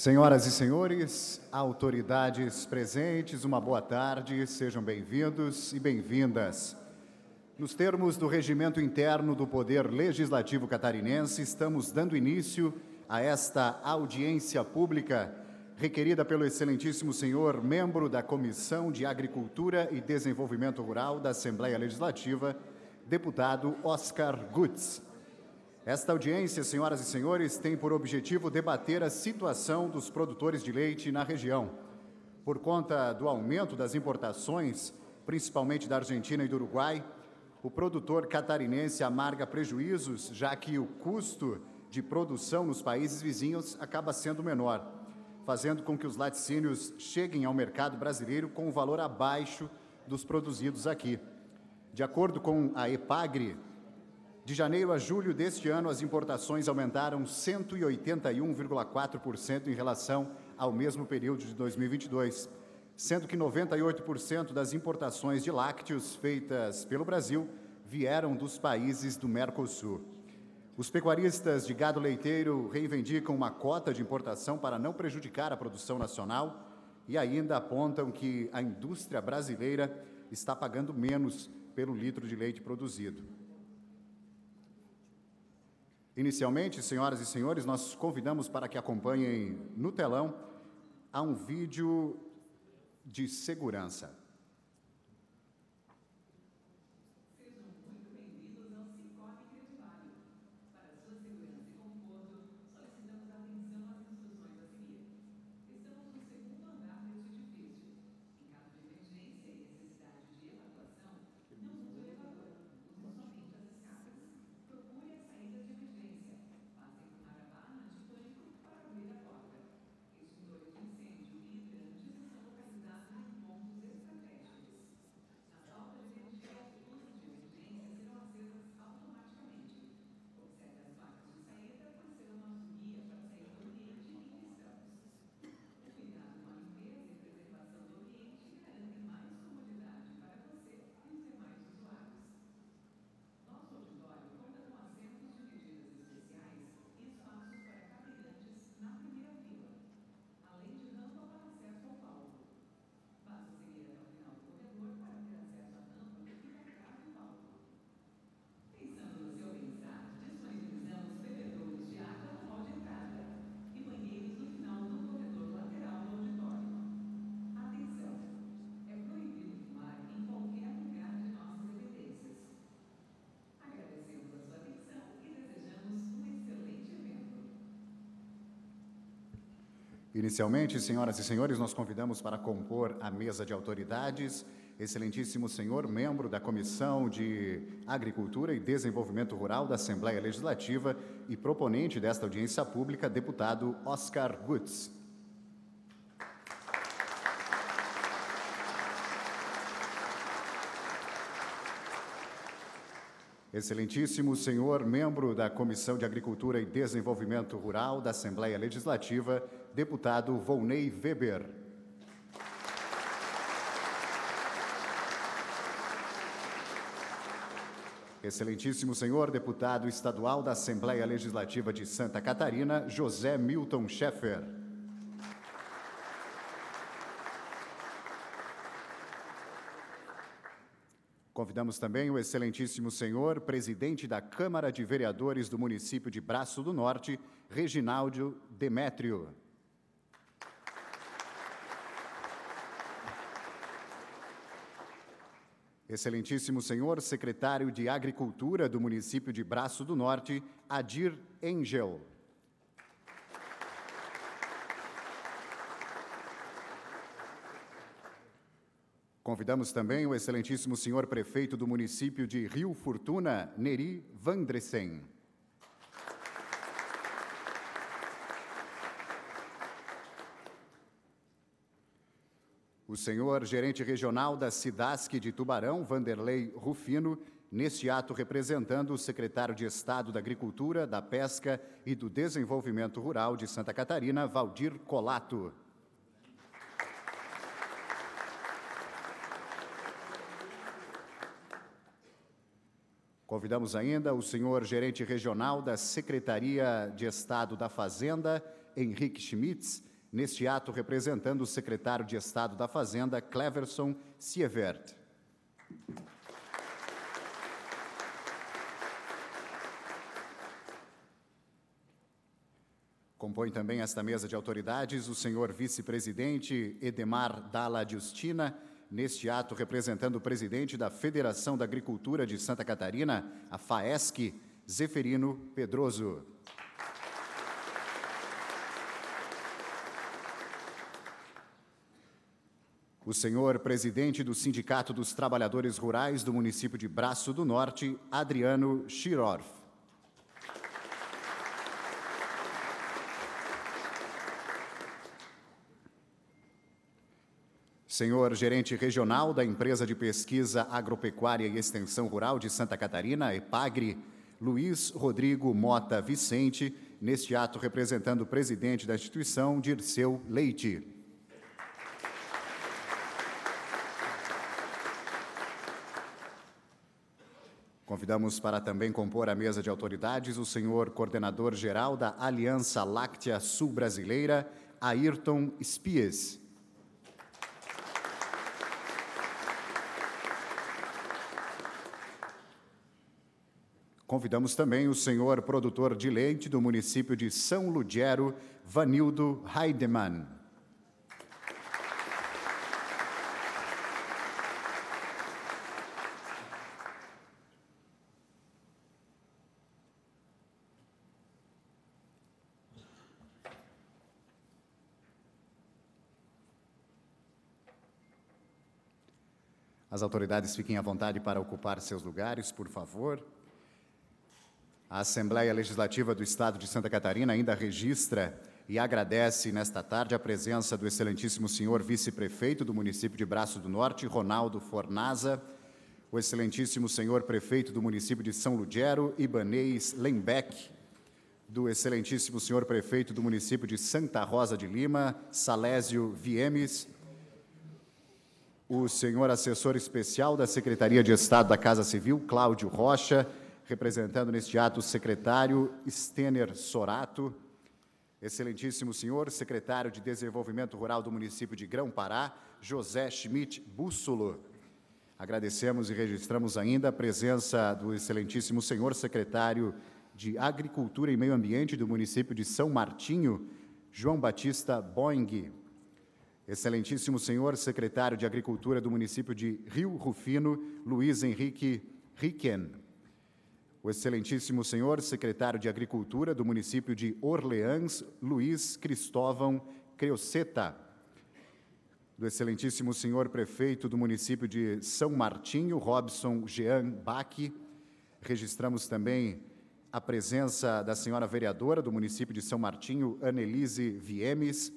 Senhoras e senhores, autoridades presentes, uma boa tarde, sejam bem-vindos e bem-vindas. Nos termos do regimento interno do Poder Legislativo Catarinense, estamos dando início a esta audiência pública requerida pelo excelentíssimo senhor membro da Comissão de Agricultura e Desenvolvimento Rural da Assembleia Legislativa, deputado Oscar Gutz. Esta audiência, senhoras e senhores, tem por objetivo debater a situação dos produtores de leite na região. Por conta do aumento das importações, principalmente da Argentina e do Uruguai, o produtor catarinense amarga prejuízos, já que o custo de produção nos países vizinhos acaba sendo menor, fazendo com que os laticínios cheguem ao mercado brasileiro com um valor abaixo dos produzidos aqui. De acordo com a EPAGRE, de janeiro a julho deste ano, as importações aumentaram 181,4% em relação ao mesmo período de 2022, sendo que 98% das importações de lácteos feitas pelo Brasil vieram dos países do Mercosul. Os pecuaristas de gado leiteiro reivindicam uma cota de importação para não prejudicar a produção nacional e ainda apontam que a indústria brasileira está pagando menos pelo litro de leite produzido. Inicialmente, senhoras e senhores, nós convidamos para que acompanhem no telão a um vídeo de segurança. Inicialmente, senhoras e senhores, nós convidamos para compor a mesa de autoridades, excelentíssimo senhor, membro da Comissão de Agricultura e Desenvolvimento Rural da Assembleia Legislativa e proponente desta audiência pública, deputado Oscar Gutz. Excelentíssimo senhor, membro da Comissão de Agricultura e Desenvolvimento Rural da Assembleia Legislativa deputado Volney Weber. Excelentíssimo senhor deputado estadual da Assembleia Legislativa de Santa Catarina, José Milton Schaeffer. Convidamos também o excelentíssimo senhor presidente da Câmara de Vereadores do município de Braço do Norte, Reginaldo Demétrio. Excelentíssimo senhor secretário de Agricultura do município de Braço do Norte, Adir Engel. Convidamos também o excelentíssimo senhor prefeito do município de Rio Fortuna, Neri Vandresen. O senhor gerente regional da Cidasc de Tubarão, Vanderlei Rufino, neste ato representando o secretário de Estado da Agricultura, da Pesca e do Desenvolvimento Rural de Santa Catarina, Valdir Colato. Convidamos ainda o senhor gerente regional da Secretaria de Estado da Fazenda, Henrique Schmitz, neste ato representando o secretário de Estado da Fazenda, Cleverson Sievert. Compõe também esta mesa de autoridades o senhor vice-presidente Edemar Dalla Justina, neste ato representando o presidente da Federação da Agricultura de Santa Catarina, a FAESC, Zeferino Pedroso. O senhor presidente do Sindicato dos Trabalhadores Rurais do município de Braço do Norte, Adriano Schirorf. Senhor gerente regional da Empresa de Pesquisa Agropecuária e Extensão Rural de Santa Catarina, EPAGRE, Luiz Rodrigo Mota Vicente, neste ato representando o presidente da instituição, Dirceu Leite. Convidamos para também compor a mesa de autoridades o senhor coordenador-geral da Aliança Láctea Sul-Brasileira, Ayrton Spies. Convidamos também o senhor produtor de leite do município de São Lugero, Vanildo Heidemann. As autoridades fiquem à vontade para ocupar seus lugares, por favor. A Assembleia Legislativa do Estado de Santa Catarina ainda registra e agradece nesta tarde a presença do excelentíssimo senhor vice-prefeito do município de Braço do Norte, Ronaldo Fornaza, o excelentíssimo senhor prefeito do município de São Lugero, Ibanês Lembeck, do excelentíssimo senhor prefeito do município de Santa Rosa de Lima, Salésio Viemes, o senhor assessor especial da Secretaria de Estado da Casa Civil, Cláudio Rocha, representando neste ato o secretário Stener Sorato. Excelentíssimo senhor, secretário de Desenvolvimento Rural do município de Grão-Pará, José Schmidt Bússolo. Agradecemos e registramos ainda a presença do excelentíssimo senhor secretário de Agricultura e Meio Ambiente do município de São Martinho, João Batista Boing. Excelentíssimo senhor secretário de Agricultura do município de Rio Rufino, Luiz Henrique Riquen. O excelentíssimo senhor secretário de Agricultura do município de Orleans, Luiz Cristóvão Creoceta. Do excelentíssimo senhor prefeito do município de São Martinho, Robson Jean Baque. Registramos também a presença da senhora vereadora do município de São Martinho, Annelise Viemes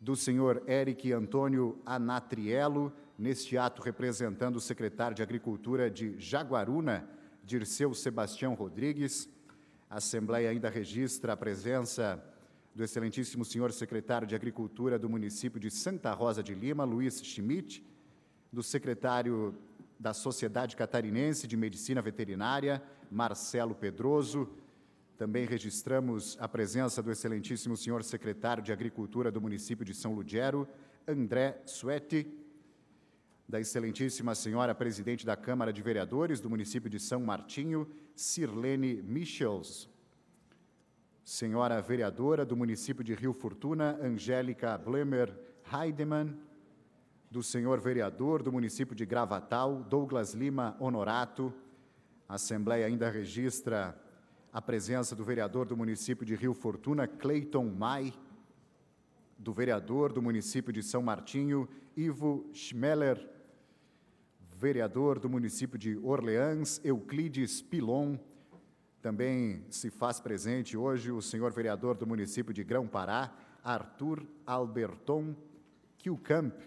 do senhor Eric Antônio Anatriello, neste ato representando o secretário de Agricultura de Jaguaruna, Dirceu Sebastião Rodrigues. A Assembleia ainda registra a presença do excelentíssimo senhor secretário de Agricultura do município de Santa Rosa de Lima, Luiz Schmidt, do secretário da Sociedade Catarinense de Medicina Veterinária, Marcelo Pedroso, também registramos a presença do excelentíssimo senhor secretário de Agricultura do município de São Lugero, André Suete, da excelentíssima senhora presidente da Câmara de Vereadores do município de São Martinho, Sirlene Michels, senhora vereadora do município de Rio Fortuna, Angélica Blemer Heidemann, do senhor vereador do município de Gravatal, Douglas Lima Honorato. A Assembleia ainda registra a presença do vereador do município de Rio Fortuna, Cleiton Mai, do vereador do município de São Martinho, Ivo Schmeller, vereador do município de Orleans, Euclides Pilon. Também se faz presente hoje o senhor vereador do município de Grão-Pará, Arthur Alberton Kilcamp,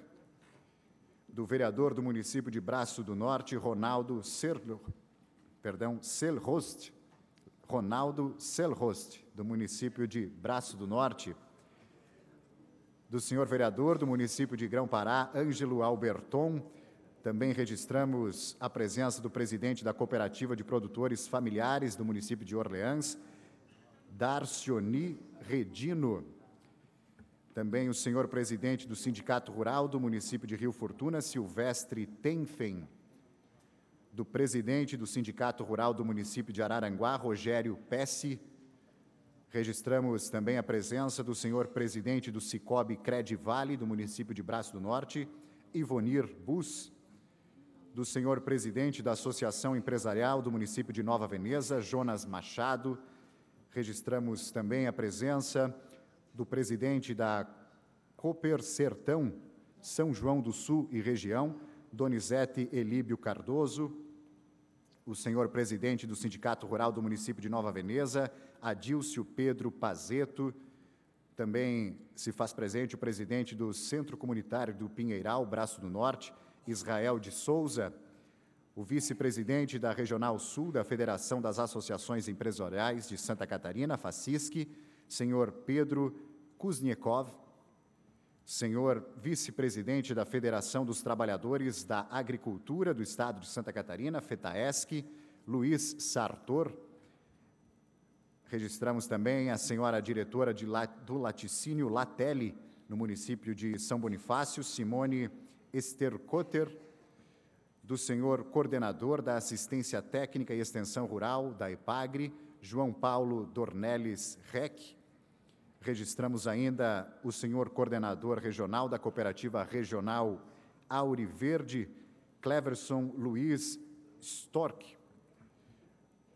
do vereador do município de Braço do Norte, Ronaldo Serlo, perdão, Selhost, Ronaldo Selhost, do município de Braço do Norte, do senhor vereador do município de Grão-Pará, Ângelo Alberton. Também registramos a presença do presidente da Cooperativa de Produtores Familiares do município de Orleans, Darcioni Redino. Também o senhor presidente do Sindicato Rural do município de Rio Fortuna, Silvestre Tenfen do presidente do Sindicato Rural do município de Araranguá, Rogério Pessi. Registramos também a presença do senhor presidente do Cicobi Vale, do município de Braço do Norte, Ivonir Bus. Do senhor presidente da Associação Empresarial do município de Nova Veneza, Jonas Machado. Registramos também a presença do presidente da Cooper Sertão, São João do Sul e região, Donizete Elíbio Cardoso, o senhor presidente do Sindicato Rural do município de Nova Veneza, Adilcio Pedro Pazeto, também se faz presente o presidente do Centro Comunitário do Pinheiral, Braço do Norte, Israel de Souza, o vice-presidente da Regional Sul da Federação das Associações Empresariais de Santa Catarina, FACISC, senhor Pedro Kuzniekov, senhor vice-presidente da Federação dos Trabalhadores da Agricultura do Estado de Santa Catarina, FETAESC, Luiz Sartor. Registramos também a senhora diretora de, do laticínio Latelli, no município de São Bonifácio, Simone Estercotter, do senhor coordenador da Assistência Técnica e Extensão Rural da EPAGRE, João Paulo Dornelles Reck, Registramos ainda o senhor coordenador regional da Cooperativa Regional Auri Verde, Cleverson Luiz Stork,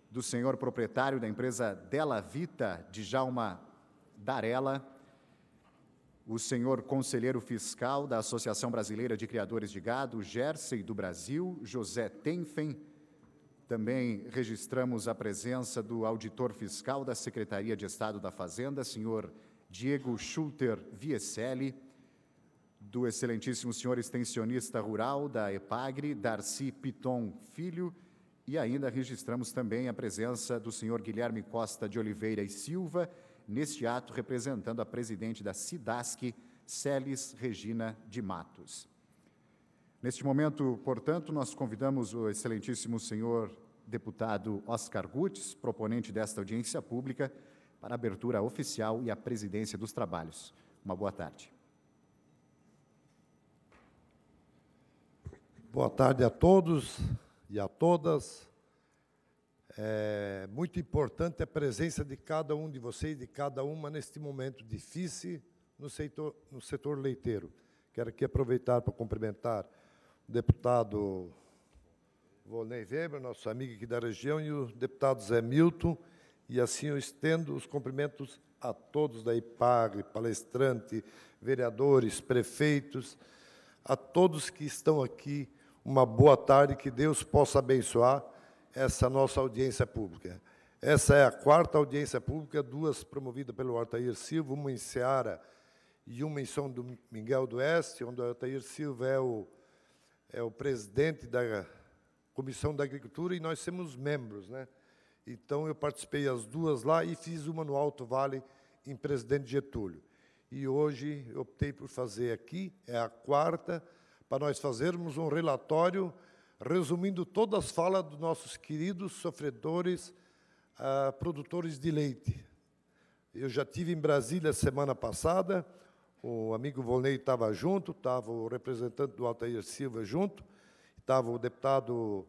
do senhor proprietário da empresa Della Vita, Djalma Darella, o senhor conselheiro fiscal da Associação Brasileira de Criadores de Gado, Gersey do Brasil, José Tenfen, também registramos a presença do auditor fiscal da Secretaria de Estado da Fazenda, senhor Diego Schulter Vieselli, do excelentíssimo senhor extensionista rural da EPAGRE, Darcy Piton Filho, e ainda registramos também a presença do senhor Guilherme Costa de Oliveira e Silva, neste ato representando a presidente da SIDASC, Celes Regina de Matos. Neste momento, portanto, nós convidamos o excelentíssimo senhor deputado Oscar Gutes, proponente desta audiência pública, para a abertura oficial e a presidência dos trabalhos. Uma boa tarde. Boa tarde a todos e a todas. É muito importante a presença de cada um de vocês, de cada uma, neste momento difícil no setor, no setor leiteiro. Quero aqui aproveitar para cumprimentar deputado Volney Weber, nosso amigo aqui da região, e o deputado Zé Milton. E assim eu estendo os cumprimentos a todos da IPAG, palestrante, vereadores, prefeitos, a todos que estão aqui. Uma boa tarde, que Deus possa abençoar essa nossa audiência pública. Essa é a quarta audiência pública, duas promovidas pelo Altair Silva, uma em Ceará e uma em São Miguel do Oeste, onde o Altair Silva é o é o presidente da Comissão da Agricultura e nós somos membros, né? Então, eu participei as duas lá e fiz uma no Alto Vale, em Presidente Getúlio. E hoje eu optei por fazer aqui, é a quarta, para nós fazermos um relatório resumindo todas as falas dos nossos queridos sofredores, ah, produtores de leite. Eu já tive em Brasília semana passada, o amigo Volney estava junto, estava o representante do Altair Silva junto, estava o deputado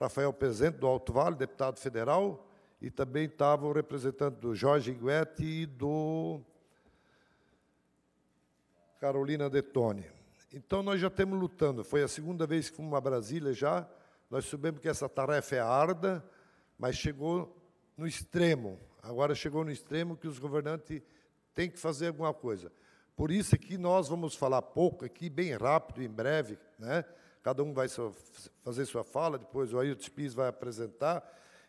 Rafael Pezente, do Alto Vale, deputado federal, e também estava o representante do Jorge Guetti e do Carolina Detone. Então, nós já estamos lutando. Foi a segunda vez que fomos a Brasília já. Nós sabemos que essa tarefa é árdua, mas chegou no extremo. Agora chegou no extremo que os governantes têm que fazer alguma coisa. Por isso que nós vamos falar pouco aqui, bem rápido, em breve, né? Cada um vai fazer sua fala, depois o Ailton Spies vai apresentar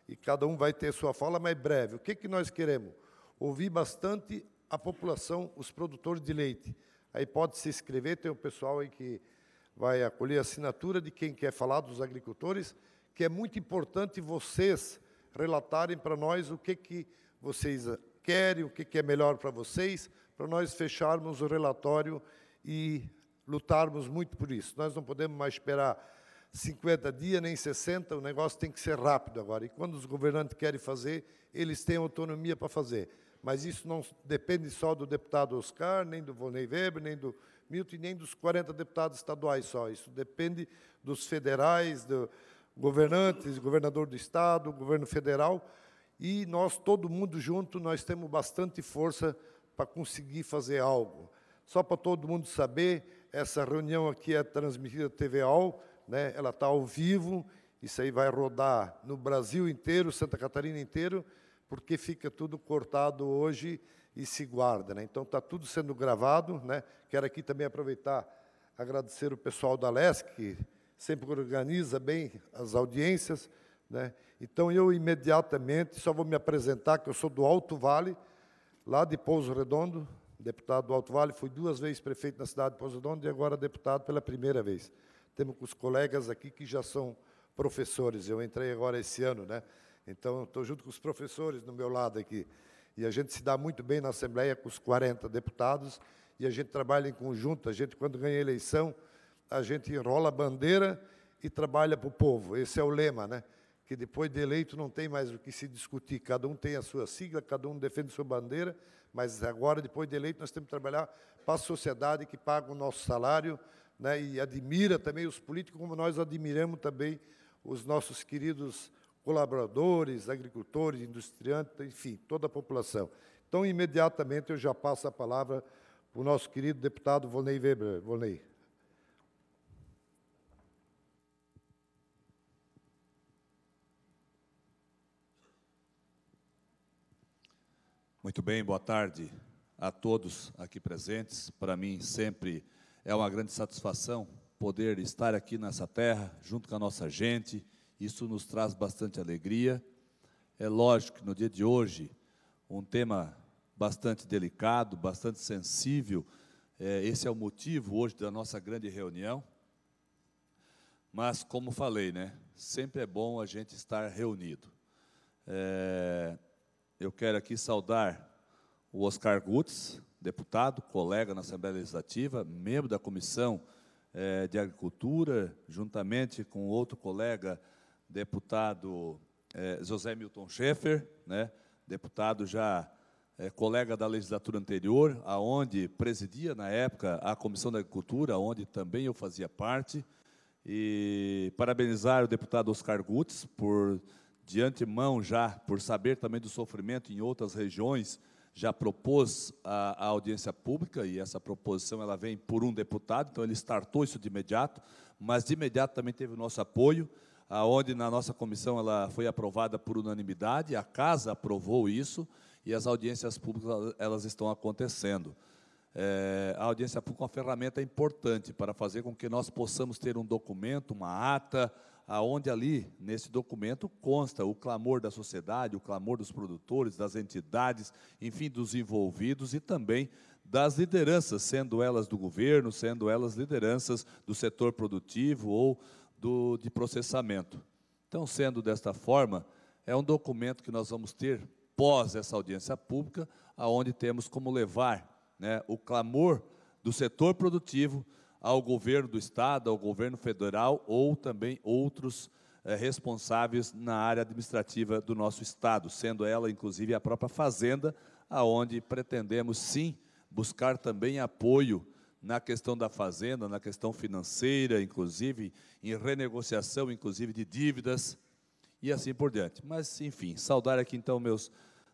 e cada um vai ter sua fala, mas breve. O que que nós queremos? Ouvir bastante a população, os produtores de leite. Aí pode se inscrever, tem o um pessoal aí que vai acolher a assinatura de quem quer falar dos agricultores, que é muito importante vocês relatarem para nós o que que vocês querem, o que que é melhor para vocês, para nós fecharmos o relatório e lutarmos muito por isso. Nós não podemos mais esperar 50 dias, nem 60, o negócio tem que ser rápido agora. E quando os governantes querem fazer, eles têm autonomia para fazer. Mas isso não depende só do deputado Oscar, nem do Vonei Weber, nem do Milton, nem dos 40 deputados estaduais só. Isso depende dos federais, dos governantes, governador do Estado, governo federal. E nós, todo mundo junto, nós temos bastante força para conseguir fazer algo. Só para todo mundo saber, essa reunião aqui é transmitida TV AL, né? ela está ao vivo, isso aí vai rodar no Brasil inteiro, Santa Catarina inteiro, porque fica tudo cortado hoje e se guarda. Né? Então está tudo sendo gravado. Né? Quero aqui também aproveitar, agradecer o pessoal da LESC, que sempre organiza bem as audiências. Né? Então eu imediatamente só vou me apresentar, que eu sou do Alto Vale, lá de Pouso Redondo, deputado do Alto Vale, fui duas vezes prefeito na cidade de Pouso Redondo e agora deputado pela primeira vez. Temos os colegas aqui que já são professores, eu entrei agora esse ano, né? Então, estou junto com os professores do meu lado aqui. E a gente se dá muito bem na Assembleia com os 40 deputados e a gente trabalha em conjunto. A gente, quando ganha eleição, a gente enrola a bandeira e trabalha para o povo. Esse é o lema, né? que depois de eleito não tem mais o que se discutir, cada um tem a sua sigla, cada um defende sua bandeira, mas agora, depois de eleito, nós temos que trabalhar para a sociedade que paga o nosso salário né, e admira também os políticos, como nós admiramos também os nossos queridos colaboradores, agricultores, industriantes, enfim, toda a população. Então, imediatamente, eu já passo a palavra para o nosso querido deputado Volney Weber. Volney. Muito bem, boa tarde a todos aqui presentes. Para mim, sempre é uma grande satisfação poder estar aqui nessa terra, junto com a nossa gente. Isso nos traz bastante alegria. É lógico que no dia de hoje, um tema bastante delicado, bastante sensível, é, esse é o motivo hoje da nossa grande reunião. Mas, como falei, né, sempre é bom a gente estar reunido. É, eu quero aqui saudar o Oscar Gutz, deputado, colega na Assembleia Legislativa, membro da Comissão eh, de Agricultura, juntamente com outro colega, deputado eh, José Milton Schaeffer, né, deputado já eh, colega da legislatura anterior, aonde presidia na época a Comissão da Agricultura, onde também eu fazia parte, e parabenizar o deputado Oscar Gutz por de antemão já, por saber também do sofrimento em outras regiões, já propôs a audiência pública e essa proposição ela vem por um deputado, então ele startou isso de imediato, mas de imediato também teve o nosso apoio, aonde na nossa comissão ela foi aprovada por unanimidade, a casa aprovou isso e as audiências públicas elas estão acontecendo. É, a audiência pública é uma ferramenta importante para fazer com que nós possamos ter um documento, uma ata, aonde ali, nesse documento, consta o clamor da sociedade, o clamor dos produtores, das entidades, enfim, dos envolvidos e também das lideranças, sendo elas do governo, sendo elas lideranças do setor produtivo ou do, de processamento. Então, sendo desta forma, é um documento que nós vamos ter pós essa audiência pública, aonde temos como levar né, o clamor do setor produtivo, ao governo do Estado, ao governo federal ou também outros eh, responsáveis na área administrativa do nosso Estado, sendo ela, inclusive, a própria Fazenda, aonde pretendemos, sim, buscar também apoio na questão da fazenda, na questão financeira, inclusive, em renegociação, inclusive, de dívidas e assim por diante. Mas, enfim, saudar aqui, então, meus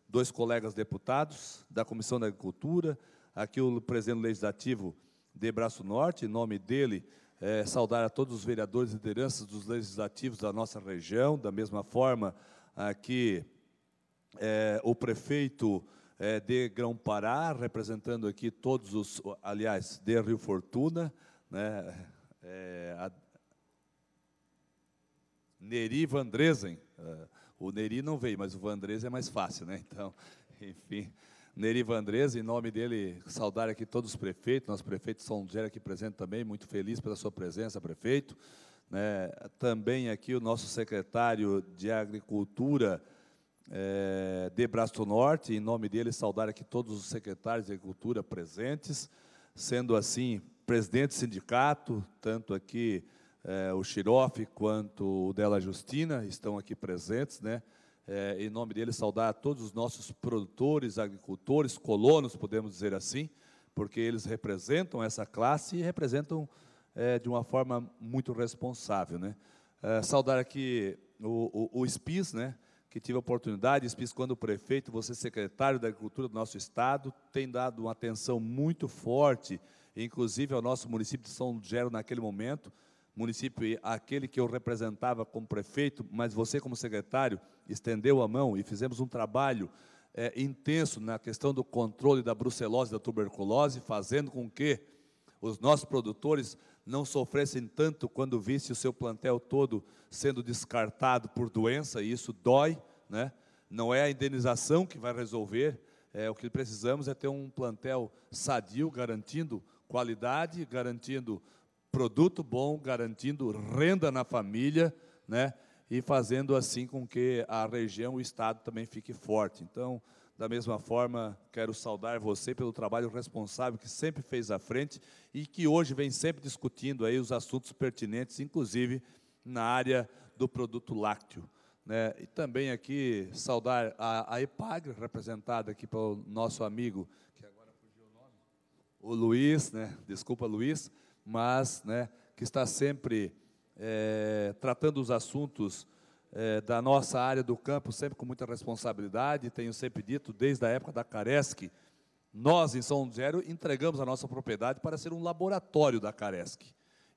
dois colegas deputados da Comissão da Agricultura, aqui o presidente legislativo de Braço Norte, em nome dele, é, saudar a todos os vereadores e lideranças dos legislativos da nossa região, da mesma forma aqui ah, é, o prefeito é, de Grão-Pará, representando aqui todos os, aliás, de Rio Fortuna, né, é, a, Neri Vandresen, é, o Neri não veio, mas o Vandresen é mais fácil, né? Então, enfim, Neriva Vandresa, em nome dele, saudar aqui todos os prefeitos, nosso prefeito São Gera aqui presente também, muito feliz pela sua presença, prefeito. Né, também aqui o nosso secretário de Agricultura é, de Braço Norte, em nome dele, saudar aqui todos os secretários de Agricultura presentes, sendo assim, presidente do sindicato, tanto aqui é, o Xirof quanto o Della Justina estão aqui presentes, né? é, em nome dele, saudar todos os nossos produtores, agricultores, colonos, podemos dizer assim, porque eles representam essa classe e representam é, de uma forma muito responsável. Né? É, saudar aqui o, o, o SPIS, né? que tive a oportunidade, SPIS, quando prefeito, você secretário da Agricultura do nosso Estado, tem dado uma atenção muito forte, inclusive ao nosso município de São Gero naquele momento, município aquele que eu representava como prefeito, mas você como secretário, estendeu a mão e fizemos um trabalho é, intenso na questão do controle da brucelose e da tuberculose, fazendo com que os nossos produtores não sofressem tanto quando visse o seu plantel todo sendo descartado por doença, e isso dói, né? não é a indenização que vai resolver, é, o que precisamos é ter um plantel sadio, garantindo qualidade, garantindo produto bom, garantindo renda na família, né? e fazendo assim com que a região, o estado também fique forte. Então, da mesma forma, quero saudar você pelo trabalho responsável que sempre fez à frente e que hoje vem sempre discutindo aí os assuntos pertinentes, inclusive na área do produto lácteo. Né? E também aqui saudar a, a EPAGRE, representada aqui pelo nosso amigo, que agora fugiu o nome, o Luiz, né? desculpa Luiz, mas né, que está sempre é, tratando os assuntos é, da nossa área do campo sempre com muita responsabilidade. Tenho sempre dito, desde a época da Caresc, nós em São Zero entregamos a nossa propriedade para ser um laboratório da Caresc.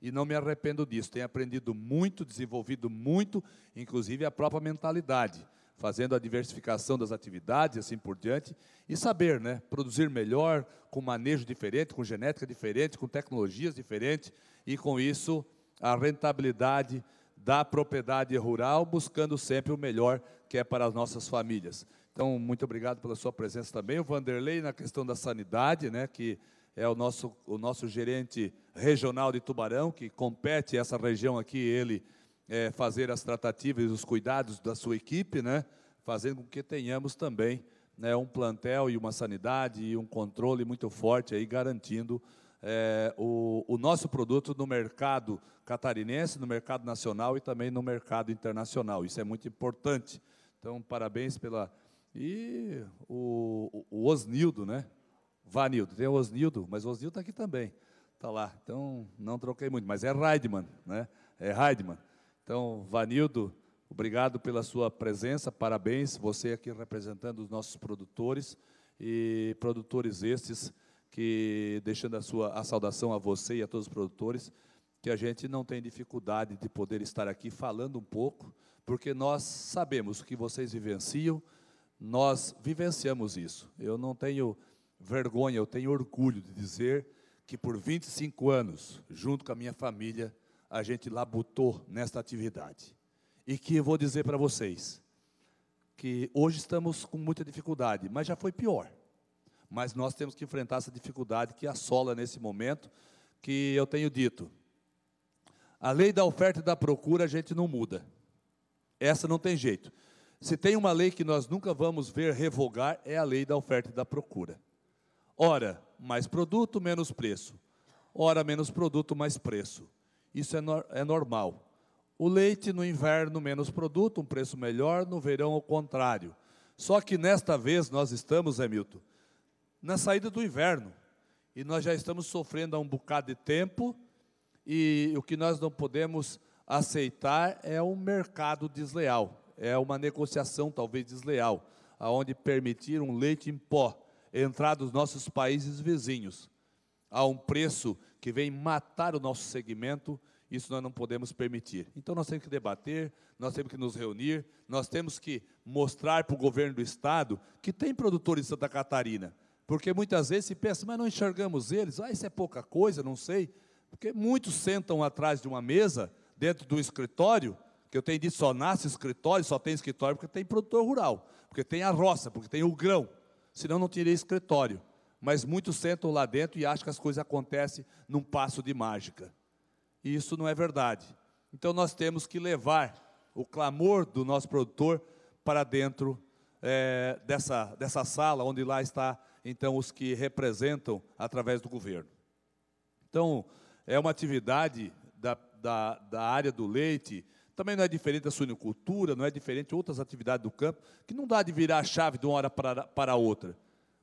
E não me arrependo disso. Tenho aprendido muito, desenvolvido muito, inclusive a própria mentalidade, fazendo a diversificação das atividades, assim por diante, e saber, né, produzir melhor, com manejo diferente, com genética diferente, com tecnologias diferentes, e com isso a rentabilidade da propriedade rural, buscando sempre o melhor que é para as nossas famílias. Então, muito obrigado pela sua presença também. O Vanderlei, na questão da sanidade, né, que é o nosso, o nosso gerente regional de Tubarão, que compete essa região aqui, ele é, fazer as tratativas e os cuidados da sua equipe, né, fazendo com que tenhamos também né, um plantel e uma sanidade e um controle muito forte aí, garantindo é, o, o nosso produto no mercado catarinense, no mercado nacional e também no mercado internacional. Isso é muito importante. Então, parabéns pela. E o, o Osnildo, né? Vanildo, tem o Osnildo, mas o Osnildo está aqui também. Está lá. Então, não troquei muito, mas é Raidman, né? É Raidman. Então, Vanildo, obrigado pela sua presença, parabéns, você aqui representando os nossos produtores e produtores estes que deixando a sua a saudação a você e a todos os produtores, que a gente não tem dificuldade de poder estar aqui falando um pouco, porque nós sabemos que vocês vivenciam, nós vivenciamos isso. Eu não tenho vergonha, eu tenho orgulho de dizer que por 25 anos, junto com a minha família, a gente labutou nesta atividade. E que eu vou dizer para vocês que hoje estamos com muita dificuldade, mas já foi pior mas nós temos que enfrentar essa dificuldade que assola nesse momento, que eu tenho dito. A lei da oferta e da procura a gente não muda. Essa não tem jeito. Se tem uma lei que nós nunca vamos ver revogar, é a lei da oferta e da procura. Ora, mais produto, menos preço. Ora, menos produto, mais preço. Isso é, no, é normal. O leite no inverno, menos produto, um preço melhor, no verão, ao contrário. Só que nesta vez nós estamos, Hamilton, na saída do inverno. E nós já estamos sofrendo há um bocado de tempo, e o que nós não podemos aceitar é um mercado desleal, é uma negociação talvez desleal, aonde permitir um leite em pó entrar dos nossos países vizinhos a um preço que vem matar o nosso segmento, isso nós não podemos permitir. Então nós temos que debater, nós temos que nos reunir, nós temos que mostrar para o governo do estado que tem produtores em Santa Catarina, porque muitas vezes se pensa, mas não enxergamos eles, ah, isso é pouca coisa, não sei. Porque muitos sentam atrás de uma mesa, dentro do escritório, que eu tenho dito, só nasce escritório, só tem escritório porque tem produtor rural, porque tem a roça, porque tem o grão. Senão não teria escritório. Mas muitos sentam lá dentro e acham que as coisas acontecem num passo de mágica. E isso não é verdade. Então nós temos que levar o clamor do nosso produtor para dentro é, dessa, dessa sala onde lá está então os que representam através do governo. Então, é uma atividade da, da, da área do leite, também não é diferente da suinocultura, não é diferente de outras atividades do campo, que não dá de virar a chave de uma hora para, para outra.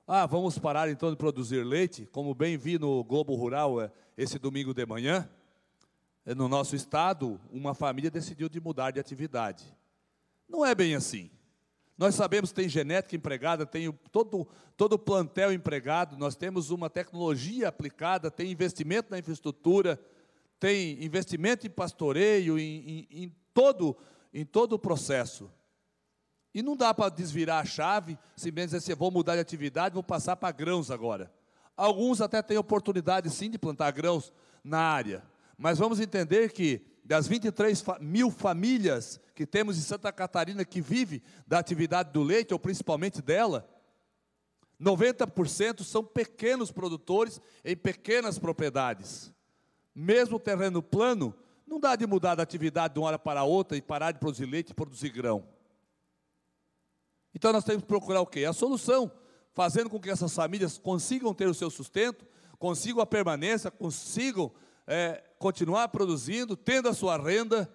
Ah, vamos parar então de produzir leite, como bem vi no Globo Rural eh, esse domingo de manhã, eh, no nosso estado, uma família decidiu de mudar de atividade. Não é bem assim. Nós sabemos que tem genética empregada, tem todo, todo o plantel empregado, nós temos uma tecnologia aplicada, tem investimento na infraestrutura, tem investimento em pastoreio, em, em, em todo, em todo o processo. E não dá para desvirar a chave, bem dizer assim, vou mudar de atividade, vou passar para grãos agora. Alguns até têm oportunidade sim de plantar grãos na área, mas vamos entender que das 23 mil famílias que temos em Santa Catarina que vive da atividade do leite, ou principalmente dela, 90% são pequenos produtores em pequenas propriedades. Mesmo o terreno plano, não dá de mudar da atividade de uma hora para outra e parar de produzir leite e produzir grão. Então nós temos que procurar o quê? A solução, fazendo com que essas famílias consigam ter o seu sustento, consigam a permanência, consigam é, continuar produzindo, tendo a sua renda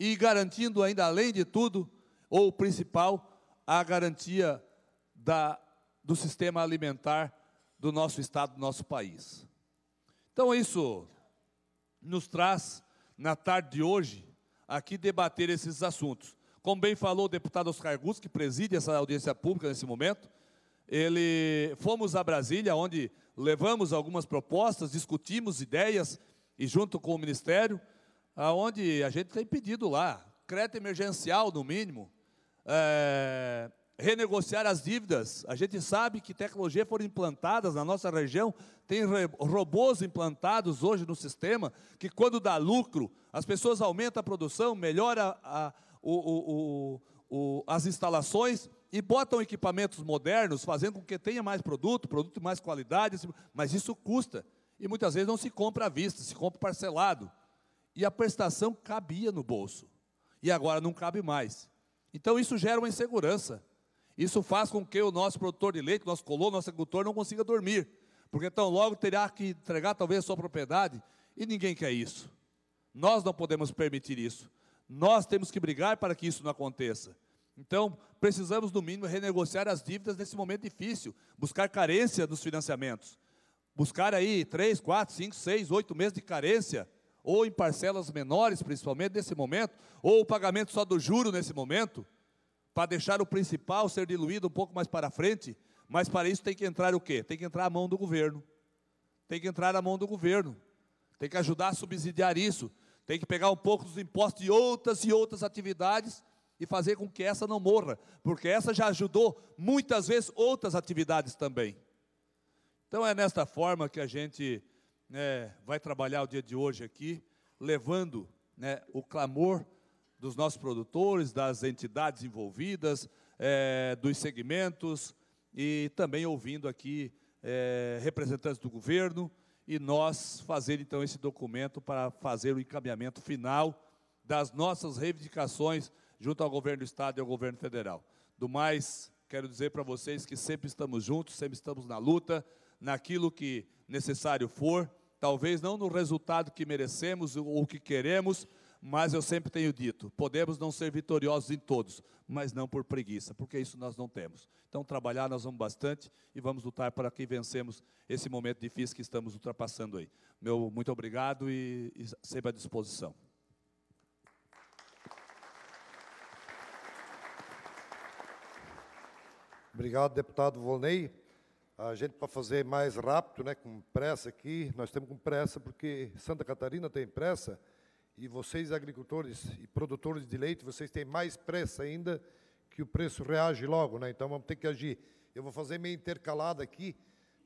e garantindo, ainda além de tudo, ou o principal, a garantia da, do sistema alimentar do nosso estado, do nosso país. Então, isso nos traz, na tarde de hoje, aqui debater esses assuntos. Como bem falou o deputado Oscar Gus, que preside essa audiência pública nesse momento, ele fomos a Brasília, onde levamos algumas propostas, discutimos ideias, e junto com o Ministério, aonde a gente tem pedido lá, crédito emergencial no mínimo, é, renegociar as dívidas. A gente sabe que tecnologia foram implantadas na nossa região, tem robôs implantados hoje no sistema, que quando dá lucro, as pessoas aumentam a produção, melhoram a, a, o, o, o, as instalações e botam equipamentos modernos, fazendo com que tenha mais produto, produto de mais qualidade, mas isso custa. E muitas vezes não se compra à vista, se compra parcelado. E a prestação cabia no bolso. E agora não cabe mais. Então isso gera uma insegurança. Isso faz com que o nosso produtor de leite, nosso colô, nosso agricultor não consiga dormir. Porque então logo terá que entregar talvez a sua propriedade e ninguém quer isso. Nós não podemos permitir isso. Nós temos que brigar para que isso não aconteça. Então, precisamos, no mínimo, renegociar as dívidas nesse momento difícil, buscar carência dos financiamentos buscar aí três, quatro, cinco, seis, oito meses de carência, ou em parcelas menores, principalmente nesse momento, ou o pagamento só do juro nesse momento, para deixar o principal ser diluído um pouco mais para frente, mas para isso tem que entrar o quê? Tem que entrar a mão do governo. Tem que entrar a mão do governo. Tem que ajudar a subsidiar isso. Tem que pegar um pouco dos impostos de outras e outras atividades e fazer com que essa não morra, porque essa já ajudou muitas vezes outras atividades também. Então é nesta forma que a gente né, vai trabalhar o dia de hoje aqui, levando né, o clamor dos nossos produtores, das entidades envolvidas, é, dos segmentos e também ouvindo aqui é, representantes do governo e nós fazer então esse documento para fazer o encaminhamento final das nossas reivindicações junto ao governo do estado e ao governo federal. Do mais, quero dizer para vocês que sempre estamos juntos, sempre estamos na luta naquilo que necessário for, talvez não no resultado que merecemos ou que queremos, mas eu sempre tenho dito: podemos não ser vitoriosos em todos, mas não por preguiça, porque isso nós não temos. Então, trabalhar nós vamos bastante e vamos lutar para que vencemos esse momento difícil que estamos ultrapassando aí. Meu muito obrigado e, e sempre à disposição. Obrigado, deputado Volney. A gente, para fazer mais rápido, né, com pressa aqui, nós temos com pressa, porque Santa Catarina tem pressa, e vocês, agricultores e produtores de leite, vocês têm mais pressa ainda, que o preço reage logo, né? então vamos ter que agir. Eu vou fazer meio intercalada aqui,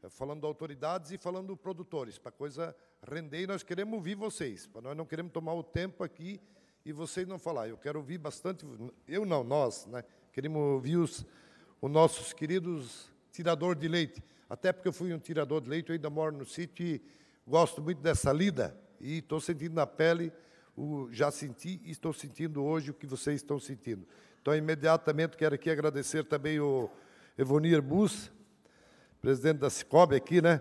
eh, falando autoridades e falando produtores, para a coisa render, e nós queremos ouvir vocês, para nós não queremos tomar o tempo aqui e vocês não falar. Eu quero ouvir bastante, eu não, nós, né? queremos ouvir os, os nossos queridos tirador de leite. Até porque eu fui um tirador de leite, eu ainda moro no sítio e gosto muito dessa lida. E estou sentindo na pele, o, já senti e estou sentindo hoje o que vocês estão sentindo. Então, imediatamente, quero aqui agradecer também o Evonir Bus, presidente da SICOB, aqui, né,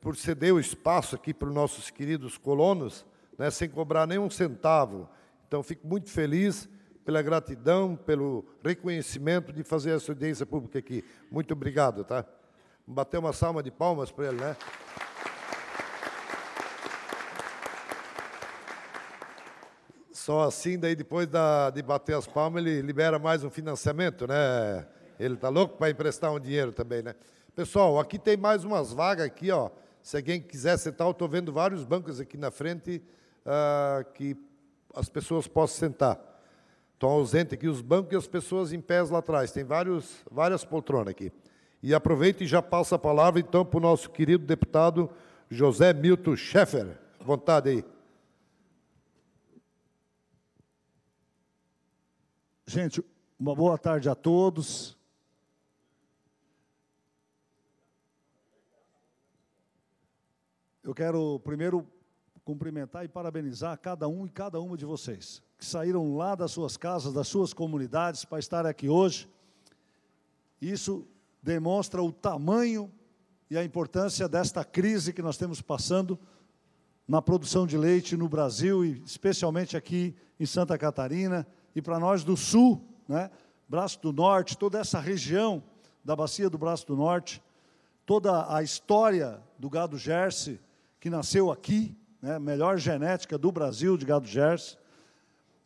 por ceder o espaço aqui para os nossos queridos colonos, né, sem cobrar nem um centavo. Então, fico muito feliz pela gratidão, pelo reconhecimento de fazer essa audiência pública aqui. Muito obrigado, tá? Bater uma salva de palmas para ele, né? Só assim, daí depois da, de bater as palmas, ele libera mais um financiamento, né? Ele tá louco para emprestar um dinheiro também, né? Pessoal, aqui tem mais umas vagas aqui, ó. Se alguém quiser sentar, eu estou vendo vários bancos aqui na frente uh, que as pessoas possam sentar. Estão ausentes aqui os bancos e as pessoas em pés lá atrás. Tem vários, várias poltronas aqui. E aproveito e já passo a palavra, então, para o nosso querido deputado José Milton Schaeffer. Vontade aí. Gente, uma boa tarde a todos. Eu quero primeiro cumprimentar e parabenizar cada um e cada uma de vocês que saíram lá das suas casas, das suas comunidades, para estar aqui hoje. Isso demonstra o tamanho e a importância desta crise que nós temos passando na produção de leite no Brasil e especialmente aqui em Santa Catarina e para nós do Sul, né? Braço do Norte, toda essa região da bacia do Braço do Norte, toda a história do gado Jersey que nasceu aqui, né? Melhor genética do Brasil de gado Jersey.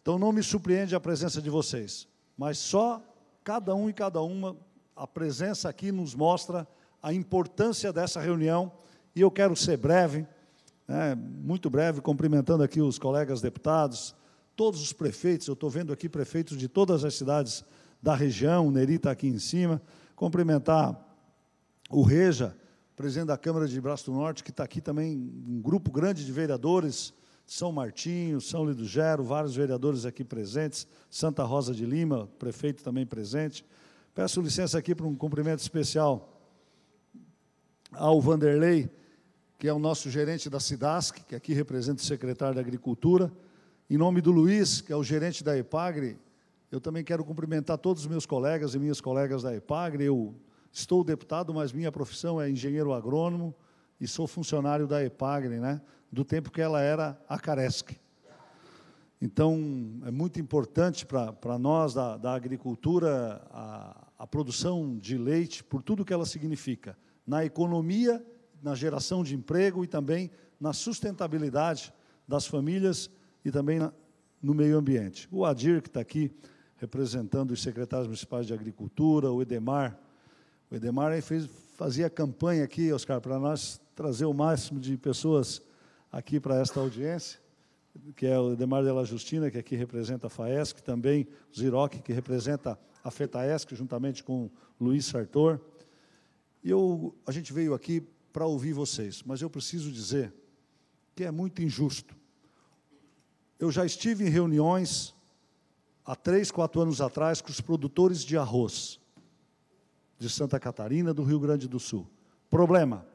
Então não me surpreende a presença de vocês, mas só cada um e cada uma, a presença aqui nos mostra a importância dessa reunião, e eu quero ser breve, né, muito breve, cumprimentando aqui os colegas deputados, todos os prefeitos, eu estou vendo aqui prefeitos de todas as cidades da região, o Neri está aqui em cima, cumprimentar o Reja, presidente da Câmara de Braço do Norte, que está aqui também, um grupo grande de vereadores, são Martinho, São Gero, vários vereadores aqui presentes, Santa Rosa de Lima, prefeito também presente. Peço licença aqui para um cumprimento especial ao Vanderlei, que é o nosso gerente da SIDASC, que aqui representa o secretário da Agricultura. Em nome do Luiz, que é o gerente da EPAGRE, eu também quero cumprimentar todos os meus colegas e minhas colegas da EPAGRE. Eu estou deputado, mas minha profissão é engenheiro agrônomo e sou funcionário da EPAGRE, né? do tempo que ela era a Caresc. Então, é muito importante para nós da, da agricultura a, a produção de leite, por tudo que ela significa, na economia, na geração de emprego e também na sustentabilidade das famílias e também na, no meio ambiente. O Adir, que está aqui representando os secretários municipais de agricultura, o Edemar. O Edemar fez, fazia campanha aqui, Oscar, para nós trazer o máximo de pessoas aqui para esta audiência, que é o Demar Della Justina, que aqui representa a FAESC, também o Ziroc, que representa a FETAESC, juntamente com Luiz Sartor. E eu, a gente veio aqui para ouvir vocês, mas eu preciso dizer que é muito injusto. Eu já estive em reuniões há três, quatro anos atrás com os produtores de arroz de Santa Catarina, do Rio Grande do Sul. Problema: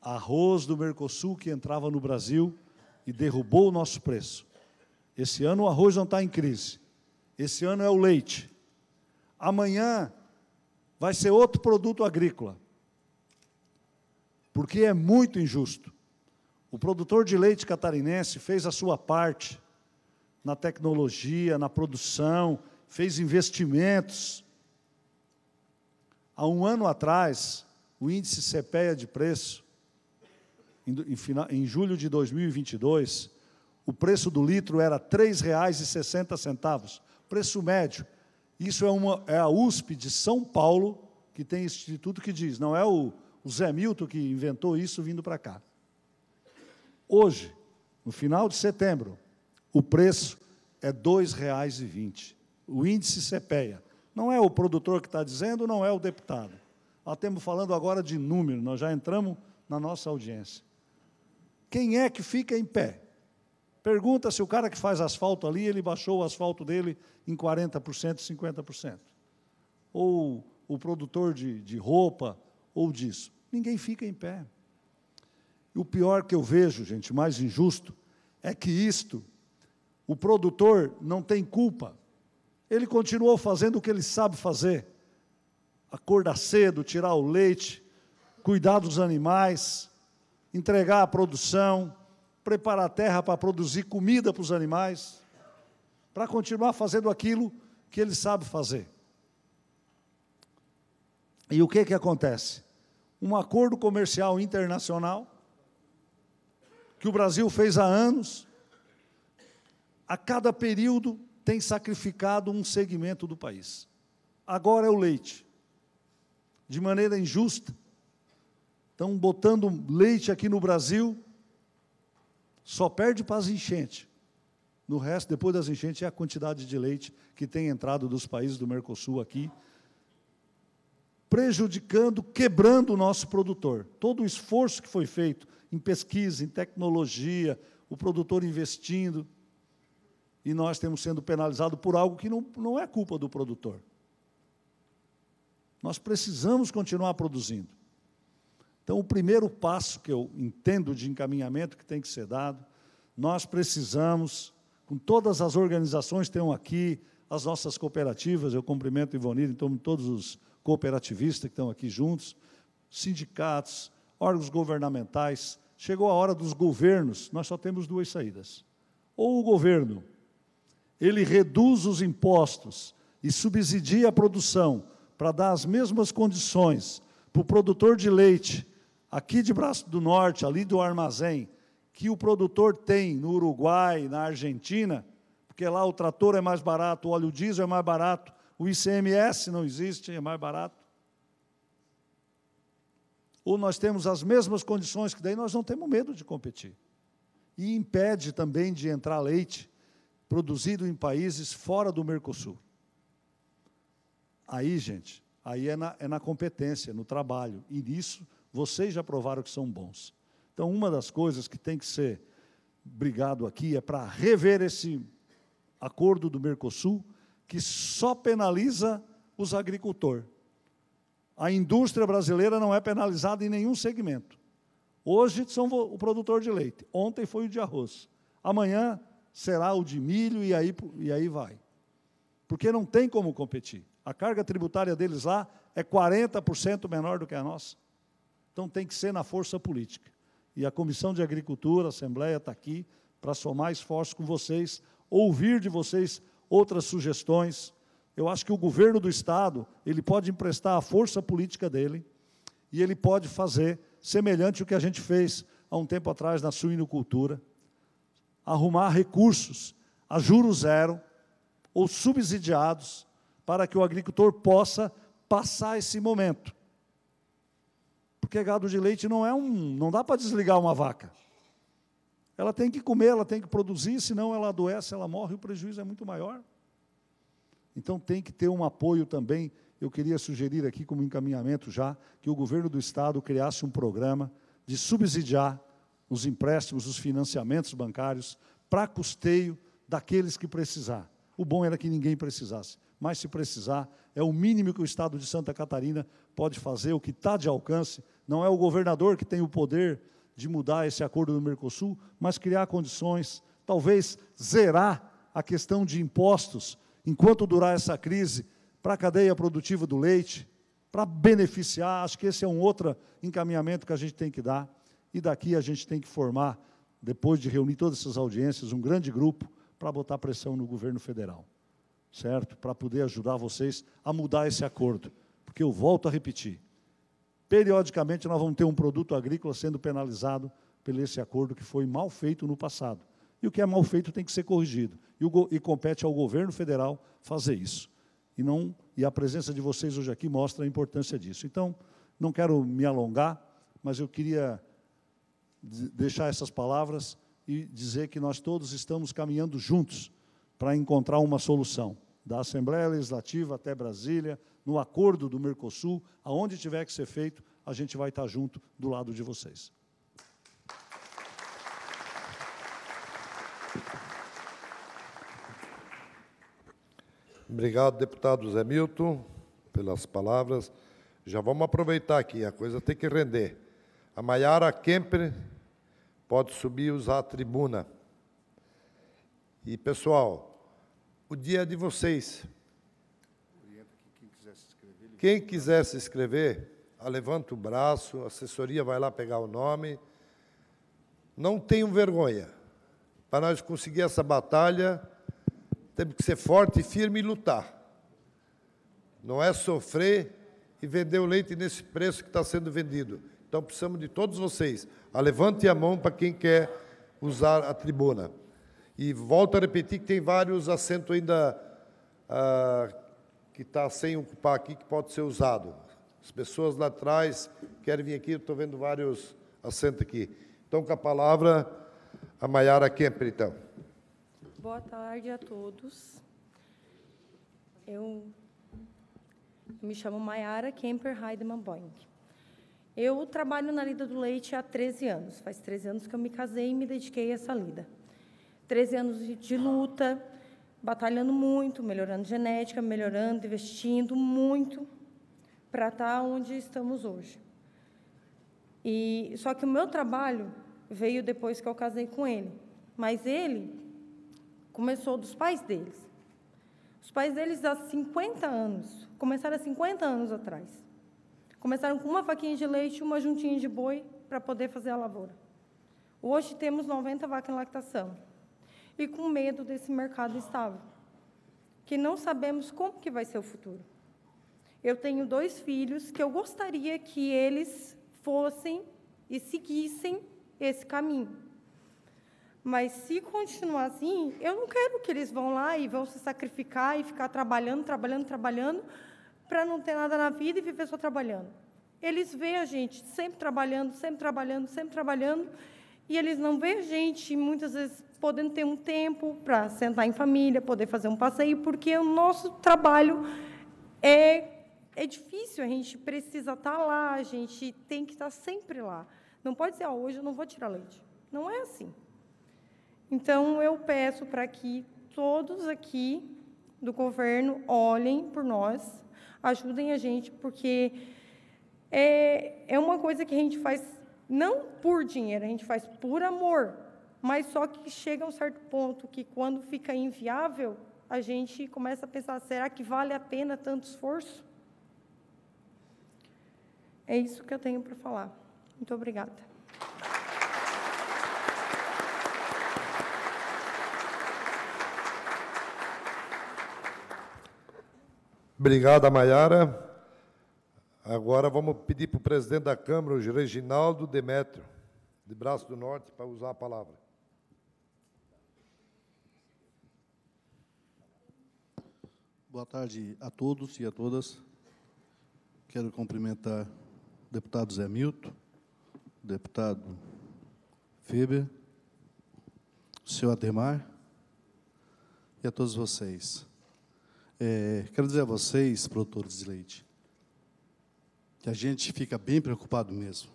arroz do Mercosul que entrava no Brasil e derrubou o nosso preço. Esse ano o arroz não está em crise. Esse ano é o leite. Amanhã vai ser outro produto agrícola. Porque é muito injusto. O produtor de leite catarinense fez a sua parte na tecnologia, na produção, fez investimentos. Há um ano atrás, o índice CPEA de preço em, julho de 2022, o preço do litro era R$ 3,60, preço médio. Isso é, uma, é a USP de São Paulo, que tem instituto que diz, não é o, o Zé Milton que inventou isso vindo para cá. Hoje, no final de setembro, o preço é R$ 2,20. O índice CPEA. Não é o produtor que está dizendo, não é o deputado. Nós estamos falando agora de número, nós já entramos na nossa audiência. Quem é que fica em pé? Pergunta se o cara que faz asfalto ali, ele baixou o asfalto dele em 40%, 50%. Ou o produtor de, de roupa, ou disso. Ninguém fica em pé. E o pior que eu vejo, gente, mais injusto, é que isto, o produtor não tem culpa. Ele continuou fazendo o que ele sabe fazer: acordar cedo, tirar o leite, cuidar dos animais, entregar a produção, preparar a terra para produzir comida para os animais, para continuar fazendo aquilo que ele sabe fazer. E o que, que acontece? Um acordo comercial internacional, que o Brasil fez há anos, a cada período tem sacrificado um segmento do país. Agora é o leite. De maneira injusta, Estão botando leite aqui no Brasil, só perde para as enchentes. No resto, depois das enchentes, é a quantidade de leite que tem entrado dos países do Mercosul aqui, prejudicando, quebrando o nosso produtor. Todo o esforço que foi feito em pesquisa, em tecnologia, o produtor investindo, e nós estamos sendo penalizados por algo que não, não é culpa do produtor. Nós precisamos continuar produzindo. Então, o primeiro passo que eu entendo de encaminhamento que tem que ser dado, nós precisamos, com todas as organizações que estão aqui, as nossas cooperativas, eu cumprimento Ivonir, então todos os cooperativistas que estão aqui juntos, sindicatos, órgãos governamentais, chegou a hora dos governos, nós só temos duas saídas. Ou o governo, ele reduz os impostos e subsidia a produção para dar as mesmas condições para o produtor de leite, aqui de Braço do Norte, ali do armazém, que o produtor tem no Uruguai, na Argentina, porque lá o trator é mais barato, o óleo diesel é mais barato, o ICMS não existe, é mais barato. Ou nós temos as mesmas condições, que daí nós não temos medo de competir. E impede também de entrar leite produzido em países fora do Mercosul. Aí, gente, aí é na, é na competência, no trabalho. E nisso vocês já provaram que são bons. Então, uma das coisas que tem que ser brigado aqui é para rever esse acordo do Mercosul, que só penaliza os agricultores. A indústria brasileira não é penalizada em nenhum segmento. Hoje são o produtor de leite, ontem foi o de arroz, amanhã será o de milho e aí, e aí vai. Porque não tem como competir. A carga tributária deles lá é 40% menor do que a nossa. Então tem que ser na força política. E a Comissão de Agricultura, a Assembleia está aqui para somar esforços com vocês, ouvir de vocês outras sugestões. Eu acho que o governo do Estado ele pode emprestar a força política dele e ele pode fazer semelhante ao que a gente fez há um tempo atrás na suinocultura, arrumar recursos a juros zero ou subsidiados para que o agricultor possa passar esse momento. Porque gado de leite não é um, não dá para desligar uma vaca. Ela tem que comer, ela tem que produzir, senão ela adoece, ela morre, o prejuízo é muito maior. Então tem que ter um apoio também. Eu queria sugerir aqui como encaminhamento já que o governo do estado criasse um programa de subsidiar os empréstimos, os financiamentos bancários para custeio daqueles que precisar. O bom era que ninguém precisasse, mas se precisar, é o mínimo que o Estado de Santa Catarina pode fazer, o que está de alcance não é o governador que tem o poder de mudar esse acordo do Mercosul, mas criar condições, talvez zerar a questão de impostos enquanto durar essa crise para a cadeia produtiva do leite, para beneficiar. Acho que esse é um outro encaminhamento que a gente tem que dar. E daqui a gente tem que formar, depois de reunir todas essas audiências, um grande grupo para botar pressão no governo federal, certo? Para poder ajudar vocês a mudar esse acordo. Porque eu volto a repetir: periodicamente nós vamos ter um produto agrícola sendo penalizado por esse acordo que foi mal feito no passado. E o que é mal feito tem que ser corrigido. E, o, e compete ao governo federal fazer isso. E, não, e a presença de vocês hoje aqui mostra a importância disso. Então, não quero me alongar, mas eu queria deixar essas palavras e dizer que nós todos estamos caminhando juntos para encontrar uma solução da Assembleia Legislativa até Brasília, no acordo do Mercosul, aonde tiver que ser feito, a gente vai estar junto do lado de vocês. Obrigado, deputado Zé Milton, pelas palavras. Já vamos aproveitar aqui, a coisa tem que render. A Maiara Kemper pode subir e usar a tribuna. E, pessoal, o dia de vocês. Quem quiser se inscrever, ah, levanta o braço, a assessoria vai lá pegar o nome. Não tenham vergonha. Para nós conseguir essa batalha, temos que ser forte, firme e lutar. Não é sofrer e vender o leite nesse preço que está sendo vendido. Então precisamos de todos vocês. Ah, levante a mão para quem quer usar a tribuna. E volto a repetir que tem vários assentos ainda ah, que está sem ocupar aqui, que pode ser usado. As pessoas lá atrás querem vir aqui, estou vendo vários assentos aqui. Então, com a palavra, a Maiara Kemper, então. Boa tarde a todos. Eu me chamo Maiara Kemper Heidemann Boing. Eu trabalho na lida do leite há 13 anos. Faz 13 anos que eu me casei e me dediquei a essa lida. 13 anos de, luta, batalhando muito, melhorando genética, melhorando, investindo muito para estar tá onde estamos hoje. E só que o meu trabalho veio depois que eu casei com ele, mas ele começou dos pais deles. Os pais deles há 50 anos, começaram há 50 anos atrás. Começaram com uma faquinha de leite e uma juntinha de boi para poder fazer a lavoura. Hoje temos 90 vacas em lactação e com medo desse mercado estável, que não sabemos como que vai ser o futuro. Eu tenho dois filhos que eu gostaria que eles fossem e seguissem esse caminho. Mas se continuar assim, eu não quero que eles vão lá e vão se sacrificar e ficar trabalhando, trabalhando, trabalhando, para não ter nada na vida e viver só trabalhando. Eles veem a gente sempre trabalhando, sempre trabalhando, sempre trabalhando, e eles não veem a gente muitas vezes podendo ter um tempo para sentar em família, poder fazer um passeio, porque o nosso trabalho é, é difícil, a gente precisa estar tá lá, a gente tem que estar tá sempre lá. Não pode ser, oh, hoje eu não vou tirar leite. Não é assim. Então, eu peço para que todos aqui do governo olhem por nós, ajudem a gente, porque é, é uma coisa que a gente faz não por dinheiro, a gente faz por amor mas só que chega a um certo ponto que, quando fica inviável, a gente começa a pensar: será que vale a pena tanto esforço? É isso que eu tenho para falar. Muito obrigada. Obrigada, Maiara. Agora vamos pedir para o presidente da Câmara, o Reginaldo Demétrio, de Braço do Norte, para usar a palavra. Boa tarde a todos e a todas. Quero cumprimentar o deputado Zé Milton, o deputado Feber, o senhor Ademar e a todos vocês. É, quero dizer a vocês, produtores de leite, que a gente fica bem preocupado mesmo.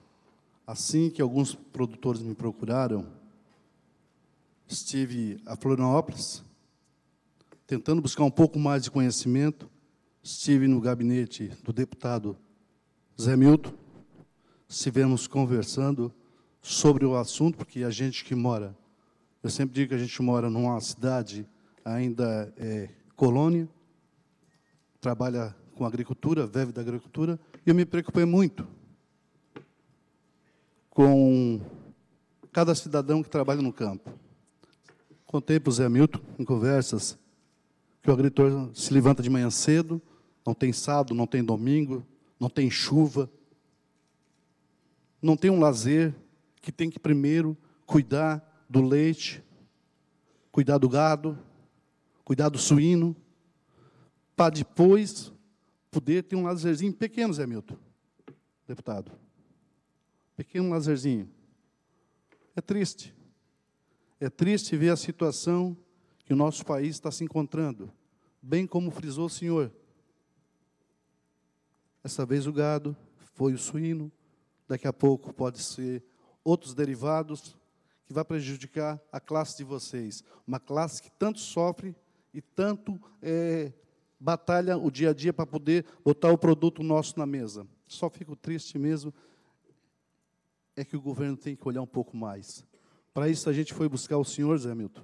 Assim que alguns produtores me procuraram, estive a Florianópolis, tentando buscar um pouco mais de conhecimento, estive no gabinete do deputado Zé Milton, estivemos conversando sobre o assunto, porque a gente que mora, eu sempre digo que a gente mora numa cidade ainda é, colônia, trabalha com agricultura, vive da agricultura, e eu me preocupei muito com cada cidadão que trabalha no campo. Contei para o Zé Milton, em conversas, que o agricultor se levanta de manhã cedo, não tem sábado, não tem domingo, não tem chuva, não tem um lazer, que tem que primeiro cuidar do leite, cuidar do gado, cuidar do suíno, para depois poder ter um lazerzinho pequeno, Zé Milton, deputado. Pequeno lazerzinho. É triste. É triste ver a situação que o nosso país está se encontrando, bem como frisou o senhor. Essa vez o gado, foi o suíno, daqui a pouco pode ser outros derivados que vai prejudicar a classe de vocês, uma classe que tanto sofre e tanto é, batalha o dia a dia para poder botar o produto nosso na mesa. Só fico triste mesmo é que o governo tem que olhar um pouco mais. Para isso a gente foi buscar o senhor, Zé Milton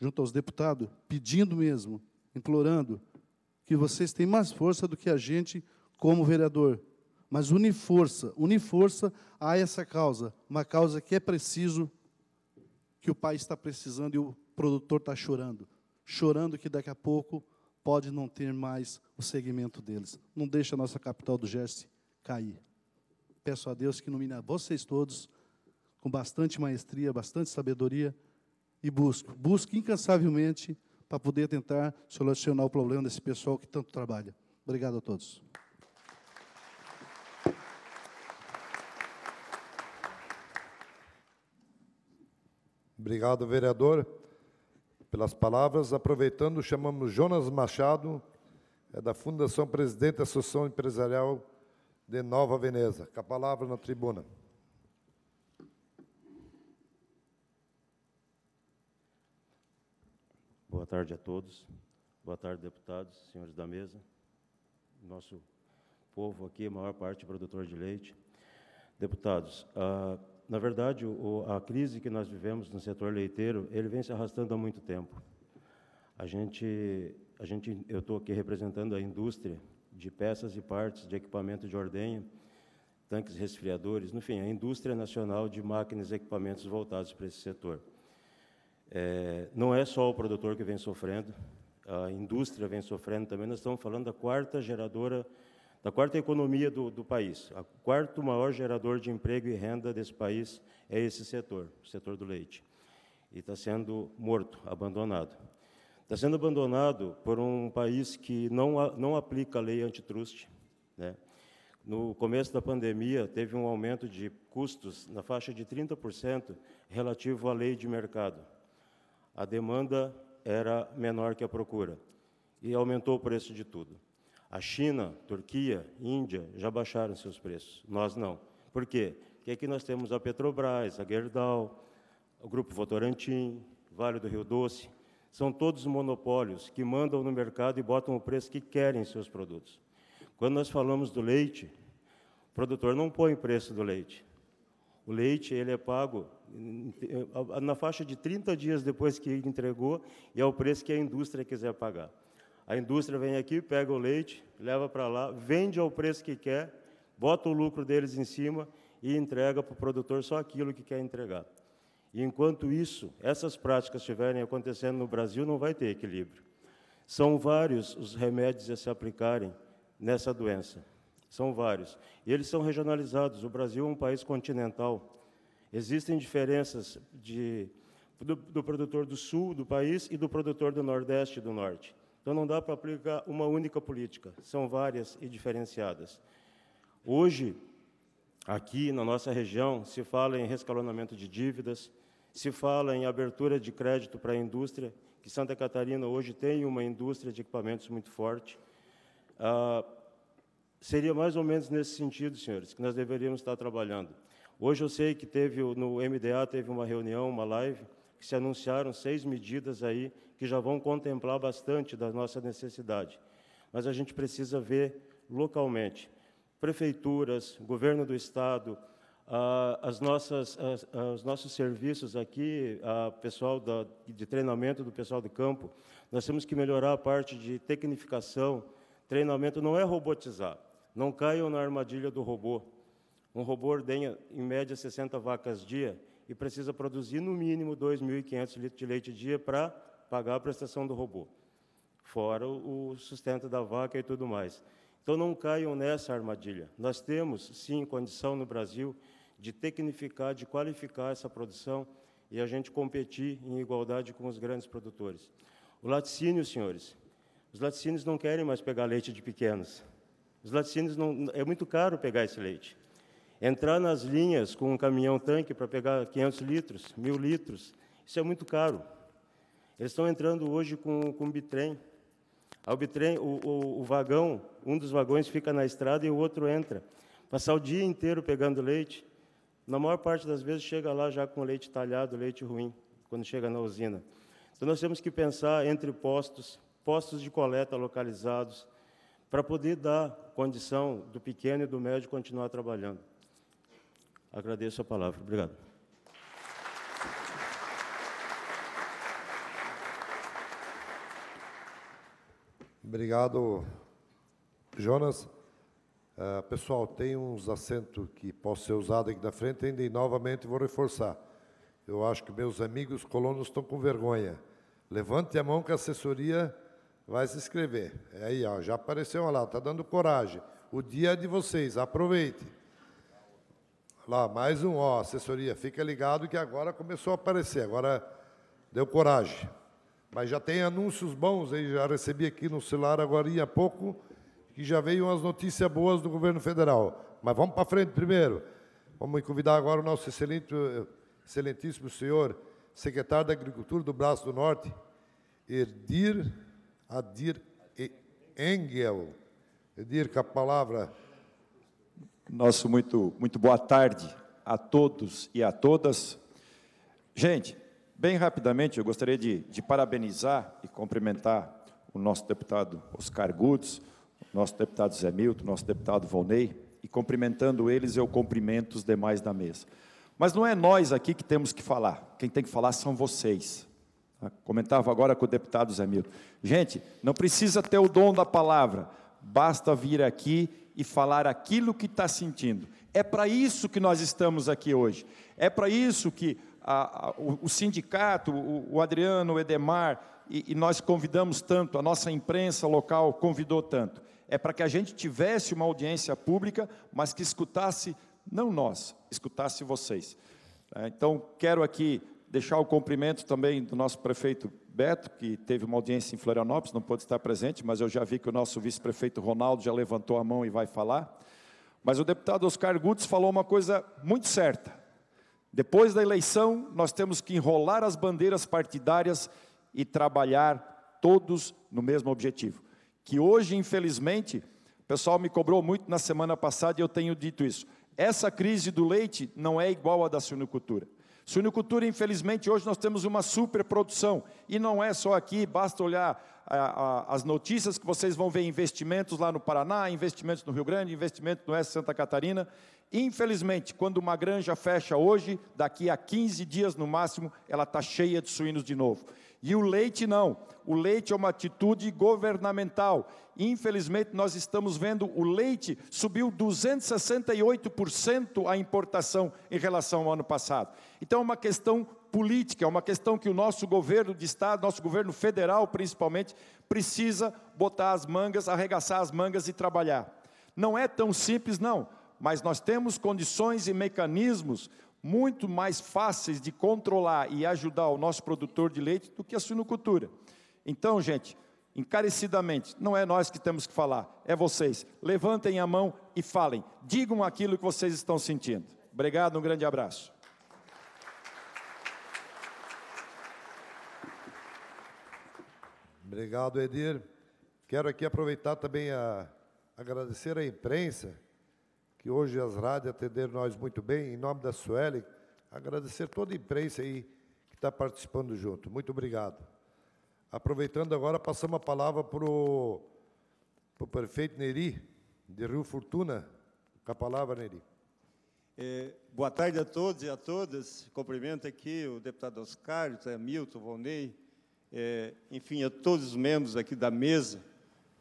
junto aos deputados, pedindo mesmo, implorando, que vocês têm mais força do que a gente como vereador. Mas une força, une força a essa causa, uma causa que é preciso, que o país está precisando e o produtor está chorando. Chorando que daqui a pouco pode não ter mais o segmento deles. Não deixa a nossa capital do Geste cair. Peço a Deus que ilumine a vocês todos com bastante maestria, bastante sabedoria, e busco. Busco incansavelmente para poder tentar solucionar o problema desse pessoal que tanto trabalha. Obrigado a todos. Obrigado, vereador, pelas palavras. Aproveitando, chamamos Jonas Machado, é da Fundação Presidente da Associação Empresarial de Nova Veneza. Com a palavra na tribuna. tarde a todos. Boa tarde, deputados, senhores da mesa. Nosso povo aqui, a maior parte produtor de leite. Deputados, ah, na verdade, o, a crise que nós vivemos no setor leiteiro, ele vem se arrastando há muito tempo. A gente, a gente eu estou aqui representando a indústria de peças e partes de equipamento de ordenha, tanques resfriadores, enfim, a indústria nacional de máquinas e equipamentos voltados para esse setor. É, não é só o produtor que vem sofrendo, a indústria vem sofrendo também. Nós estamos falando da quarta geradora, da quarta economia do, do país. O quarto maior gerador de emprego e renda desse país é esse setor, o setor do leite. E está sendo morto, abandonado. Está sendo abandonado por um país que não, não aplica a lei antitrust. Né? No começo da pandemia, teve um aumento de custos na faixa de 30% relativo à lei de mercado a demanda era menor que a procura e aumentou o preço de tudo. A China, Turquia, Índia já baixaram seus preços, nós não. Por quê? Porque aqui nós temos a Petrobras, a Gerdau, o Grupo Votorantim, Vale do Rio Doce. São todos monopólios que mandam no mercado e botam o preço que querem em seus produtos. Quando nós falamos do leite, o produtor não põe preço do leite, o leite ele é pago eh, na faixa de 30 dias depois que entregou e é o preço que a indústria quiser pagar. A indústria vem aqui, pega o leite, leva para lá, vende ao preço que quer, bota o lucro deles em cima e entrega para o produtor só aquilo que quer entregar. E enquanto isso, essas práticas estiverem acontecendo no Brasil, não vai ter equilíbrio. São vários os remédios a se aplicarem nessa doença. São vários. E eles são regionalizados. O Brasil é um país continental. Existem diferenças de, do, do produtor do sul do país e do produtor do nordeste e do norte. Então não dá para aplicar uma única política. São várias e diferenciadas. Hoje, aqui na nossa região, se fala em rescalonamento de dívidas, se fala em abertura de crédito para a indústria, que Santa Catarina hoje tem uma indústria de equipamentos muito forte. Ah, seria mais ou menos nesse sentido, senhores, que nós deveríamos estar trabalhando. Hoje eu sei que teve no MDA teve uma reunião, uma live, que se anunciaram seis medidas aí que já vão contemplar bastante da nossa necessidade. Mas a gente precisa ver localmente. Prefeituras, governo do estado, ah, as nossas, as, os nossos serviços aqui, ah, pessoal da, de treinamento do pessoal do campo, nós temos que melhorar a parte de tecnificação. Treinamento não é robotizar, não caiam na armadilha do robô. Um robô ordenha, em média, 60 vacas dia e precisa produzir, no mínimo, 2.500 litros de leite dia para pagar a prestação do robô, fora o sustento da vaca e tudo mais. Então, não caiam nessa armadilha. Nós temos, sim, condição no Brasil de tecnificar, de qualificar essa produção e a gente competir em igualdade com os grandes produtores. O laticínio, senhores, os laticínios não querem mais pegar leite de pequenos. Os laticínios não é muito caro pegar esse leite. Entrar nas linhas com um caminhão tanque para pegar 500 litros, 1000 litros, isso é muito caro. Eles estão entrando hoje com com bitrem. Ao bitrem, o, o, o vagão, um dos vagões fica na estrada e o outro entra. Passar o dia inteiro pegando leite, na maior parte das vezes chega lá já com leite talhado, leite ruim, quando chega na usina. Então nós temos que pensar entre postos, postos de coleta localizados, para poder dar condição do pequeno e do médio continuar trabalhando. Agradeço a palavra. Obrigado. Obrigado, Jonas. Uh, pessoal, tem uns assentos que posso ser usado aqui na frente ainda e novamente vou reforçar. Eu acho que meus amigos colonos estão com vergonha. Levante a mão que a assessoria vai se inscrever. É aí, ó, já apareceu lá, está dando coragem. O dia é de vocês, aproveite. Lá, mais um, ó, assessoria, fica ligado que agora começou a aparecer, agora deu coragem. Mas já tem anúncios bons, aí já recebi aqui no celular agora há pouco, que já veio umas notícias boas do governo federal. Mas vamos para frente primeiro. Vamos convidar agora o nosso excelente, excelentíssimo senhor secretário da Agricultura do Braço do Norte, Erdir Adir Engel. Adir, com a palavra. Nosso muito, muito boa tarde a todos e a todas. Gente, bem rapidamente, eu gostaria de, de parabenizar e cumprimentar o nosso deputado Oscar Gutz, o nosso deputado Zé Milton, o nosso deputado Volney, e cumprimentando eles, eu cumprimento os demais da mesa. Mas não é nós aqui que temos que falar, quem tem que falar são vocês. Comentava agora com o deputado Zé Milton. Gente, não precisa ter o dom da palavra, basta vir aqui e falar aquilo que está sentindo. É para isso que nós estamos aqui hoje. É para isso que a, a, o, o, sindicato, o, o, Adriano, o Edemar, e, e nós convidamos tanto, a nossa imprensa local convidou tanto. É para que a gente tivesse uma audiência pública, mas que escutasse, não nós, escutasse vocês. É, então, quero aqui deixar o cumprimento também do nosso prefeito Beto, que teve uma audiência em Florianópolis, não pôde estar presente, mas eu já vi que o nosso vice-prefeito Ronaldo já levantou a mão e vai falar. Mas o deputado Oscar Gutz falou uma coisa muito certa. Depois da eleição, nós temos que enrolar as bandeiras partidárias e trabalhar todos no mesmo objetivo. Que hoje, infelizmente, o pessoal me cobrou muito na semana passada e eu tenho dito isso. Essa crise do leite não é igual à da suinocultura. Suinocultura, infelizmente, hoje nós temos uma superprodução. E não é só aqui, basta olhar a, a, as notícias que vocês vão ver investimentos lá no Paraná, investimentos no Rio Grande, investimentos no Oeste Santa Catarina. Infelizmente, quando uma granja fecha hoje, daqui a 15 dias no máximo, ela está cheia de suínos de novo. E o leite não. O leite é uma atitude governamental. Infelizmente, nós estamos vendo o leite subiu 268% a importação em relação ao ano passado. Então, é uma questão política, é uma questão que o nosso governo de Estado, nosso governo federal principalmente, precisa botar as mangas, arregaçar as mangas e trabalhar. Não é tão simples, não, mas nós temos condições e mecanismos muito mais fáceis de controlar e ajudar o nosso produtor de leite do que a suinocultura. Então, gente, encarecidamente, não é nós que temos que falar, é vocês. Levantem a mão e falem. Digam aquilo que vocês estão sentindo. Obrigado, um grande abraço. Obrigado, Edir. Quero aqui aproveitar também a agradecer à imprensa que hoje as rádios atenderam nós muito bem. Em nome da Sueli, agradecer toda a imprensa aí que está participando junto. Muito obrigado. Aproveitando agora, passamos a palavra para o, prefeito Neri, de Rio Fortuna. Com a palavra, Neri. É, boa tarde a todos e a todas. Cumprimento aqui o deputado Oscar, o Milton, o Volney, é, enfim, a todos os membros aqui da mesa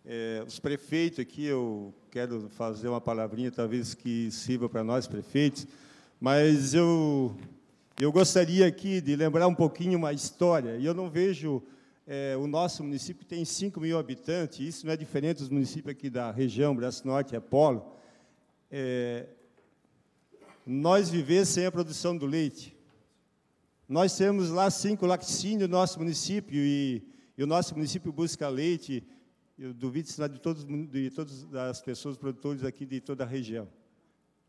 é, os prefeitos aqui, eu quero fazer uma palavrinha, talvez que sirva para nós prefeitos, mas eu, eu gostaria aqui de lembrar um pouquinho uma história, e eu não vejo. É, o nosso município tem 5 mil habitantes, isso não é diferente dos municípios aqui da região, Braço Norte, Apolo. É, nós viver sem a produção do leite. Nós temos lá cinco laticínios no nosso município, e, e o nosso município busca leite eu duvido se de, todos, de todas as pessoas produtores aqui de toda a região.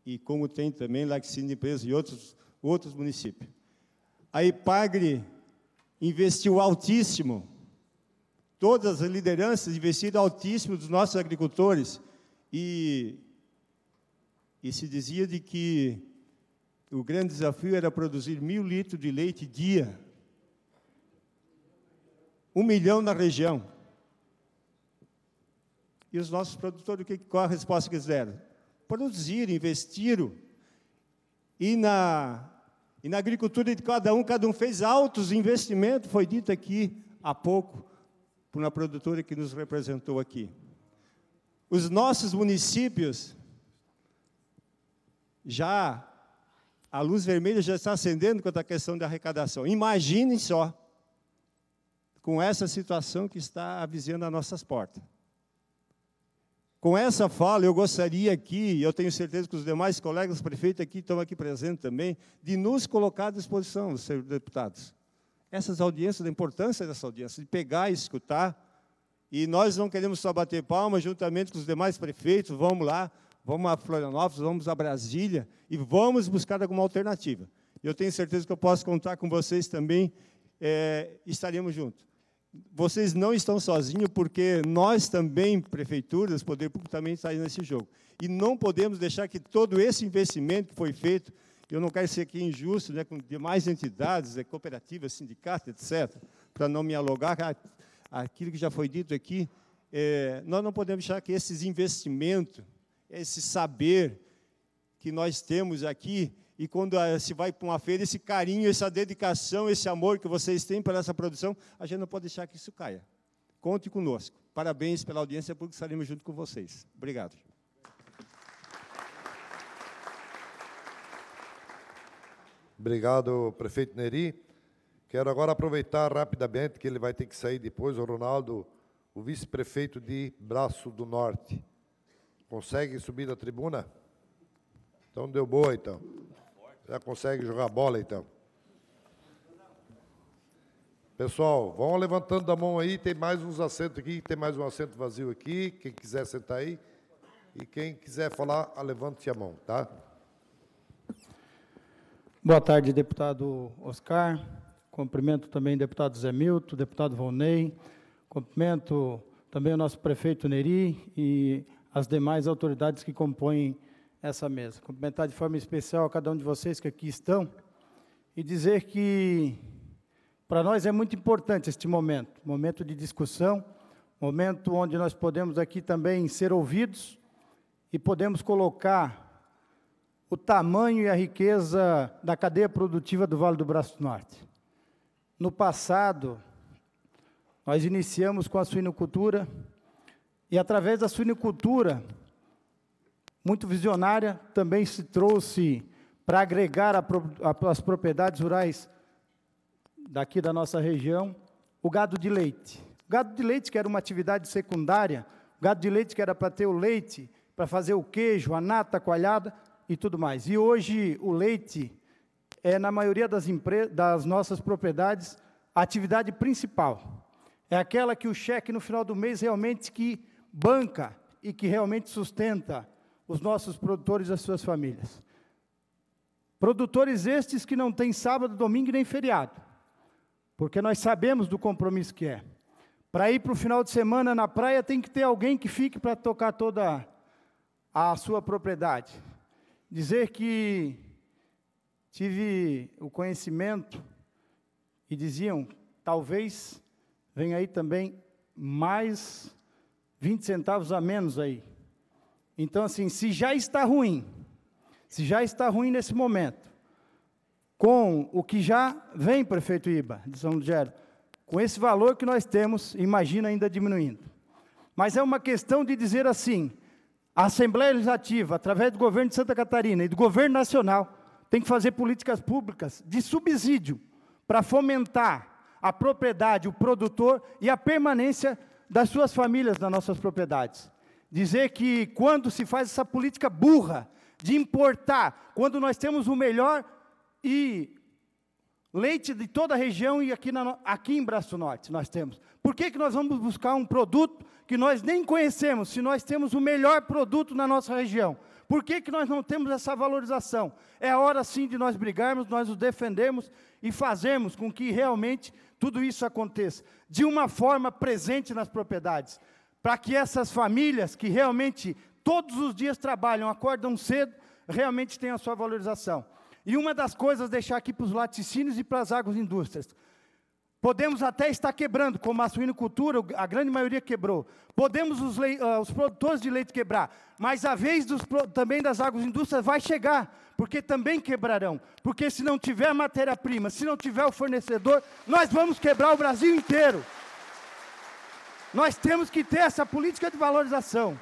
E como tem também lá Laxine empresas e outros, outros municípios. A Ipagre investiu altíssimo, todas as lideranças investiram altíssimo dos nossos agricultores e, e se dizia de que o grande desafio era produzir mil litros de leite dia, um milhão na região. E os nossos produtores, que, qual a resposta que eles deram? Produziram, investiram. E na, e na agricultura de cada um, cada um fez altos investimentos, foi dito aqui há pouco, por uma produtora que nos representou aqui. Os nossos municípios, já, a luz vermelha já está acendendo quanto à questão da arrecadação. Imaginem só, com essa situação que está avisando às nossas portas. Com essa fala, eu gostaria aqui, eu tenho certeza que os demais colegas prefeitos aqui estão aqui presentes também, de nos colocar à disposição, senhores deputados. Essas audiências, da importância dessa audiência, de pegar e escutar. E nós não queremos só bater palmas juntamente com os demais prefeitos, vamos lá, vamos a Florianópolis, vamos a Brasília e vamos buscar alguma alternativa. Eu tenho certeza que eu posso contar com vocês também, é, estaremos juntos vocês não estão sozinhos, porque nós também, prefeituras, poder público, também está nesse jogo. E não podemos deixar que todo esse investimento que foi feito, eu não quero ser aqui injusto né, com demais entidades, né, cooperativas, sindicatos, etc., para não me alogar, aquilo que já foi dito aqui, é, nós não podemos deixar que esses investimentos, esse saber que nós temos aqui, e quando ah, se vai para uma feira, esse carinho, essa dedicação, esse amor que vocês têm para essa produção, a gente não pode deixar que isso caia. Conte conosco. Parabéns pela audiência, porque estaremos junto com vocês. Obrigado. Obrigado, prefeito Neri. Quero agora aproveitar rapidamente que ele vai ter que sair depois, o Ronaldo, o vice-prefeito de Braço do Norte. Consegue subir da tribuna? Então deu boa, então. Já consegue jogar bola, então. Pessoal, vão levantando a mão aí, tem mais uns assentos aqui, tem mais um assento vazio aqui, quem quiser sentar aí. E quem quiser falar, levante a mão, tá? Boa tarde, deputado Oscar. Cumprimento também deputado Zé Milton, deputado Volney. Cumprimento também o nosso prefeito Neri e as demais autoridades que compõem essa mesa. Cumprimentar de forma especial a cada um de vocês que aqui estão e dizer que para nós é muito importante este momento momento de discussão, momento onde nós podemos aqui também ser ouvidos e podemos colocar o tamanho e a riqueza da cadeia produtiva do Vale do Braço do Norte. No passado, nós iniciamos com a suinocultura e através da suinocultura muito visionária, também se trouxe para agregar a, a, as propriedades rurais daqui da nossa região o gado de leite. O gado de leite, que era uma atividade secundária, o gado de leite que era para ter o leite, para fazer o queijo, a nata, a coalhada e tudo mais. E hoje o leite é, na maioria das, das nossas propriedades, a atividade principal. É aquela que o cheque no final do mês realmente que banca e que realmente sustenta os nossos produtores e as suas famílias. Produtores estes que não têm sábado, domingo nem feriado, porque nós sabemos do compromisso que é. Para ir para o final de semana na praia, tem que ter alguém que fique para tocar toda a sua propriedade. Dizer que tive o conhecimento e diziam, talvez venha aí também mais 20 centavos a menos aí. Então, assim, se já está ruim, se já está ruim nesse momento, com o que já vem, prefeito Iba, de São Lugero, com esse valor que nós temos, imagina ainda diminuindo. Mas é uma questão de dizer assim: a Assembleia Legislativa, através do governo de Santa Catarina e do governo nacional, tem que fazer políticas públicas de subsídio para fomentar a propriedade, o produtor e a permanência das suas famílias nas nossas propriedades dizer que quando se faz essa política burra de importar, quando nós temos o melhor e leite de toda a região e aqui, na, aqui em Braço Norte nós temos. Por que, que nós vamos buscar um produto que nós nem conhecemos, se nós temos o melhor produto na nossa região? Por que, que nós não temos essa valorização? É hora sim de nós brigarmos, nós o defendermos e fazermos com que realmente tudo isso aconteça de uma forma presente nas propriedades para que essas famílias que realmente todos os dias trabalham, acordam cedo, realmente tenham a sua valorização. E uma das coisas, deixar aqui para os laticínios e para as agroindústrias. Podemos até estar quebrando, como a suinocultura, a grande maioria quebrou. Podemos os, uh, os produtores de leite quebrar, mas a vez dos, também das agroindústrias vai chegar, porque também quebrarão. Porque se não tiver matéria-prima, se não tiver o fornecedor, nós vamos quebrar o Brasil inteiro. Nós temos que ter essa política de valorização.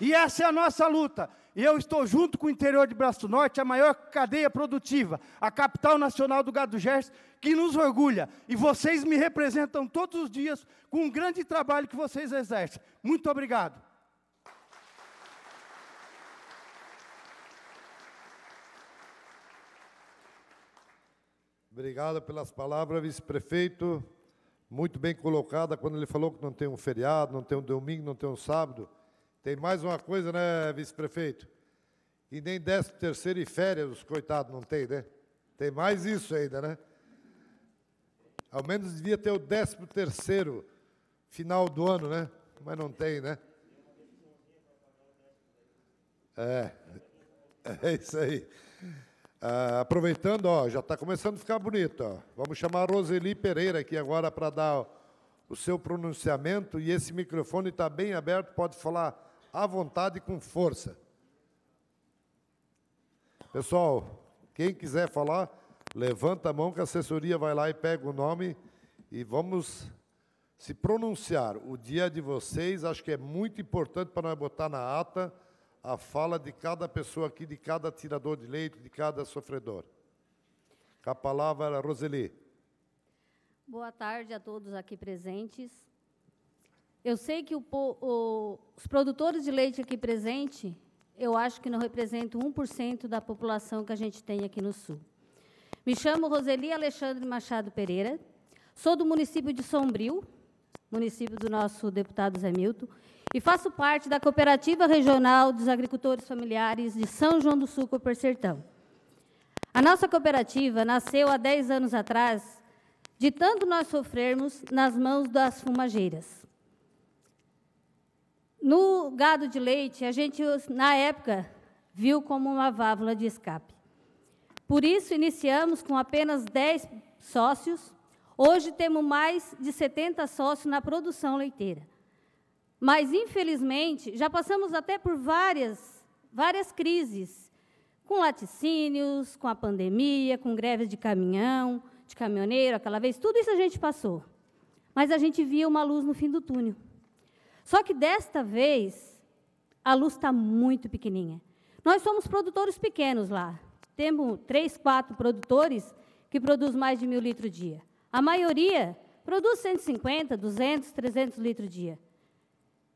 E essa é a nossa luta. E eu estou junto com o interior de Braço Norte, a maior cadeia produtiva, a capital nacional do gado gers, que nos orgulha. E vocês me representam todos os dias com um grande trabalho que vocês exercem. Muito obrigado. Obrigado pelas palavras, vice-prefeito muito bem colocada quando ele falou que não tem um feriado, não tem um domingo, não tem um sábado. Tem mais uma coisa, né, vice-prefeito? E nem décimo terceiro e férias, os coitados, não tem, né? Tem mais isso ainda, né? Ao menos devia ter o décimo terceiro final do ano, né? Mas não tem, né? É, é isso aí. Ah, aproveitando, ó, já está começando a ficar bonito. Ó. Vamos chamar a Roseli Pereira aqui agora para dar o seu pronunciamento. E esse microfone está bem aberto, pode falar à vontade e com força. Pessoal, quem quiser falar, levanta a mão que a assessoria vai lá e pega o nome e vamos se pronunciar. O dia de vocês acho que é muito importante para nós botar na ata a fala de cada pessoa aqui, de cada tirador de leito, de cada sofredor. Com a palavra, Roseli. Boa tarde a todos aqui presentes. Eu sei que o, o, os produtores de leite aqui presentes, eu acho que não representam 1% da população que a gente tem aqui no Sul. Me chamo Roseli Alexandre Machado Pereira, sou do município de Sombrio, município do nosso deputado Zé Milton, e faço parte da Cooperativa Regional dos Agricultores Familiares de São João do Sul, Copor Sertão. A nossa cooperativa nasceu há 10 anos atrás de tanto nós sofrermos nas mãos das fumageiras. No gado de leite, a gente, na época, viu como uma válvula de escape. Por isso, iniciamos com apenas 10 sócios. Hoje, temos mais de 70 sócios na produção leiteira. Mas, infelizmente, já passamos até por várias, várias crises, com laticínios, com a pandemia, com greves de caminhão, de caminhoneiro, aquela vez, tudo isso a gente passou. Mas a gente via uma luz no fim do túnel. Só que desta vez, a luz está muito pequenininha. Nós somos produtores pequenos lá. Temos três, quatro produtores que produzem mais de mil litros dia. A maioria produz 150, 200, 300 litros dia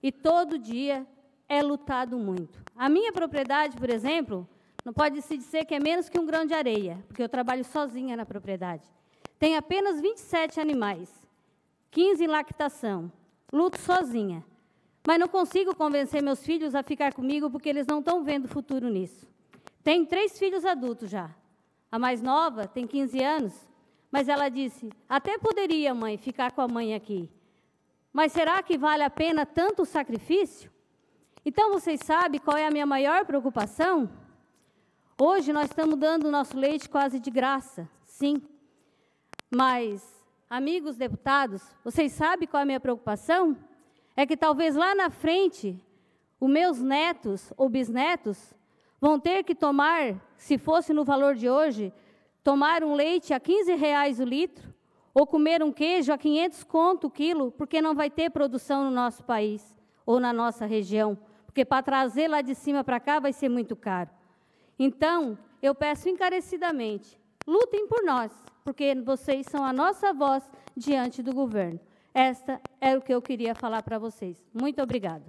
e todo dia é lutado muito. A minha propriedade, por exemplo, não pode se dizer que é menos que um grão de areia, porque eu trabalho sozinha na propriedade. Tem apenas 27 animais, 15 em lactação. Luto sozinha. Mas não consigo convencer meus filhos a ficar comigo porque eles não estão vendo futuro nisso. Tenho três filhos adultos já. A mais nova tem 15 anos, mas ela disse: Até poderia, mãe, ficar com a mãe aqui, mas será que vale a pena tanto o sacrifício? Então vocês sabem qual é a minha maior preocupação? Hoje nós estamos dando o nosso leite quase de graça, sim. Mas, amigos deputados, vocês sabem qual é a minha preocupação? É que talvez lá na frente, os meus netos ou bisnetos vão ter que tomar, se fosse no valor de hoje, tomar um leite a 15 reais o litro, ou comer um queijo a 500 conto o quilo, porque não vai ter produção no nosso país ou na nossa região, porque para trazer lá de cima para cá vai ser muito caro. Então, eu peço encarecidamente, lutem por nós, porque vocês são a nossa voz diante do governo. Esta é o que eu queria falar para vocês. Muito obrigada.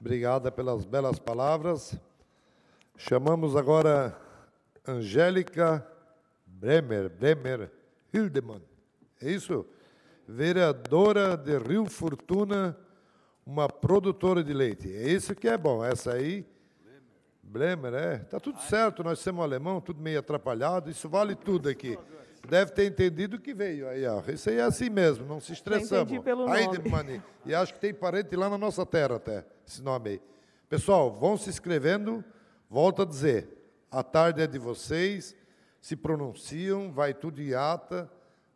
Obrigada pelas belas palavras. Chamamos agora Angélica Bremer, Bremer Hildemann. É isso? Vereadora de Rio Fortuna, uma produtora de leite. É isso que é bom. Essa aí, Bremer, é. Tá tudo certo, nós somos alemão, tudo meio atrapalhado, isso vale tudo aqui. Deve ter entendido que veio aí, ó. Isso aí é assim mesmo, não se estressamos. pelo nome. E acho que tem parente lá na nossa terra até, esse nome aí. Pessoal, vão se inscrevendo. Volto a dizer, a tarde é de vocês, se pronunciam, vai tudo em ata,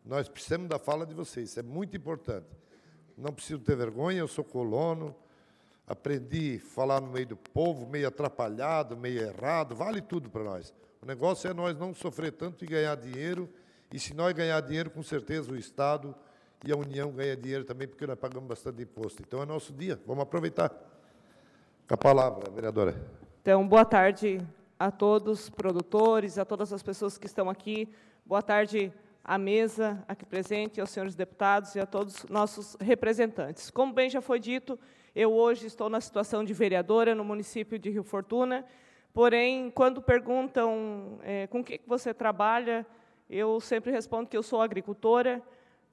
nós precisamos da fala de vocês, isso é muito importante. Não preciso ter vergonha, eu sou colono, aprendi a falar no meio do povo, meio atrapalhado, meio errado, vale tudo para nós. O negócio é nós não sofrer tanto e ganhar dinheiro, e se nós ganhar dinheiro, com certeza o Estado e a União ganham dinheiro também, porque nós pagamos bastante imposto. Então é nosso dia, vamos aproveitar. Com a palavra, vereadora. Então, boa tarde a todos os produtores, a todas as pessoas que estão aqui. Boa tarde à mesa aqui presente, aos senhores deputados e a todos nossos representantes. Como bem já foi dito, eu hoje estou na situação de vereadora no município de Rio Fortuna, porém, quando perguntam é, com o que você trabalha, eu sempre respondo que eu sou agricultora,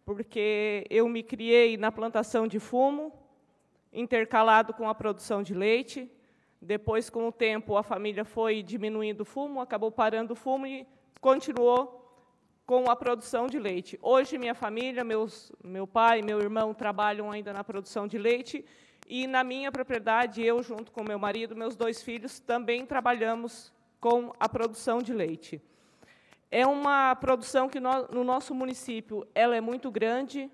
porque eu me criei na plantação de fumo, intercalado com a produção de leite, depois, com o tempo, a família foi diminuindo o fumo, acabou parando o fumo e continuou com a produção de leite. Hoje, minha família, meus, meu pai, meu irmão trabalham ainda na produção de leite e na minha propriedade, eu, junto com meu marido, meus dois filhos, também trabalhamos com a produção de leite. É uma produção que no, no nosso município ela é muito grande,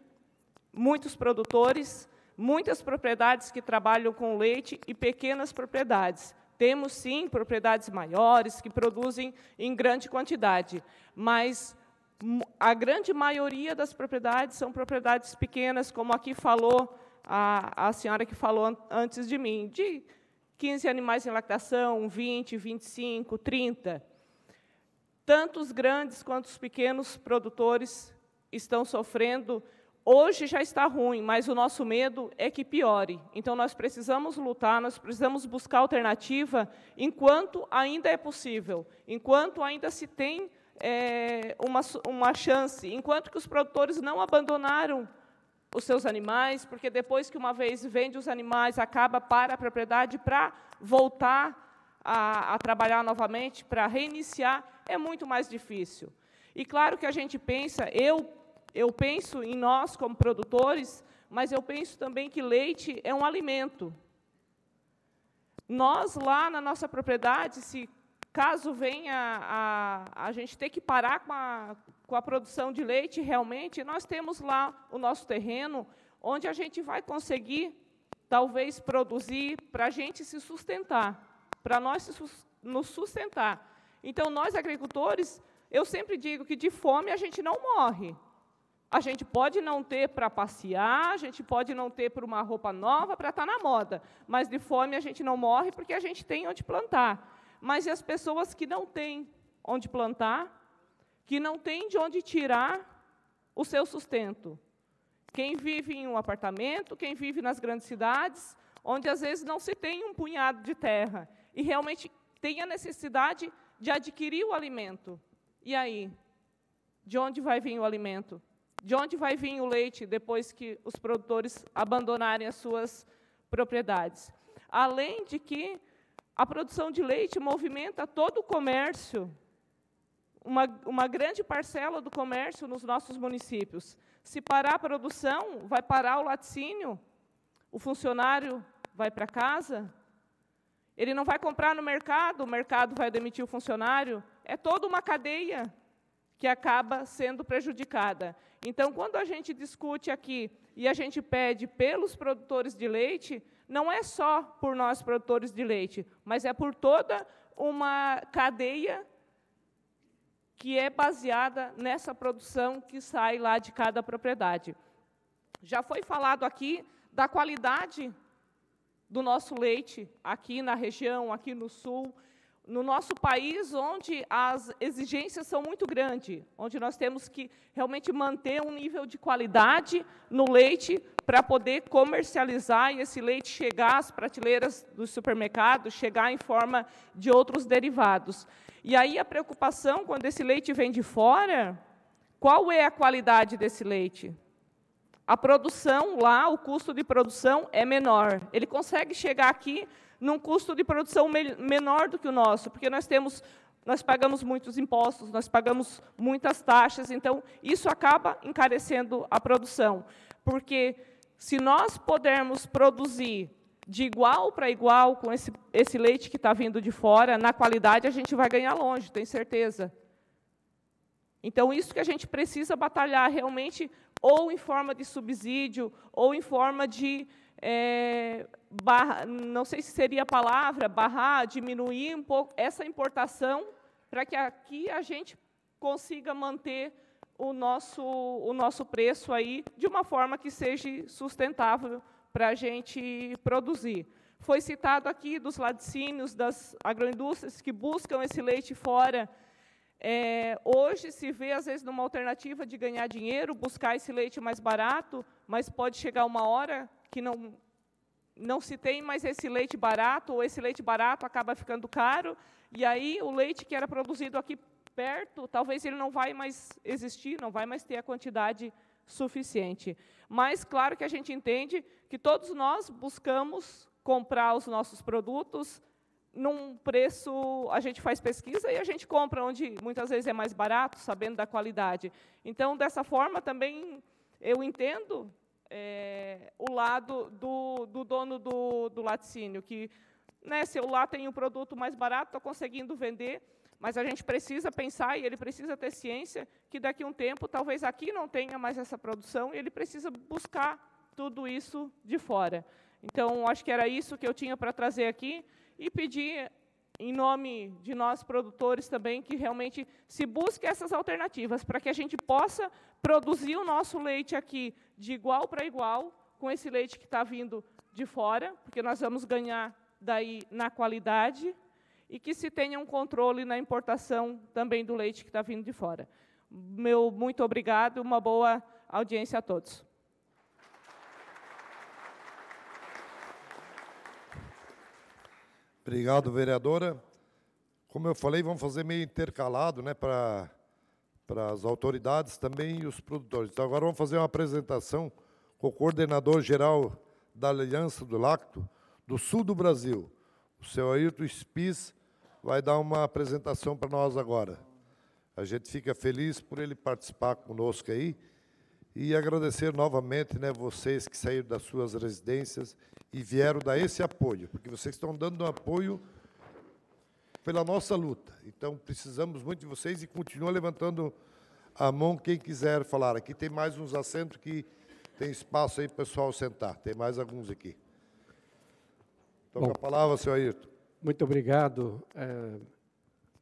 muitos produtores, muitas propriedades que trabalham com leite e pequenas propriedades. Temos, sim, propriedades maiores que produzem em grande quantidade, mas a grande maioria das propriedades são propriedades pequenas, como aqui falou a, a senhora que falou antes de mim, de 15 animais em lactação, 20, 25, 30. Tanto os grandes quanto os pequenos produtores estão sofrendo Hoje já está ruim, mas o nosso medo é que piore. Então nós precisamos lutar, nós precisamos buscar alternativa enquanto ainda é possível, enquanto ainda se tem é, uma, uma chance, enquanto que os produtores não abandonaram os seus animais, porque depois que uma vez vende os animais, acaba para a propriedade para voltar a, a trabalhar novamente, para reiniciar, é muito mais difícil. E claro que a gente pensa, eu eu penso em nós como produtores, mas eu penso também que leite é um alimento. Nós, lá na nossa propriedade, se caso venha a, a, gente ter que parar com a, com a produção de leite, realmente, nós temos lá o nosso terreno, onde a gente vai conseguir, talvez, produzir para a gente se sustentar, para nós nos sustentar. Então, nós, agricultores, eu sempre digo que de fome a gente não morre, a gente pode não ter para passear, a gente pode não ter para uma roupa nova, para estar tá na moda, mas de fome a gente não morre porque a gente tem onde plantar. Mas e as pessoas que não têm onde plantar, que não têm de onde tirar o seu sustento? Quem vive em um apartamento, quem vive nas grandes cidades, onde às vezes não se tem um punhado de terra e realmente tem a necessidade de adquirir o alimento. E aí? De onde vai vir o alimento? De onde vai vir o leite depois que os produtores abandonarem as suas propriedades? Além de que a produção de leite movimenta todo o comércio, uma, uma grande parcela do comércio nos nossos municípios. Se parar a produção, vai parar o laticínio, o funcionário vai para casa, ele não vai comprar no mercado, o mercado vai demitir o funcionário. É toda uma cadeia que acaba sendo prejudicada. Então, quando a gente discute aqui e a gente pede pelos produtores de leite, não é só por nós produtores de leite, mas é por toda uma cadeia que é baseada nessa produção que sai lá de cada propriedade. Já foi falado aqui da qualidade do nosso leite aqui na região, aqui no sul, no nosso país, onde as exigências são muito grandes, onde nós temos que realmente manter um nível de qualidade no leite para poder comercializar e esse leite chegar às prateleiras dos supermercados, chegar em forma de outros derivados. E aí a preocupação, quando esse leite vem de fora, qual é a qualidade desse leite? A produção lá, o custo de produção é menor. Ele consegue chegar aqui num custo de produção me menor do que o nosso, porque nós temos nós pagamos muitos impostos, nós pagamos muitas taxas, então isso acaba encarecendo a produção, porque se nós pudermos produzir de igual para igual com esse, esse leite que está vindo de fora, na qualidade a gente vai ganhar longe, tenho certeza. Então, isso que a gente precisa batalhar realmente, ou em forma de subsídio, ou em forma de é, barra, não sei se seria a palavra, barrar, diminuir um pouco essa importação, para que aqui a gente consiga manter o nosso, o nosso preço aí de uma forma que seja sustentável para a gente produzir. Foi citado aqui dos laticínios, das agroindústrias que buscam esse leite fora. É, hoje se vê, às vezes, numa alternativa de ganhar dinheiro, buscar esse leite mais barato, mas pode chegar uma hora que não, não se tem mais esse leite barato, ou esse leite barato acaba ficando caro, e aí o leite que era produzido aqui perto, talvez ele não vai mais existir, não vai mais ter a quantidade suficiente. Mas, claro que a gente entende que todos nós buscamos comprar os nossos produtos num preço, a gente faz pesquisa e a gente compra onde muitas vezes é mais barato, sabendo da qualidade. Então, dessa forma, também eu entendo é, o lado do, do dono do, do, laticínio, que né, se eu lá tenho um produto mais barato, estou conseguindo vender, mas a gente precisa pensar, e ele precisa ter ciência, que daqui a um tempo, talvez aqui não tenha mais essa produção, e ele precisa buscar tudo isso de fora. Então, acho que era isso que eu tinha para trazer aqui, e pedir em nome de nós produtores também, que realmente se busque essas alternativas para que a gente possa produzir o nosso leite aqui de igual para igual com esse leite que está vindo de fora, porque nós vamos ganhar daí na qualidade e que se tenha um controle na importação também do leite que está vindo de fora. Meu muito obrigado, uma boa audiência a todos. Obrigado, vereadora. Como eu falei, vamos fazer meio intercalado, né, para para as autoridades também e os produtores. Então, agora vamos fazer uma apresentação com o coordenador geral da Aliança do Lacto do Sul do Brasil. O seu Ayrton Spies vai dar uma apresentação para nós agora. A gente fica feliz por ele participar conosco aí e agradecer novamente né, vocês que saíram das suas residências e vieram dar esse apoio, porque vocês estão dando apoio pela nossa luta. Então, precisamos muito de vocês e continua levantando a mão quem quiser falar. Aqui tem mais uns assentos que tem espaço aí para o pessoal sentar. Tem mais alguns aqui. Então, Bom, com a palavra, senhor Ayrton. Muito obrigado, eh,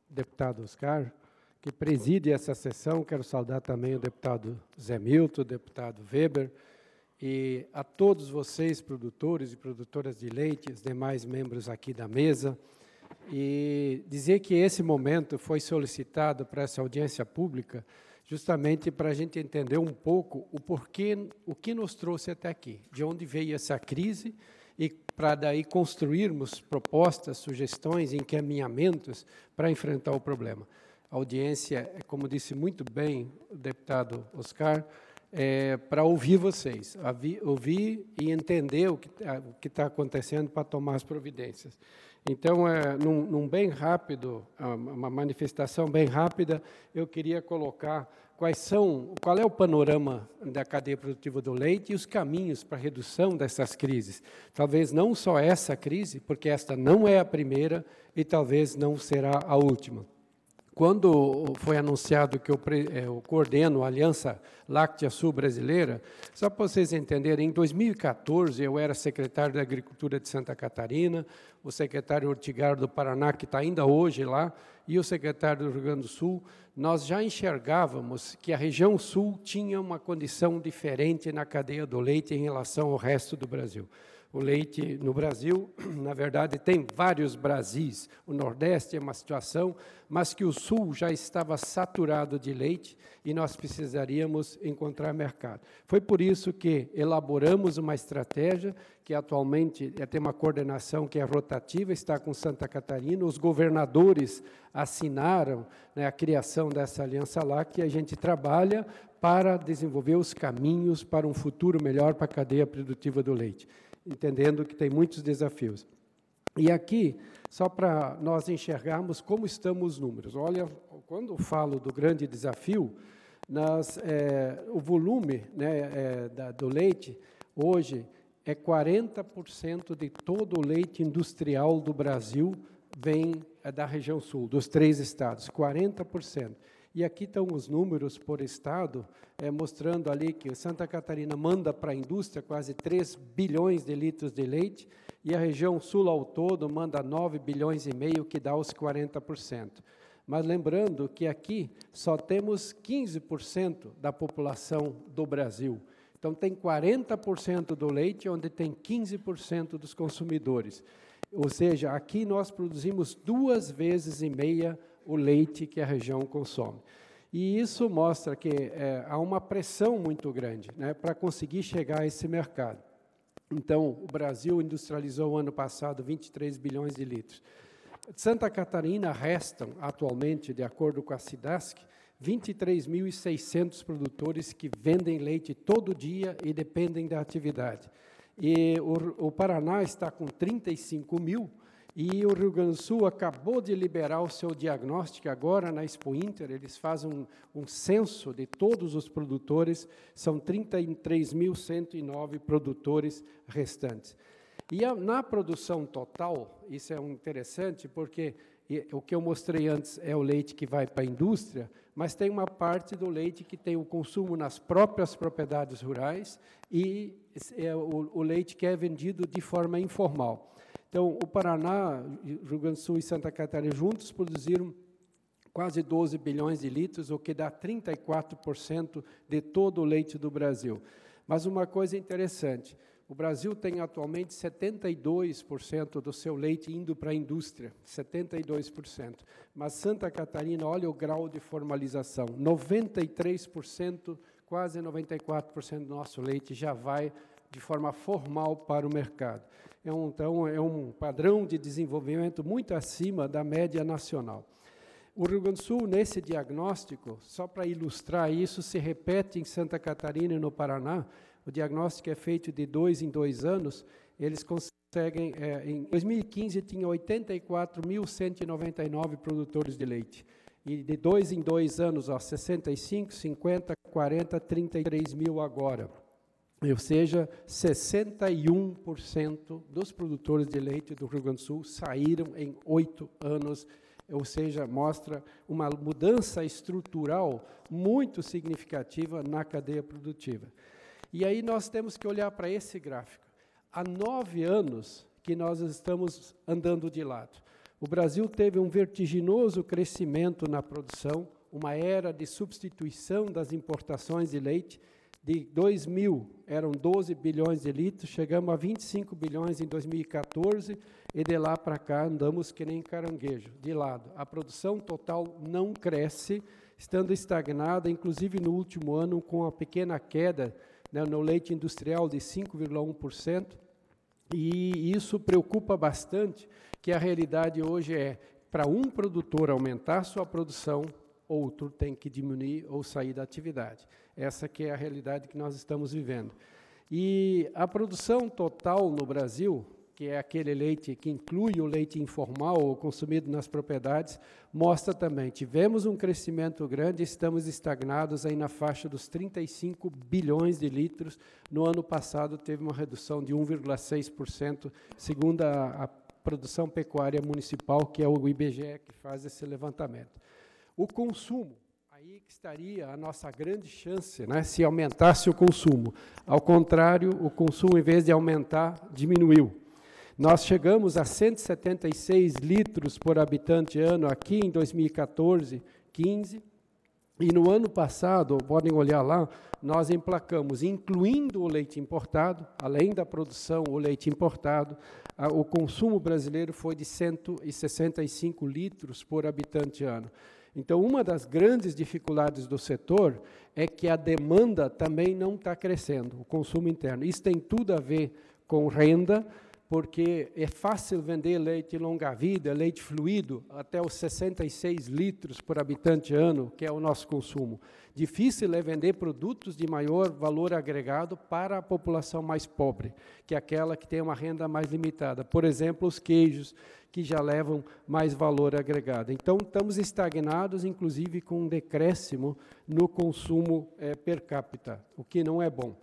deputado Oscar, que preside essa sessão. Quero saudar também o deputado Zé Milton, o deputado Weber, e a todos vocês, produtores e produtoras de leite, os demais membros aqui da mesa, e dizer que esse momento foi solicitado para essa audiência pública justamente para a gente entender um pouco o porquê, o que nos trouxe até aqui, de onde veio essa crise e para daí construirmos propostas, sugestões, encaminhamentos para enfrentar o problema. A audiência, é, como disse muito bem o deputado Oscar, é, para ouvir vocês, ouvir e entender o que está tá acontecendo para tomar as providências. Então, é, num, num, bem rápido, uma manifestação bem rápida, eu queria colocar quais são, qual é o panorama da cadeia produtiva do leite e os caminhos para a redução dessas crises. Talvez não só essa crise, porque esta não é a primeira e talvez não será a última. Quando foi anunciado que eu, eh, eu coordeno a Aliança Láctea Sul Brasileira, só para vocês entenderem, em 2014 eu era secretário da Agricultura de Santa Catarina, o secretário Ortigar do Paraná, que está ainda hoje lá, e o secretário do Rio Grande do Sul, nós já enxergávamos que a região sul tinha uma condição diferente na cadeia do leite em relação ao resto do Brasil. O leite no Brasil, na verdade, tem vários Brasis. O Nordeste é uma situação, mas que o Sul já estava saturado de leite e nós precisaríamos encontrar mercado. Foi por isso que elaboramos uma estratégia que atualmente é, tem uma coordenação que é rotativa, está com Santa Catarina. Os governadores assinaram né, a criação dessa aliança lá, que a gente trabalha para desenvolver os caminhos para um futuro melhor para a cadeia produtiva do leite entendendo que tem muitos desafios. E aqui, só para nós enxergarmos como estão os números. Olha, quando eu falo do grande desafio, nas, é, o volume né, é, da, do leite hoje é 40% de todo o leite industrial do Brasil vem é, da região sul, dos três estados, 40%. E aqui estão os números por estado, é, mostrando ali que Santa Catarina manda para a indústria quase 3 bilhões de litros de leite, e a região sul ao todo manda 9 bilhões e meio, que dá os 40%. Mas lembrando que aqui só temos 15% da população do Brasil. Então tem 40% do leite onde tem 15% dos consumidores. Ou seja, aqui nós produzimos duas vezes e meia o leite que a região consome. E isso mostra que é, há uma pressão muito grande né, para conseguir chegar a esse mercado. Então, o Brasil industrializou ano passado 23 bilhões de litros. Santa Catarina restam, atualmente, de acordo com a SIDASC, 23.600 produtores que vendem leite todo dia e dependem da atividade. E o, o Paraná está com 35 mil, e o Rio Grande do Sul acabou de liberar o seu diagnóstico agora na Expo Inter. Eles fazem um, um censo de todos os produtores, são 33.109 produtores restantes. E a, na produção total, isso é um interessante, porque e, o que eu mostrei antes é o leite que vai para a indústria, mas tem uma parte do leite que tem o consumo nas próprias propriedades rurais e é, o, o leite que é vendido de forma informal. Então, o Paraná, Rio Grande do Sul e Santa Catarina juntos produziram quase 12 bilhões de litros, o que dá 34% de todo o leite do Brasil. Mas uma coisa interessante, o Brasil tem atualmente 72% do seu leite indo para a indústria, 72%. Mas Santa Catarina, olha o grau de formalização, 93%, quase 94% do nosso leite já vai de forma formal para o mercado é um, então, é um padrão de desenvolvimento muito acima da média nacional. O Rio Grande do Sul, nesse diagnóstico, só para ilustrar isso, se repete em Santa Catarina e no Paraná. O diagnóstico é feito de dois em dois anos. Eles conseguem, é, em 2015, tinha 84.199 produtores de leite. E de dois em dois anos, ó, 65, 50, 40, 33 mil agora ou seja, 61% dos produtores de leite do Rio Grande do Sul saíram em oito anos, ou seja, mostra uma mudança estrutural muito significativa na cadeia produtiva. E aí nós temos que olhar para esse gráfico. Há nove anos que nós estamos andando de lado. O Brasil teve um vertiginoso crescimento na produção, uma era de substituição das importações de leite, de 2000 eram 12 bilhões de litros, chegamos a 25 bilhões em 2014 e de lá para cá andamos que nem caranguejo, de lado. A produção total não cresce, estando estagnada, inclusive no último ano com uma pequena queda né, no leite industrial de 5,1%. E isso preocupa bastante, que a realidade hoje é para um produtor aumentar sua produção, outro tem que diminuir ou sair da atividade. Essa que é a realidade que nós estamos vivendo. E a produção total no Brasil, que é aquele leite que inclui o leite informal ou consumido nas propriedades, mostra também. Tivemos um crescimento grande, estamos estagnados aí na faixa dos 35 bilhões de litros. No ano passado teve uma redução de 1,6%, segundo a, a produção pecuária municipal, que é o IBGE que faz esse levantamento. O consumo que estaria a nossa grande chance né, se aumentasse o consumo. Ao contrário, o consumo, em vez de aumentar, diminuiu. Nós chegamos a 176 litros por habitante ano aqui em 2014, 15, e no ano passado, podem olhar lá, nós emplacamos, incluindo o leite importado, além da produção, o leite importado, a, o consumo brasileiro foi de 165 litros por habitante ano. Então, uma das grandes dificuldades do setor é que a demanda também não está crescendo, o consumo interno. Isso tem tudo a ver com renda, porque é fácil vender leite longa-vida, leite fluido, até os 66 litros por habitante ano, que é o nosso consumo. Difícil é vender produtos de maior valor agregado para a população mais pobre, que é aquela que tem uma renda mais limitada. Por exemplo, os queijos, que já levam mais valor agregado. Então, estamos estagnados, inclusive, com um decréscimo no consumo é, per capita, o que não é bom.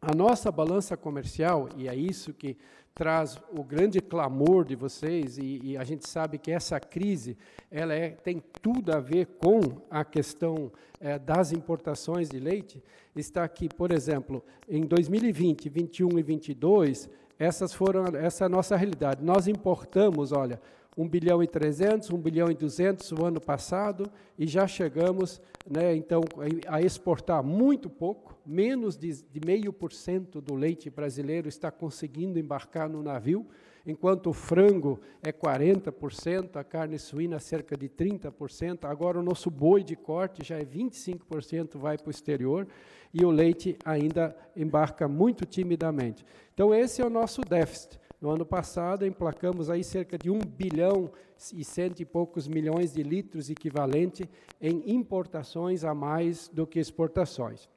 A nossa balança comercial, e é isso que traz o grande clamor de vocês e, e, a gente sabe que essa crise ela é, tem tudo a ver com a questão é, das importações de leite está aqui por exemplo em 2020 21 e 22 essas foram essa é a nossa realidade nós importamos olha 1 bilhão e 300, 1 bilhão e 200 o ano passado, e já chegamos, né, então, a exportar muito pouco, menos de, de 0,5% do leite brasileiro está conseguindo embarcar no navio, enquanto o frango é 40%, a carne suína cerca de 30%, agora o nosso boi de corte já é 25% vai para o exterior, e o leite ainda embarca muito timidamente. Então, esse é o nosso déficit. No ano passado, emplacamos aí cerca de 1 bilhão e cento e poucos milhões de litros equivalente em importações a mais do que exportações.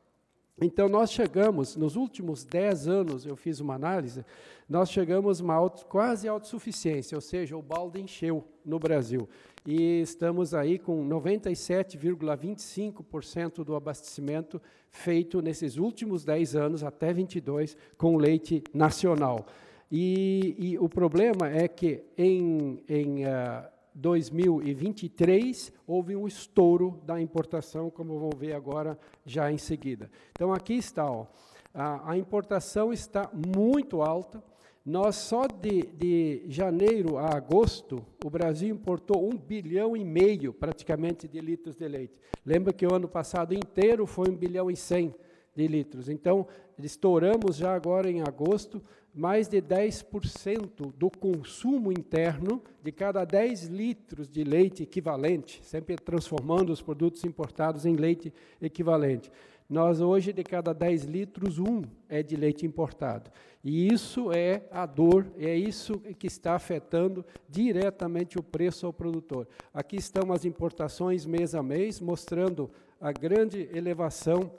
Então, nós chegamos, nos últimos 10 anos, eu fiz uma análise, nós chegamos a auto, quase à autossuficiência, ou seja, o balde encheu no Brasil. E estamos aí com 97,25% do abastecimento feito nesses últimos 10 anos, até 22, com leite nacional. E, e o problema é que em, em uh, ah, 2023 houve um estouro da importação, como vão ver agora já em seguida. Então aqui está, ó, a, a importação está muito alta. Nós só de, de janeiro a agosto, o Brasil importou um bilhão e meio praticamente de litros de leite. Lembra que o ano passado inteiro foi um bilhão e cem de litros. Então, estouramos já agora em agosto mais de 10% do consumo interno de cada 10 litros de leite equivalente, sempre transformando os produtos importados em leite equivalente. Nós, hoje, de cada 10 litros, um é de leite importado. E isso é a dor, é isso que está afetando diretamente o preço ao produtor. Aqui estão as importações mês a mês, mostrando a grande elevação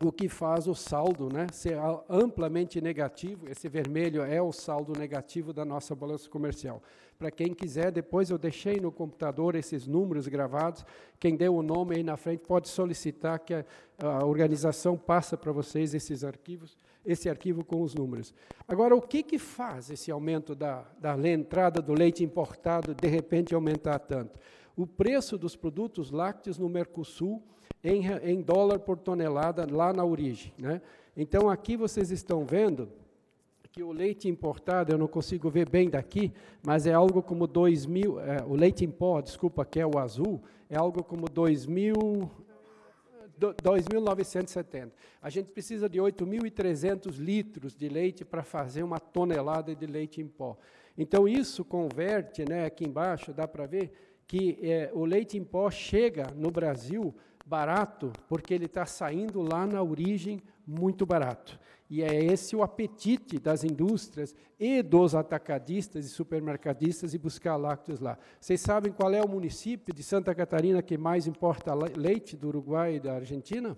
o que faz o saldo né, ser amplamente negativo. Esse vermelho é o saldo negativo da nossa balança comercial. Para quem quiser, depois eu deixei no computador esses números gravados. Quem deu o nome aí na frente pode solicitar que a, a organização passe para vocês esses arquivos, esse arquivo com os números. Agora, o que, que faz esse aumento da, da entrada do leite importado de repente aumentar tanto? O preço dos produtos lácteos no Mercosul em, em dólar por tonelada lá na origem. Né? Então, aqui vocês estão vendo que o leite importado, eu não consigo ver bem daqui, mas é algo como 2 mil, é, o leite em pó, desculpa, que é o azul, é algo como 2 mil... 2.970. A gente precisa de 8.300 litros de leite para fazer uma tonelada de leite em pó. Então, isso converte, né, aqui embaixo, dá para ver, que é, o leite em pó chega no Brasil barato porque ele está saindo lá na origem muito barato. E é esse o apetite das indústrias e dos atacadistas e supermercadistas e buscar lácteos lá. Vocês sabem qual é o município de Santa Catarina que mais importa leite do Uruguai e da Argentina?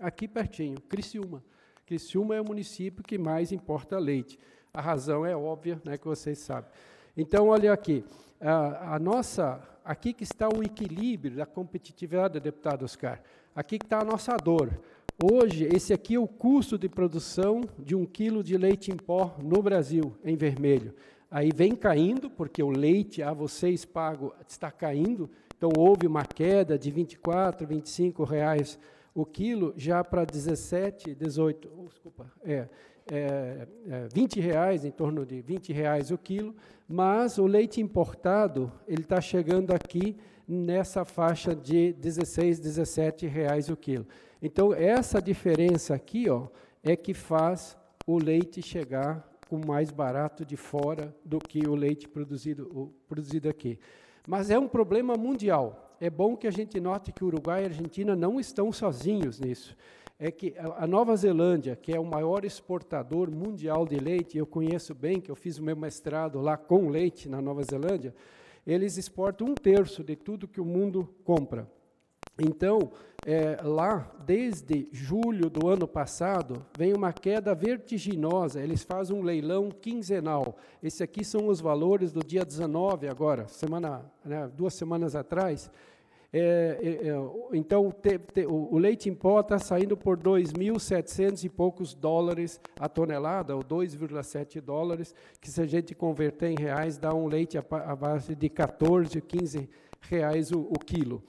Aqui pertinho, Criciúma. Criciúma é o município que mais importa leite. A razão é óbvia, né, que vocês sabem. Então, olha aqui, a, a nossa aqui que está o equilíbrio da competitividade, deputado Oscar. Aqui que está a nossa dor. Hoje, esse aqui é o custo de produção de um quilo de leite em pó no Brasil, em vermelho. Aí vem caindo, porque o leite a vocês pago está caindo, então houve uma queda de 24, 25 reais o quilo, já para 17, 18, desculpa, é é, 20 é, reais, em torno de 20 reais o quilo, mas o leite importado ele está chegando aqui nessa faixa de 16, 17 reais o quilo. Então essa diferença aqui, ó, é que faz o leite chegar o mais barato de fora do que o leite produzido, o, produzido aqui. Mas é um problema mundial. É bom que a gente note que o Uruguai e a Argentina não estão sozinhos nisso é que a Nova Zelândia, que é o maior exportador mundial de leite, eu conheço bem, que eu fiz o meu mestrado lá com leite na Nova Zelândia, eles exportam um terço de tudo que o mundo compra. Então, é, lá, desde julho do ano passado, vem uma queda vertiginosa. Eles fazem um leilão quinzenal. Esses aqui são os valores do dia 19, agora, semana, né, duas semanas atrás. É, é, é, então, te, te, o, o, leite em pó está saindo por 2.700 e poucos dólares a tonelada, ou 2,7 dólares, que se a gente converter em reais, dá um leite a, a base de 14, 15 reais o, o quilo.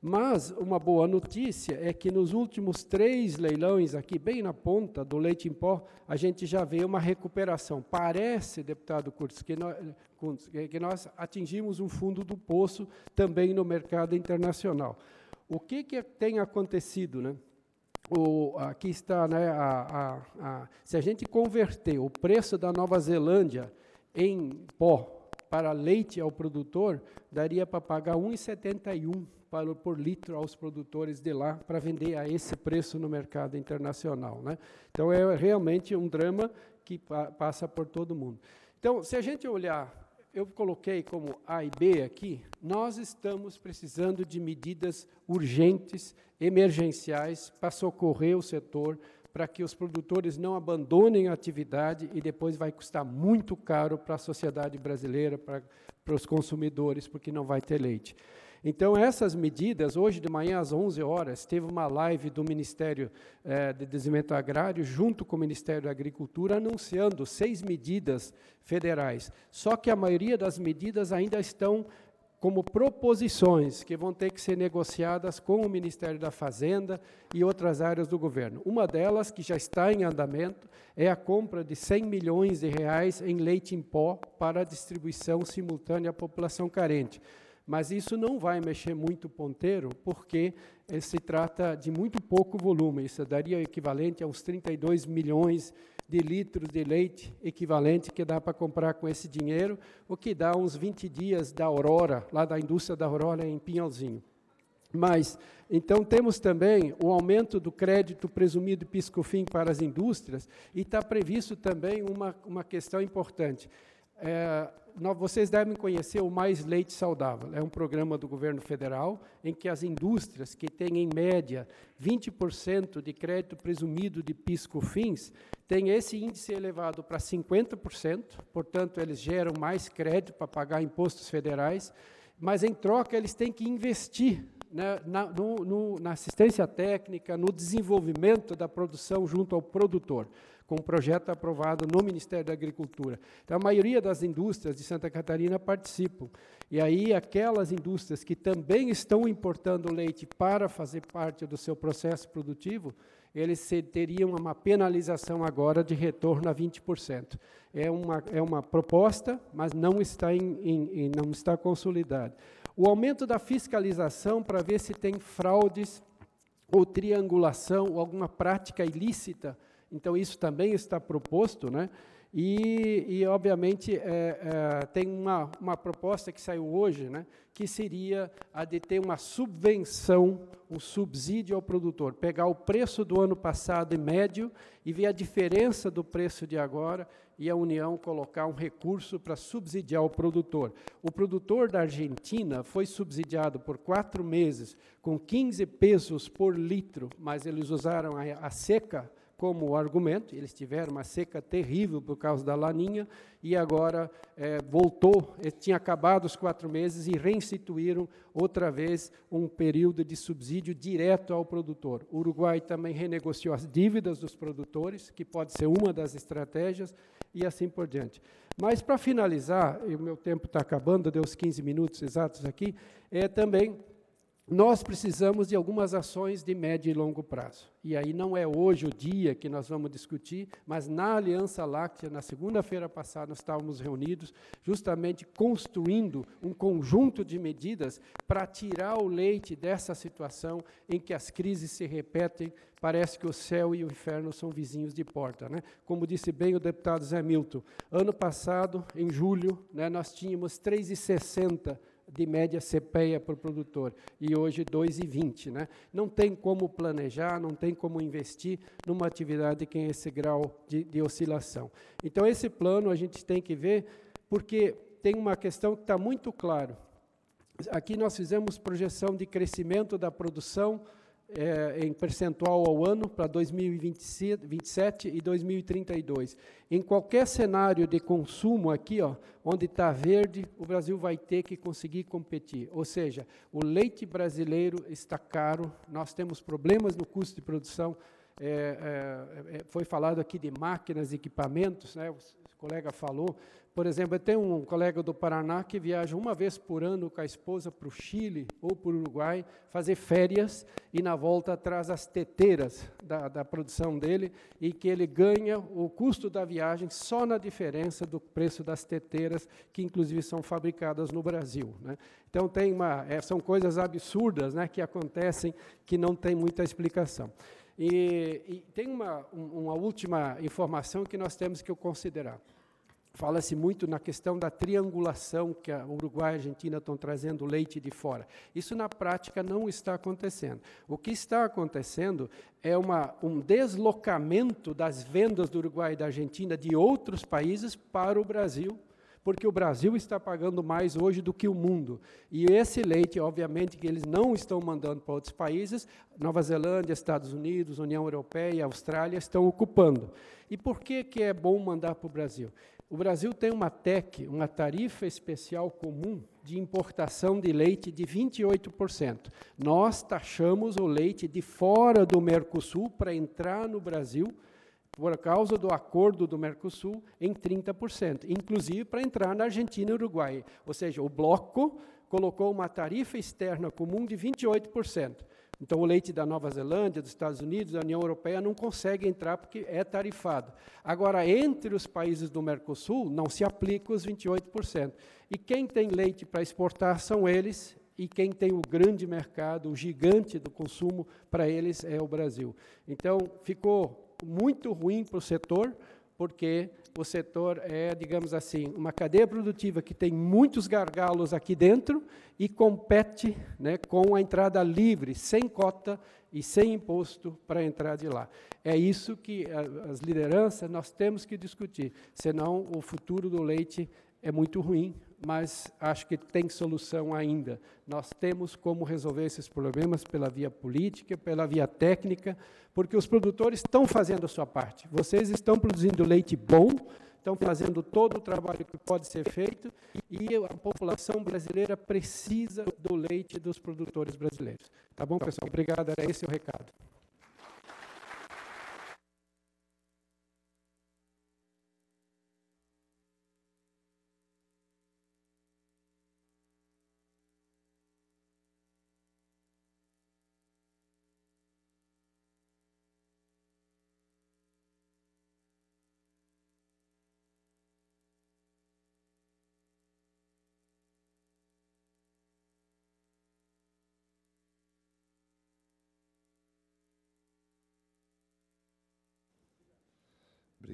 Mas uma boa notícia é que nos últimos três leilões, aqui bem na ponta do leite em pó, a gente já vê uma recuperação. Parece, deputado Curtis, que nós, que nós atingimos um fundo do poço também no mercado internacional. O que, que tem acontecido? Né? O, aqui está, né, a, a, a, se a gente converter o preço da Nova Zelândia em pó para leite ao produtor, daria para pagar 1,71 por litro aos produtores de lá para vender a esse preço no mercado internacional. Né? Então, é realmente um drama que pa passa por todo mundo. Então, se a gente olhar eu coloquei como A e B aqui, nós estamos precisando de medidas urgentes, emergenciais, para socorrer o setor, para que os produtores não abandonem a atividade e depois vai custar muito caro para a sociedade brasileira, para, os consumidores, porque não vai ter leite. Então, essas medidas, hoje de manhã às 11 horas, teve uma live do Ministério eh, de Desenvolvimento Agrário, junto com o Ministério da Agricultura, anunciando seis medidas federais. Só que a maioria das medidas ainda estão como proposições que vão ter que ser negociadas com o Ministério da Fazenda e outras áreas do governo. Uma delas, que já está em andamento, é a compra de 100 milhões de reais em leite em pó para distribuição simultânea à população carente. Mas isso não vai mexer muito o ponteiro, porque eh, se trata de muito pouco volume. Isso daria o equivalente a uns 32 milhões de litros de leite equivalente que dá para comprar com esse dinheiro, o que dá uns 20 dias da Aurora, lá da indústria da Aurora em Pinhalzinho. Mas, então, temos também o aumento do crédito presumido PiscoFim para as indústrias, e está previsto também uma, uma questão importante. É, vocês devem conhecer o Mais Leite Saudável. É um programa do governo federal em que as indústrias que têm, em média, 20% de crédito presumido de pisco-fins têm esse índice elevado para 50%, portanto, eles geram mais crédito para pagar impostos federais, mas, em troca, eles têm que investir né, na, no, no, na assistência técnica, no desenvolvimento da produção junto ao produtor com um projeto aprovado no Ministério da Agricultura. Então, a maioria das indústrias de Santa Catarina participam. E aí, aquelas indústrias que também estão importando leite para fazer parte do seu processo produtivo, eles teriam uma penalização agora de retorno a 20%. É uma, é uma proposta, mas não está, em, em, não está consolidada. O aumento da fiscalização para ver se tem fraudes ou triangulação ou alguma prática ilícita então, isso também está proposto, né? E, e obviamente, é, é, tem uma, uma proposta que saiu hoje, né? Que seria a de ter uma subvenção, um subsídio ao produtor. Pegar o preço do ano passado e médio e ver a diferença do preço de agora e a União colocar um recurso para subsidiar o produtor. O produtor da Argentina foi subsidiado por quatro meses com 15 pesos por litro, mas eles usaram a, a seca como argumento. Eles tiveram uma seca terrível por causa da laninha e agora é, voltou, é, tinha acabado os quatro meses e reinstituíram outra vez um período de subsídio direto ao produtor. O Uruguai também renegociou as dívidas dos produtores, que pode ser uma das estratégias, e assim por diante. Mas, para finalizar, e o meu tempo está acabando, deu os 15 minutos exatos aqui, é também nós precisamos de algumas ações de médio e longo prazo. E aí não é hoje o dia que nós vamos discutir, mas na Aliança Láctea, na segunda-feira passada, nós estávamos reunidos justamente construindo um conjunto de medidas para tirar o leite dessa situação em que as crises se repetem, parece que o céu e o inferno são vizinhos de porta. Né? Como disse bem o deputado Zé Milton, ano passado, em julho, né, nós tínhamos 3,60 de média CPEA por produtor, e hoje 2,20. Né? Não tem como planejar, não tem como investir numa atividade que tem esse grau de, de oscilação. Então, esse plano a gente tem que ver, porque tem uma questão que está muito claro. Aqui nós fizemos projeção de crescimento da produção é, em percentual ao ano para 2027 e 2032. Em qualquer cenário de consumo aqui, ó, onde está verde, o Brasil vai ter que conseguir competir. Ou seja, o leite brasileiro está caro, nós temos problemas no custo de produção. É, é, é foi falado aqui de máquinas, equipamentos, né? o colega falou. Por exemplo, eu tenho um colega do Paraná que viaja uma vez por ano com a esposa para o Chile ou para o Uruguai fazer férias e na volta traz as teteiras da, da produção dele e que ele ganha o custo da viagem só na diferença do preço das teteiras, que inclusive são fabricadas no Brasil. Né? Então tem uma, é, são coisas absurdas né, que acontecem que não tem muita explicação. E, e tem uma, uma última informação que nós temos que considerar. Fala-se muito na questão da triangulação que a Uruguai e a Argentina estão trazendo leite de fora. Isso na prática não está acontecendo. O que está acontecendo é uma, um deslocamento das vendas do Uruguai e da Argentina de outros países para o Brasil porque o Brasil está pagando mais hoje do que o mundo. E esse leite, obviamente, que eles não estão mandando para outros países, Nova Zelândia, Estados Unidos, União Europeia, Austrália estão ocupando. E por que, que é bom mandar para o Brasil? O Brasil tem uma TEC, uma tarifa especial comum de importação de leite de 28%. Nós taxamos o leite de fora do Mercosul para entrar no Brasil por causa do acordo do Mercosul, em 30%, inclusive para entrar na Argentina e Uruguai. Ou seja, o bloco colocou uma tarifa externa comum de 28%. Então, o leite da Nova Zelândia, dos Estados Unidos, da União Europeia não consegue entrar porque é tarifado. Agora, entre os países do Mercosul, não se aplica os 28%. E quem tem leite para exportar são eles, e quem tem o grande mercado, o gigante do consumo, para eles é o Brasil. Então, ficou muito ruim para o setor, porque o setor é, digamos assim, uma cadeia produtiva que tem muitos gargalos aqui dentro e compete né, com a entrada livre, sem cota e sem imposto para entrar de lá. É isso que a, as lideranças nós temos que discutir, senão o futuro do leite é muito ruim mas acho que tem solução ainda. Nós temos como resolver esses problemas pela via política, pela via técnica, porque os produtores estão fazendo a sua parte. Vocês estão produzindo leite bom, estão fazendo todo o trabalho que pode ser feito e a população brasileira precisa do leite dos produtores brasileiros. Tá bom, pessoal? Obrigado, era esse o recado.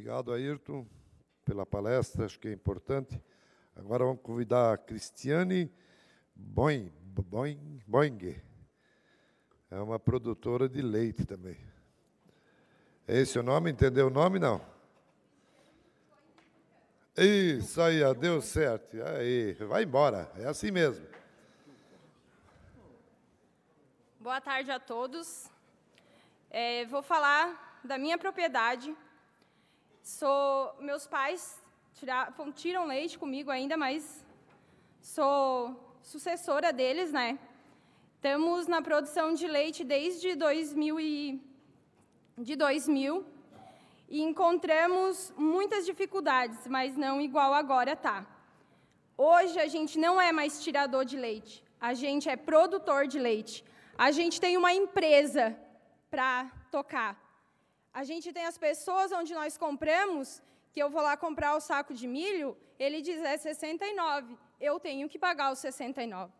Obrigado, Ayrton, pela palestra, acho que é importante. Agora vamos convidar a Cristiane Boing, Boing, Boing. É uma produtora de leite também. É esse o nome? Entendeu o nome, não? Isso aí, deu certo. Aí, vai embora, é assim mesmo. Boa tarde a todos. É, vou falar da minha propriedade, Sou, meus pais tiram leite comigo ainda, mas sou sucessora deles, né? Estamos na produção de leite desde 2000 e, de 2000 e encontramos muitas dificuldades, mas não igual agora tá. Hoje a gente não é mais tirador de leite, a gente é produtor de leite. A gente tem uma empresa para tocar. A gente tem as pessoas onde nós compramos, que eu vou lá comprar o saco de milho, ele diz é 69, eu tenho que pagar os 69.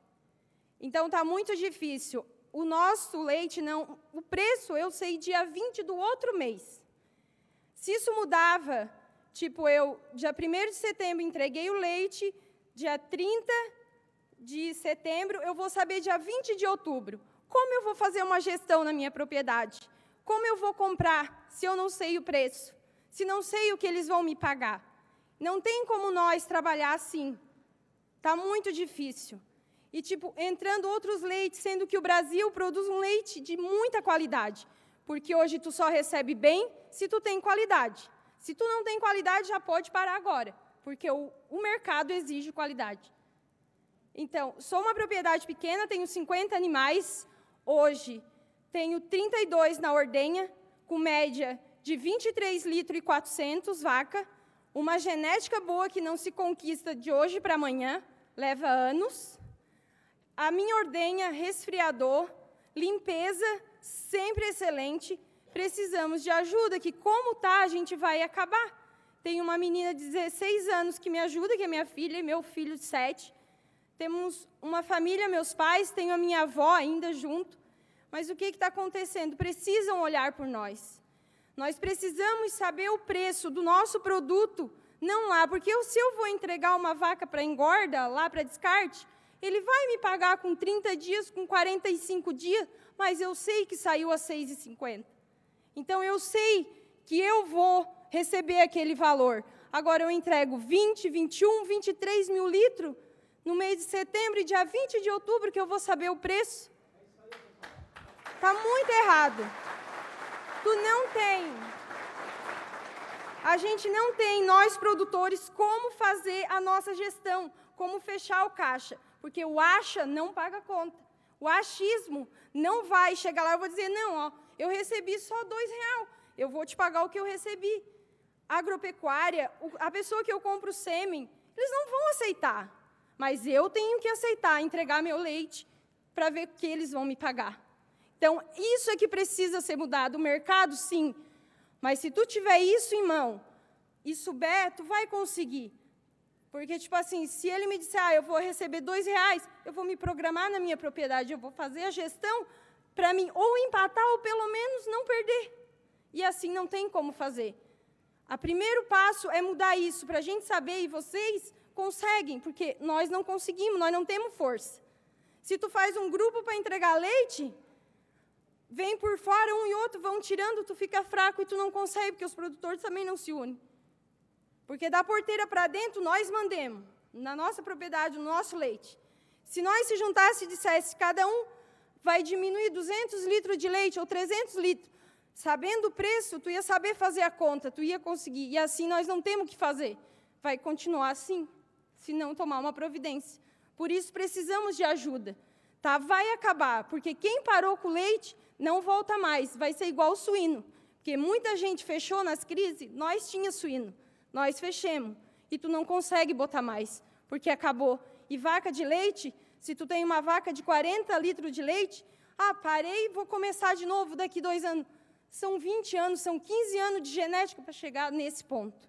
Então está muito difícil. O nosso leite não, o preço eu sei dia 20 do outro mês. Se isso mudava, tipo eu dia 1 de setembro entreguei o leite, dia 30 de setembro eu vou saber dia 20 de outubro. Como eu vou fazer uma gestão na minha propriedade? Como eu vou comprar? se eu não sei o preço? Se não sei o que eles vão me pagar? Não tem como nós trabalhar assim. Está muito difícil. E, tipo, entrando outros leites, sendo que o Brasil produz um leite de muita qualidade. Porque hoje tu só recebe bem se tu tem qualidade. Se tu não tem qualidade, já pode parar agora, porque o, o mercado exige qualidade. Então, sou uma propriedade pequena, tenho 50 animais. Hoje, tenho 32 na ordenha com média de 23 litros e 400 vaca, uma genética boa que não se conquista de hoje para amanhã, leva anos. A minha ordenha resfriador, limpeza sempre excelente, precisamos de ajuda, que como tá, a gente vai acabar. Tem uma menina de 16 anos que me ajuda, que é minha filha, e meu filho de 7. Temos uma família, meus pais, tenho a minha avó ainda junto. Mas o que está acontecendo? Precisam olhar por nós. Nós precisamos saber o preço do nosso produto, não lá, porque eu, se eu vou entregar uma vaca para engorda, lá para descarte, ele vai me pagar com 30 dias, com 45 dias, mas eu sei que saiu a 6,50. Então eu sei que eu vou receber aquele valor. Agora eu entrego 20, 21, 23 mil litros no mês de setembro e dia 20 de outubro que eu vou saber o preço. Está muito errado. Tu não tem. A gente não tem, nós produtores, como fazer a nossa gestão, como fechar o caixa, porque o acha não paga conta. O achismo não vai chegar lá e vou dizer, não, ó, eu recebi só dois real, eu vou te pagar o que eu recebi. Agropecuária, a pessoa que eu compro o sêmen, eles não vão aceitar, mas eu tenho que aceitar, entregar meu leite para ver o que eles vão me pagar. Então, isso é que precisa ser mudado. O mercado, sim. Mas se tu tiver isso em mão e souber, tu vai conseguir. Porque, tipo assim, se ele me disser, ah, eu vou receber dois reais, eu vou me programar na minha propriedade, eu vou fazer a gestão para mim ou empatar ou pelo menos não perder. E assim não tem como fazer. O primeiro passo é mudar isso, para a gente saber, e vocês conseguem, porque nós não conseguimos, nós não temos força. Se tu faz um grupo para entregar leite, vem por fora um e outro, vão tirando, tu fica fraco e tu não consegue, porque os produtores também não se unem. Porque da porteira para dentro nós mandemos, na nossa propriedade, no nosso leite. Se nós se juntasse e dissesse, cada um vai diminuir 200 litros de leite ou 300 litros, sabendo o preço, tu ia saber fazer a conta, tu ia conseguir. E assim nós não temos o que fazer. Vai continuar assim, se não tomar uma providência. Por isso precisamos de ajuda. Tá? Vai acabar, porque quem parou com o leite não volta mais, vai ser igual o suíno. Porque muita gente fechou nas crises, nós tinha suíno, nós fechemos, e tu não consegue botar mais, porque acabou. E vaca de leite, se tu tem uma vaca de 40 litros de leite, ah, parei, vou começar de novo daqui dois anos. São 20 anos, são 15 anos de genética para chegar nesse ponto.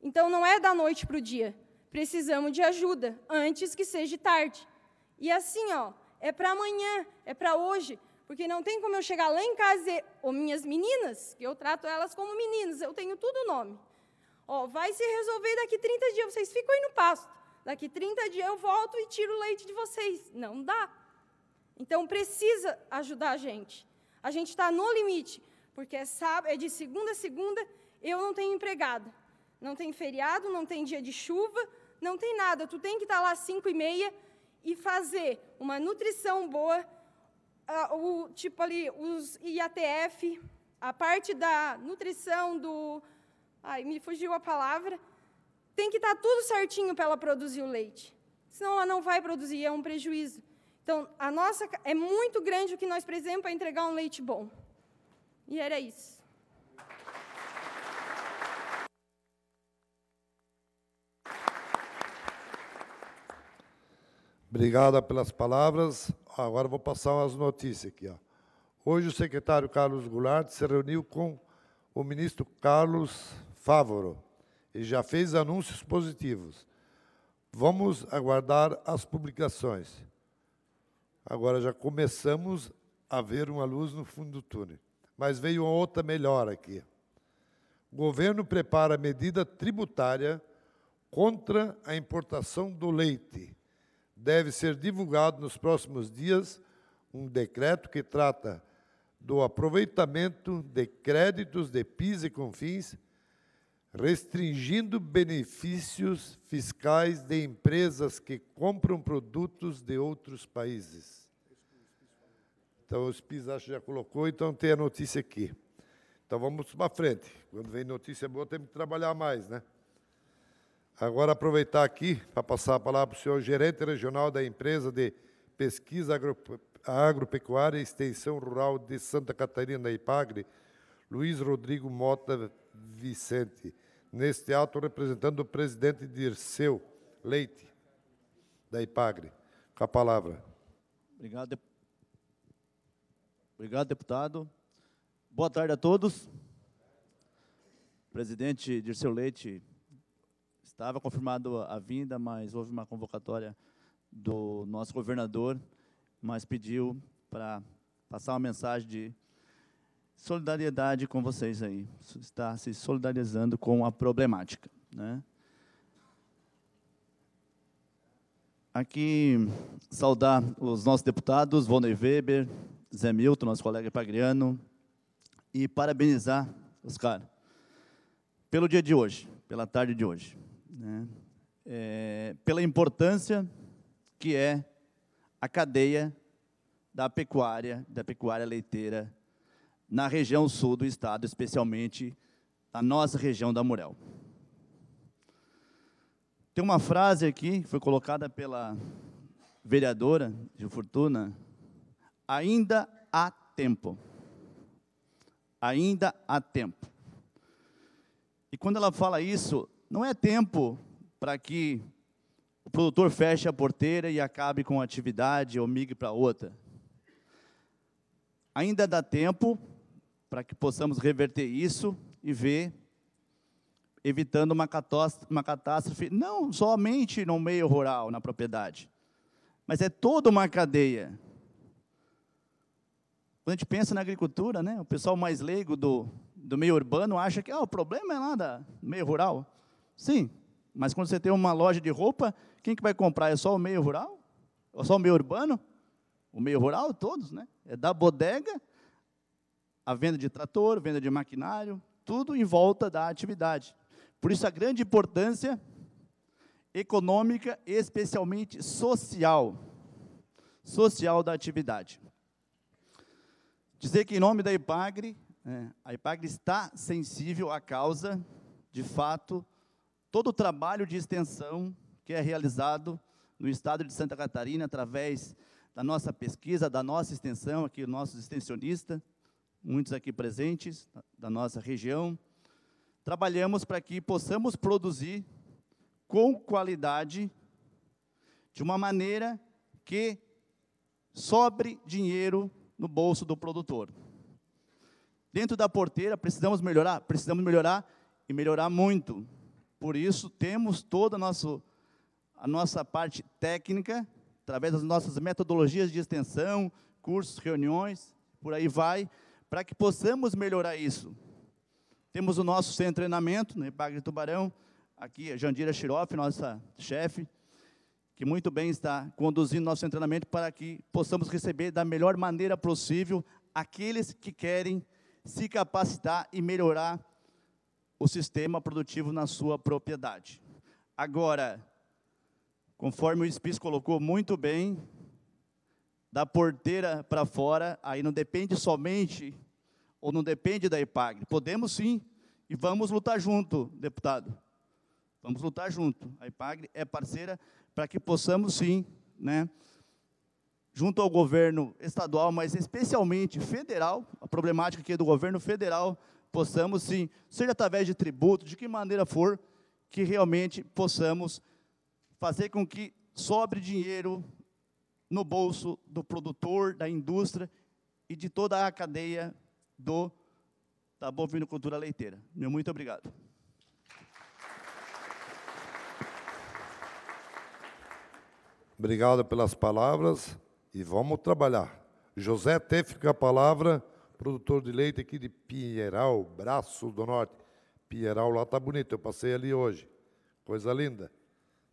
Então, não é da noite para o dia. Precisamos de ajuda, antes que seja tarde. E assim, ó, é para amanhã, é para hoje. Porque não tem como eu chegar lá em casa e dizer, ou minhas meninas, que eu trato elas como meninas, eu tenho tudo nome. Ó, vai se resolver daqui 30 dias, vocês ficam aí no pasto. Daqui 30 dias eu volto e tiro o leite de vocês. Não dá. Então precisa ajudar a gente. A gente está no limite, porque é, sábado, é de segunda a segunda, eu não tenho empregada. Não tem feriado, não tem dia de chuva, não tem nada. Tu tem que estar tá lá às 5 e meia e fazer uma nutrição boa o tipo ali, os IATF, a parte da nutrição do. Ai, me fugiu a palavra. Tem que estar tá tudo certinho para ela produzir o leite. Senão ela não vai produzir, é um prejuízo. Então, a nossa é muito grande o que nós precisamos para entregar um leite bom. E era isso. Obrigada pelas palavras. Agora vou passar as notícias aqui. Ó. Hoje o secretário Carlos Goulart se reuniu com o ministro Carlos Fávoro e já fez anúncios positivos. Vamos aguardar as publicações. Agora já começamos a ver uma luz no fundo do túnel. Mas veio outra melhor aqui. O governo prepara medida tributária contra a importação do leite deve ser divulgado nos próximos dias um decreto que trata do aproveitamento de créditos de PIS e CONFINS, restringindo benefícios fiscais de empresas que compram produtos de outros países. Então, os PIS acho que já colocou, então tem a notícia aqui. Então, vamos para frente. Quando vem notícia boa, temos que trabalhar mais, né? Agora aproveitar aqui para passar a palavra para o senhor gerente regional da empresa de pesquisa agro, agropecuária e extensão rural de Santa Catarina, da IPAGRE, Luiz Rodrigo Mota Vicente. Neste ato, representando o presidente Dirceu Leite, da IPAGRE. Com a palavra. Obrigado, Obrigado deputado. Boa tarde a todos. Presidente Dirceu Leite, Estava confirmado a vinda, mas houve uma convocatória do nosso governador, mas pediu para passar uma mensagem de solidariedade com vocês aí, está se solidarizando com a problemática, né? Aqui saudar os nossos deputados, Vonei Weber, Zé Milton, nosso colega pagriano, e parabenizar, os caras pelo dia de hoje, pela tarde de hoje né, é, pela importância que é a cadeia da pecuária, da pecuária leiteira na região sul do estado, especialmente na nossa região da Murel. Tem uma frase aqui que foi colocada pela vereadora de Fortuna, ainda há tempo. Ainda há tempo. E quando ela fala isso, não é tempo para que o produtor feche a porteira e acabe com a atividade ou migue para outra. Ainda dá tempo para que possamos reverter isso e ver, evitando uma catástrofe, uma catástrofe, não somente no meio rural, na propriedade, mas é toda uma cadeia. Quando a gente pensa na agricultura, né, o pessoal mais leigo do, do meio urbano acha que ah, o problema é lá do meio rural. Sim, mas quando você tem uma loja de roupa, quem que vai comprar? É só o meio rural? É só o meio urbano? O meio rural, todos, né? É da bodega, a venda de trator, venda de maquinário, tudo em volta da atividade. Por isso a grande importância econômica, especialmente social, social da atividade. Dizer que em nome da IPAGRE, é, a IPAGRE está sensível à causa, de fato, Todo o trabalho de extensão que é realizado no estado de Santa Catarina, através da nossa pesquisa, da nossa extensão, aqui nossos extensionistas, muitos aqui presentes, da nossa região, trabalhamos para que possamos produzir com qualidade, de uma maneira que sobre dinheiro no bolso do produtor. Dentro da porteira, precisamos melhorar, precisamos melhorar e melhorar muito. Por isso, temos toda a, nossa a nossa parte técnica, através das nossas metodologias de extensão, cursos, reuniões, por aí vai, para que possamos melhorar isso. Temos o nosso centro de treinamento, no né, Ipag de Tubarão, aqui a é Jandira Shiroff, nossa chefe, que muito bem está conduzindo nosso treinamento para que possamos receber da melhor maneira possível aqueles que querem se capacitar e melhorar o sistema produtivo na sua propriedade. Agora, conforme o Spitz colocou muito bem, da porteira para fora, aí não depende somente ou não depende da IPAGRE. Podemos sim e vamos lutar junto, deputado. Vamos lutar junto. A IPAGRE é parceira para que possamos sim, né, junto ao governo estadual, mas especialmente federal, a problemática aqui é do governo federal, possamos sim, seja através de tributo, de que maneira for, que realmente possamos fazer com que sobre dinheiro no bolso do produtor, da indústria e de toda a cadeia do da tá bovinocultura leiteira. Meu muito obrigado. Obrigado pelas palavras e vamos trabalhar. José teve com a palavra produtor de leite aqui de Pinheiral, Braço do Norte. Pinheiral lá está bonito, eu passei ali hoje. Coisa linda.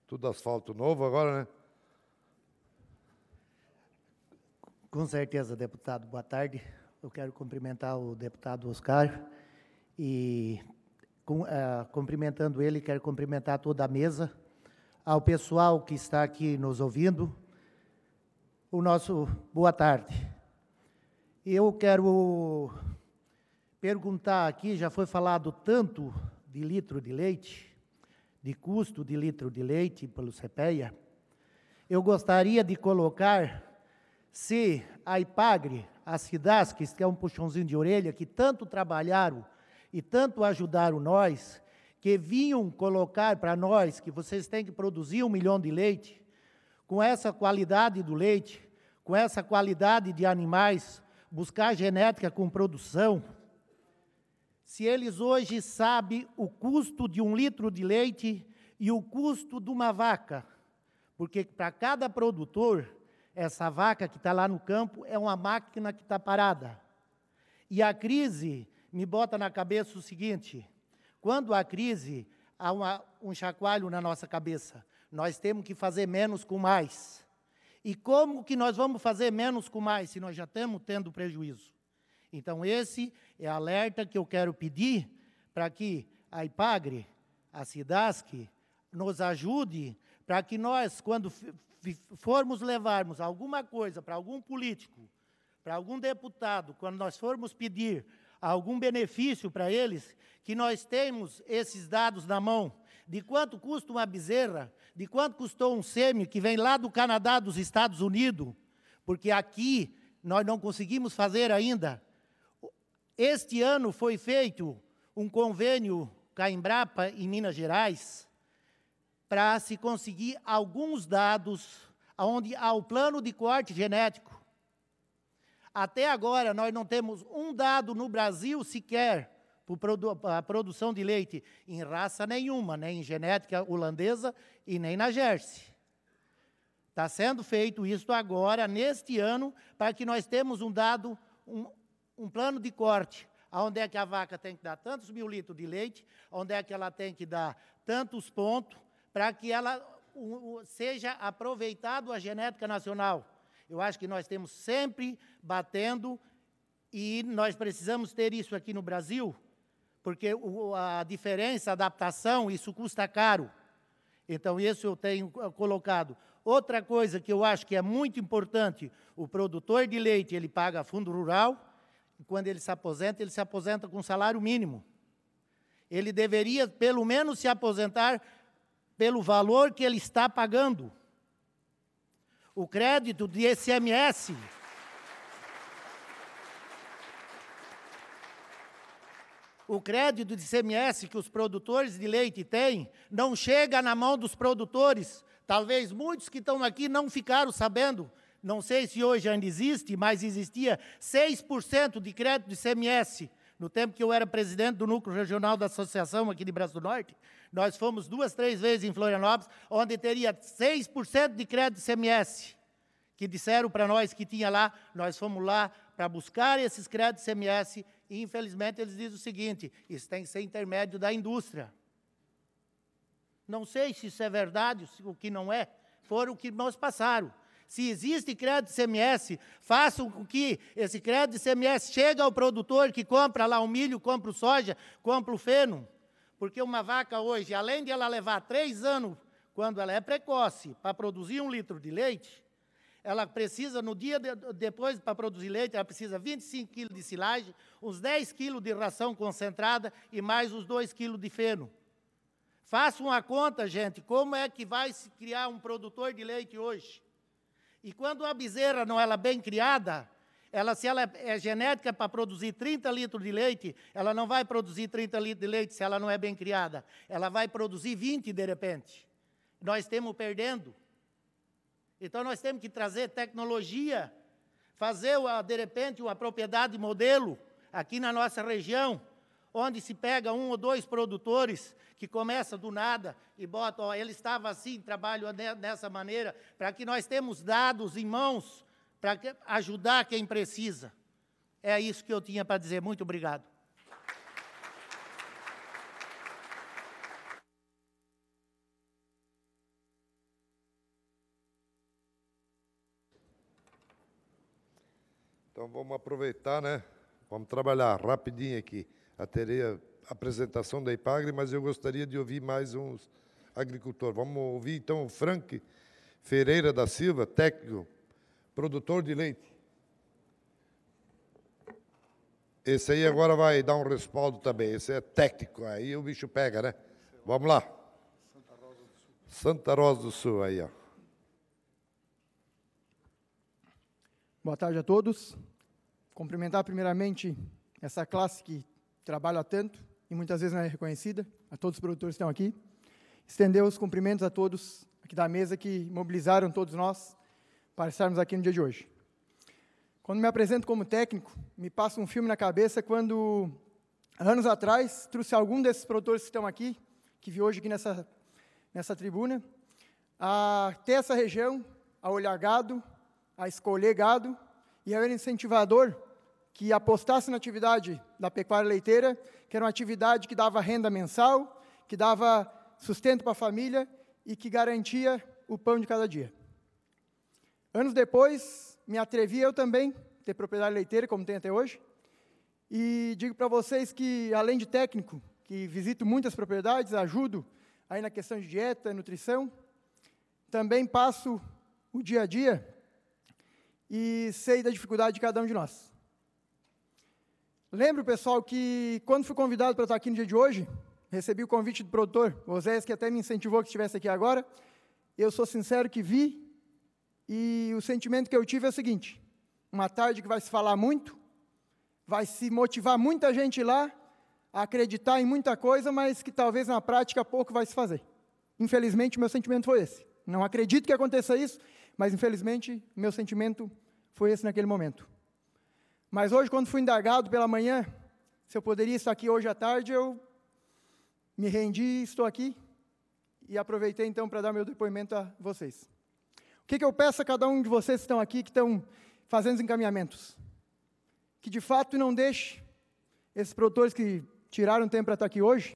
Tudo asfalto novo agora, né? Com certeza, deputado. Boa tarde. Eu quero cumprimentar o deputado Oscar e com, uh, cumprimentando ele, quero cumprimentar toda a mesa, ao pessoal que está aqui nos ouvindo. O nosso boa tarde. Eu quero perguntar aqui, já foi falado tanto de litro de leite, de custo de litro de leite pelo CPEA, eu gostaria de colocar se a IPAGRE, a SIDASC, que é um puxãozinho de orelha, que tanto trabalharam e tanto ajudaram nós, que vinham colocar para nós que vocês têm que produzir um milhão de leite, com essa qualidade do leite, com essa qualidade de animais, buscar genética com produção, se eles hoje sabem o custo de um litro de leite e o custo de uma vaca, porque para cada produtor, essa vaca que está lá no campo é uma máquina que está parada. E a crise me bota na cabeça o seguinte: quando há crise, há uma, um chacoalho na nossa cabeça. Nós temos que fazer menos com mais. E como que nós vamos fazer menos com mais se nós já estamos tendo prejuízo? Então, esse é alerta que eu quero pedir para que a IPAGRE, a SIDASC, nos ajude para que nós, quando formos levarmos alguma coisa para algum político, para algum deputado, quando nós formos pedir algum benefício para eles, que nós temos esses dados na mão de quanto custa uma bezerra, de quanto custou um sêmio que vem lá do Canadá, dos Estados Unidos, porque aqui nós não conseguimos fazer ainda. Este ano foi feito um convênio com a Embrapa, em Minas Gerais, para se conseguir alguns dados onde há o plano de corte genético. Até agora, nós não temos um dado no Brasil sequer a produção de leite em raça nenhuma, nem em genética holandesa e nem na Jersey. Está sendo feito isso agora, neste ano, para que nós temos um dado, um, um plano de corte, onde é que a vaca tem que dar tantos mil litros de leite, onde é que ela tem que dar tantos pontos, para que ela seja aproveitado a genética nacional. Eu acho que nós temos sempre batendo e nós precisamos ter isso aqui no Brasil, porque a diferença, a adaptação, isso custa caro. Então, isso eu tenho ah, colocado. Outra coisa que eu acho que é muito importante, o produtor de leite, ele paga fundo rural, e quando ele se aposenta, ele se aposenta com salário mínimo. Ele deveria, pelo menos, se aposentar pelo valor que ele está pagando. O crédito de SMS... O crédito de CMS que os produtores de leite têm não chega na mão dos produtores. Talvez muitos que estão aqui não ficaram sabendo. Não sei se hoje ainda existe, mas existia 6% de crédito de CMS. No tempo que eu era presidente do núcleo regional da associação aqui de Braço do Norte, nós fomos duas, três vezes em Florianópolis, onde teria 6% de crédito de CMS, que disseram para nós que tinha lá, nós fomos lá para buscar esses créditos de CMS e, infelizmente, eles dizem o seguinte: isso tem que ser intermédio da indústria. Não sei se isso é verdade, o que não é, foram o que nós passaram. Se existe crédito CMS, façam com que esse crédito CMS chegue ao produtor que compra lá o milho, compra o soja, compra o feno. Porque uma vaca hoje, além de ela levar três anos, quando ela é precoce, para produzir um litro de leite, ela precisa, no dia de, depois, para produzir leite, ela precisa 25 quilos de silagem, uns 10 quilos de ração concentrada e mais uns 2 quilos de feno. Faça uma conta, gente, como é que vai se criar um produtor de leite hoje? E quando a bezerra não ela é bem criada, ela, se ela é, é genética para produzir 30 litros de leite, ela não vai produzir 30 litros de leite se ela não é bem criada. Ela vai produzir 20 de repente. Nós estamos perdendo. Então nós temos que trazer tecnologia, fazer de repente uma propriedade modelo aqui na nossa região, onde se pega um ou dois produtores que começa do nada e bota, ó, ele estava assim, trabalho dessa maneira, para que nós temos dados em mãos para ajudar quem precisa. É isso que eu tinha para dizer. Muito obrigado. vamos aproveitar, né? Vamos trabalhar rapidinho aqui. A teria apresentação da IPAGRE, mas eu gostaria de ouvir mais uns agricultores. Vamos ouvir então o Frank Ferreira da Silva, técnico, produtor de leite. Esse aí agora vai dar um respaldo também. Esse é técnico, aí o bicho pega, né? Vamos lá. Santa Rosa do Sul. Santa Rosa do Sul, aí, ó. Boa tarde a todos cumprimentar primeiramente essa classe que trabalha tanto e muitas vezes não é reconhecida, a todos os produtores que estão aqui. Estender os cumprimentos a todos aqui da mesa que mobilizaram todos nós para estarmos aqui no dia de hoje. Quando me apresento como técnico, me passa um filme na cabeça quando, anos atrás, trouxe algum desses produtores que estão aqui, que vi hoje aqui nessa, nessa tribuna, até essa região, a olhar gado, a escolher gado e eu era incentivador que apostasse na atividade da pecuária leiteira, que era uma atividade que dava renda mensal, que dava sustento para a família e que garantia o pão de cada dia. Anos depois, me atrevi eu também a ter propriedade leiteira, como tem até hoje, e digo para vocês que, além de técnico, que visito muitas propriedades, ajudo aí na questão de dieta, nutrição, também passo o dia a dia e sei da dificuldade de cada um de nós. Lembro, pessoal, que quando fui convidado para estar aqui no dia de hoje, recebi o convite do produtor, o Oséias, que até me incentivou que estivesse aqui agora. Eu sou sincero que vi e o sentimento que eu tive é o seguinte: uma tarde que vai se falar muito, vai se motivar muita gente lá a acreditar em muita coisa, mas que talvez na prática pouco vai se fazer. Infelizmente, meu sentimento foi esse. Não acredito que aconteça isso, mas, infelizmente, meu sentimento foi esse naquele momento. Mas hoje, quando fui indagado pela manhã, se eu poderia estar aqui hoje à tarde, eu me rendi, estou aqui e aproveitei então para dar meu depoimento a vocês. O que, que eu peço a cada um de vocês que estão aqui, que estão fazendo os encaminhamentos? Que de fato não deixe esses produtores que tiraram tempo para estar aqui hoje,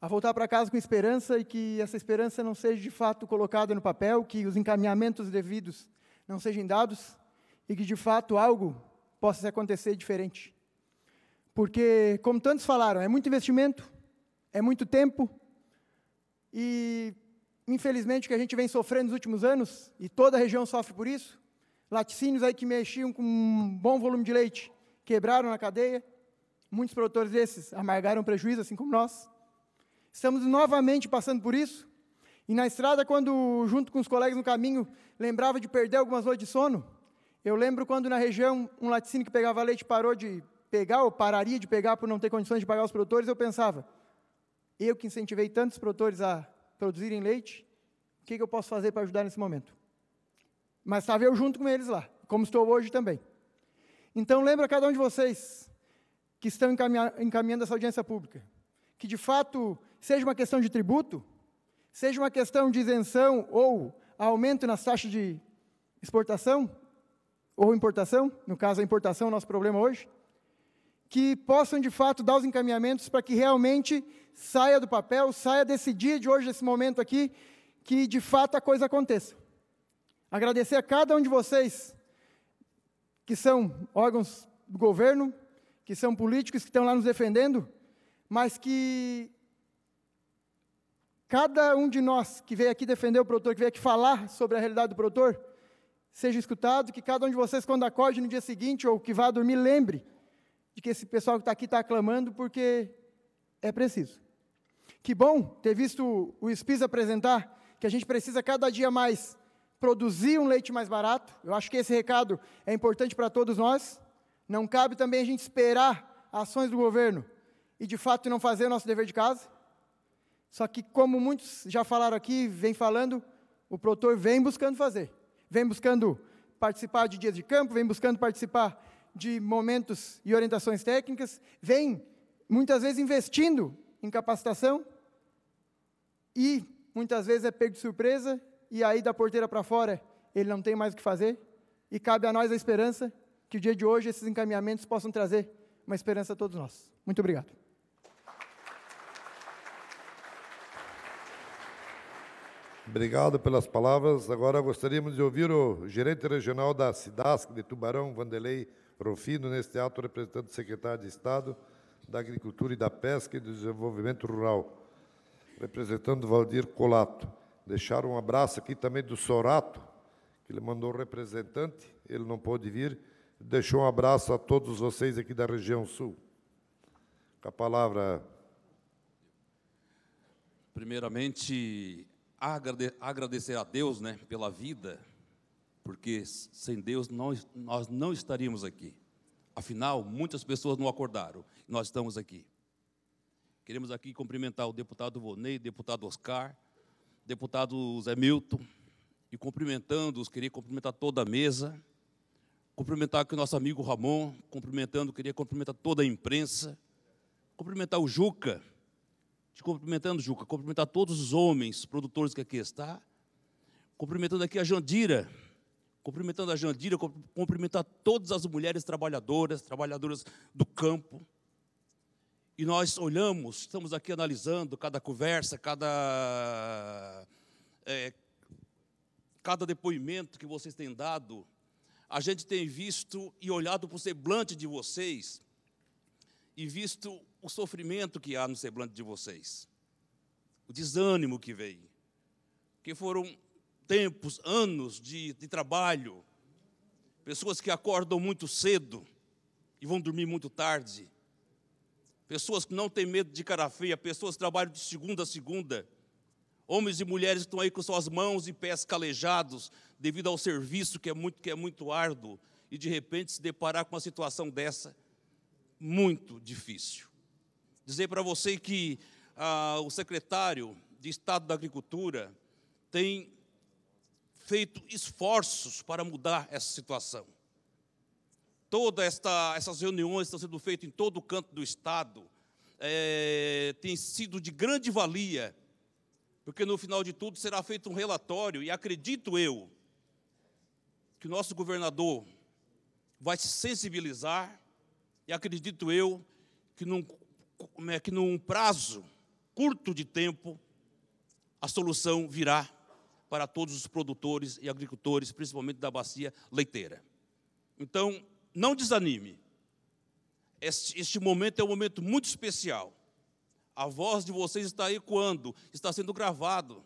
a voltar para casa com esperança e que essa esperança não seja de fato colocada no papel, que os encaminhamentos devidos não sejam dados e que de fato algo possa acontecer diferente. Porque, como tantos falaram, é muito investimento, é muito tempo e, infelizmente, o que a gente vem sofrendo nos últimos anos, e toda a região sofre por isso, laticínios aí que mexiam com um bom volume de leite quebraram na cadeia, muitos produtores desses amargaram prejuízo, assim como nós. Estamos novamente passando por isso. E na estrada, quando, junto com os colegas no caminho, lembrava de perder algumas noites de sono, eu lembro quando na região um laticínio que pegava leite parou de pegar, ou pararia de pegar por não ter condições de pagar os produtores, eu pensava, eu que incentivei tantos produtores a produzirem leite, o que, que eu posso fazer para ajudar nesse momento? Mas estava eu junto com eles lá, como estou hoje também. Então lembra cada um de vocês que estão encaminhando essa audiência pública, que de fato seja uma questão de tributo, seja uma questão de isenção ou aumento nas taxas de exportação ou importação, no caso a importação é o nosso problema hoje, que possam de fato dar os encaminhamentos para que realmente saia do papel, saia desse dia de hoje, desse momento aqui, que de fato a coisa aconteça. Agradecer a cada um de vocês, que são órgãos do governo, que são políticos que estão lá nos defendendo, mas que cada um de nós que veio aqui defender o produtor, que veio aqui falar sobre a realidade do produtor, seja escutado, que cada um de vocês, quando acorde no dia seguinte ou que vá dormir, lembre de que esse pessoal que está aqui está aclamando porque é preciso. Que bom ter visto o Espis apresentar que a gente precisa cada dia mais produzir um leite mais barato. Eu acho que esse recado é importante para todos nós. Não cabe também a gente esperar ações do governo e, de fato, não fazer o nosso dever de casa. Só que, como muitos já falaram aqui, vem falando, o produtor vem buscando fazer, vem buscando participar de dias de campo, vem buscando participar de momentos e orientações técnicas, vem muitas vezes investindo em capacitação e muitas vezes é pego de surpresa e aí da porteira para fora ele não tem mais o que fazer e cabe a nós a esperança que o dia de hoje esses encaminhamentos possam trazer uma esperança a todos nós. Muito obrigado. Obrigado pelas palavras. Agora gostaríamos de ouvir o gerente regional da SIDASC de Tubarão, Vanderlei Rufino, neste ato representando o secretário de Estado da Agricultura e da Pesca e do Desenvolvimento Rural, representando Valdir Colato. Deixar um abraço aqui também do Sorato, que ele mandou representante, ele não pôde vir. Deixou um abraço a todos vocês aqui da região sul. Com a palavra. Primeiramente, agradecer a Deus né, pela vida, porque sem Deus nós, nós não estaríamos aqui. Afinal, muitas pessoas não acordaram, nós estamos aqui. Queremos aqui cumprimentar o deputado Vonei, deputado Oscar, deputado Zé Milton, e cumprimentando-os, queria cumprimentar toda a mesa, cumprimentar aqui o nosso amigo Ramon, cumprimentando, queria cumprimentar toda a imprensa, cumprimentar o Juca, te cumprimentando, Juca, cumprimentar todos os homens produtores que aqui está, cumprimentando aqui a Jandira, cumprimentando a Jandira, cumprimentar todas as mulheres trabalhadoras, trabalhadoras do campo. E nós olhamos, estamos aqui analisando cada conversa, cada, é, cada depoimento que vocês têm dado. A gente tem visto e olhado para o semblante de vocês e visto o sofrimento que há no semblante de vocês, o desânimo que veio, que foram tempos, anos de, de trabalho, pessoas que acordam muito cedo e vão dormir muito tarde, pessoas que não têm medo de cara feia, pessoas que trabalham de segunda a segunda, homens e mulheres que estão aí com suas mãos e pés calejados devido ao serviço que é muito, que é muito árduo, e de repente se deparar com uma situação dessa, muito difícil dizer para você que ah, o secretário de Estado da Agricultura tem feito esforços para mudar essa situação. Todas essas reuniões estão sendo feitas em todo o canto do Estado, é, tem sido de grande valia, porque no final de tudo será feito um relatório, e acredito eu que o nosso governador vai se sensibilizar, e acredito eu que num como é né, que num prazo curto de tempo, a solução virá para todos os produtores e agricultores, principalmente da bacia leiteira. Então, não desanime. Este, este momento é um momento muito especial. A voz de vocês está ecoando, está sendo gravado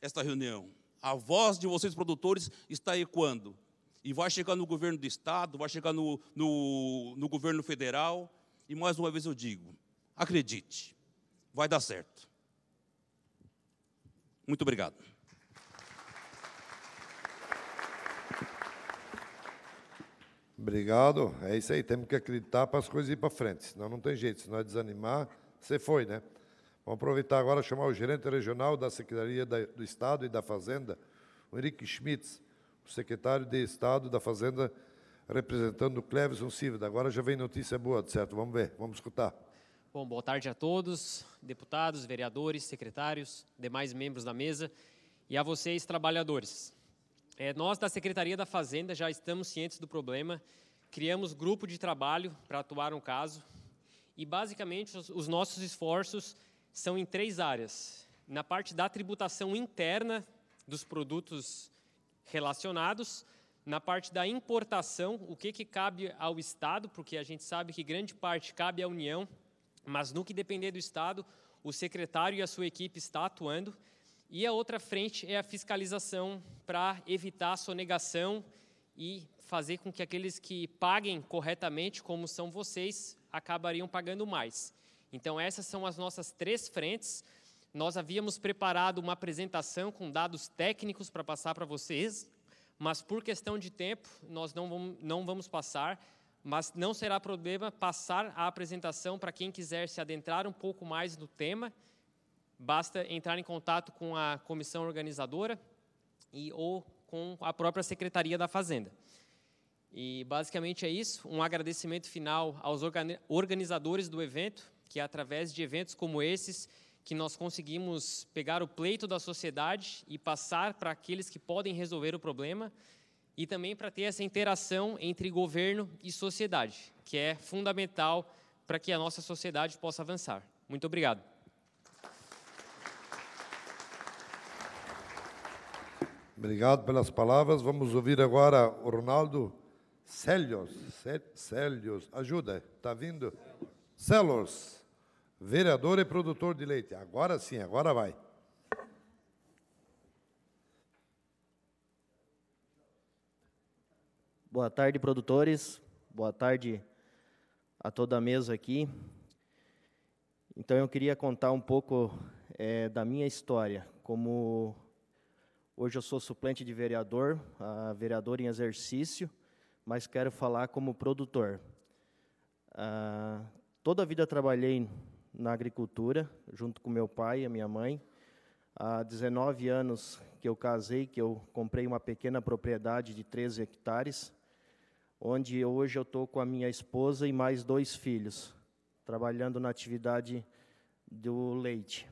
esta reunião. A voz de vocês, produtores, está ecoando. E vai chegar no governo do Estado, vai chegar no, no, no governo federal, e mais uma vez eu digo: acredite, vai dar certo. Muito obrigado. Obrigado. É isso aí. Temos que acreditar para as coisas ir para frente. Senão não tem jeito. Se nós é desanimar, você foi, né? Vamos aproveitar agora chamar o gerente regional da Secretaria do Estado e da Fazenda, o Henrique Schmitz, o secretário de Estado da Fazenda representando o Cleveson Silva. Agora já vem notícia boa, certo? Vamos ver, vamos escutar. Bom, boa tarde a todos, deputados, vereadores, secretários, demais membros da mesa e a vocês, trabalhadores. É, nós, da Secretaria da Fazenda, já estamos cientes do problema, criamos grupo de trabalho para atuar no caso e, basicamente, os, os nossos esforços são em três áreas. Na parte da tributação interna dos produtos relacionados, na parte da importação, o que, que cabe ao Estado, porque a gente sabe que grande parte cabe à União, mas no que depender do Estado, o secretário e a sua equipe está atuando. E a outra frente é a fiscalização para evitar a sonegação e fazer com que aqueles que paguem corretamente, como são vocês, acabariam pagando mais. Então, essas são as nossas três frentes. Nós havíamos preparado uma apresentação com dados técnicos para passar para vocês, mas por questão de tempo, nós não vamos, não vamos passar, mas não será problema passar a apresentação para quem quiser se adentrar um pouco mais no tema, basta entrar em contato com a comissão organizadora e ou com a própria Secretaria da Fazenda. E basicamente é isso, um agradecimento final aos organizadores do evento, que através de eventos como esses que nós conseguimos pegar o pleito da sociedade e passar para aqueles que podem resolver o problema e também para ter essa interação entre governo e sociedade, que é fundamental para que a nossa sociedade possa avançar. Muito obrigado. Obrigado pelas palavras. Vamos ouvir agora o Ronaldo Celios. Celios, ajuda, está vindo? Celos. Vereador e produtor de leite. Agora sim, agora vai. Boa tarde, produtores. Boa tarde a toda a mesa aqui. Então, eu queria contar um pouco é, da minha história. Como hoje eu sou suplente de vereador, vereador em exercício, mas quero falar como produtor. Ah, toda a vida trabalhei na agricultura, junto com meu pai e a minha mãe. Há 19 anos que eu casei, que eu comprei uma pequena propriedade de 13 hectares, onde hoje eu estou com a minha esposa e mais dois filhos, trabalhando na atividade do leite.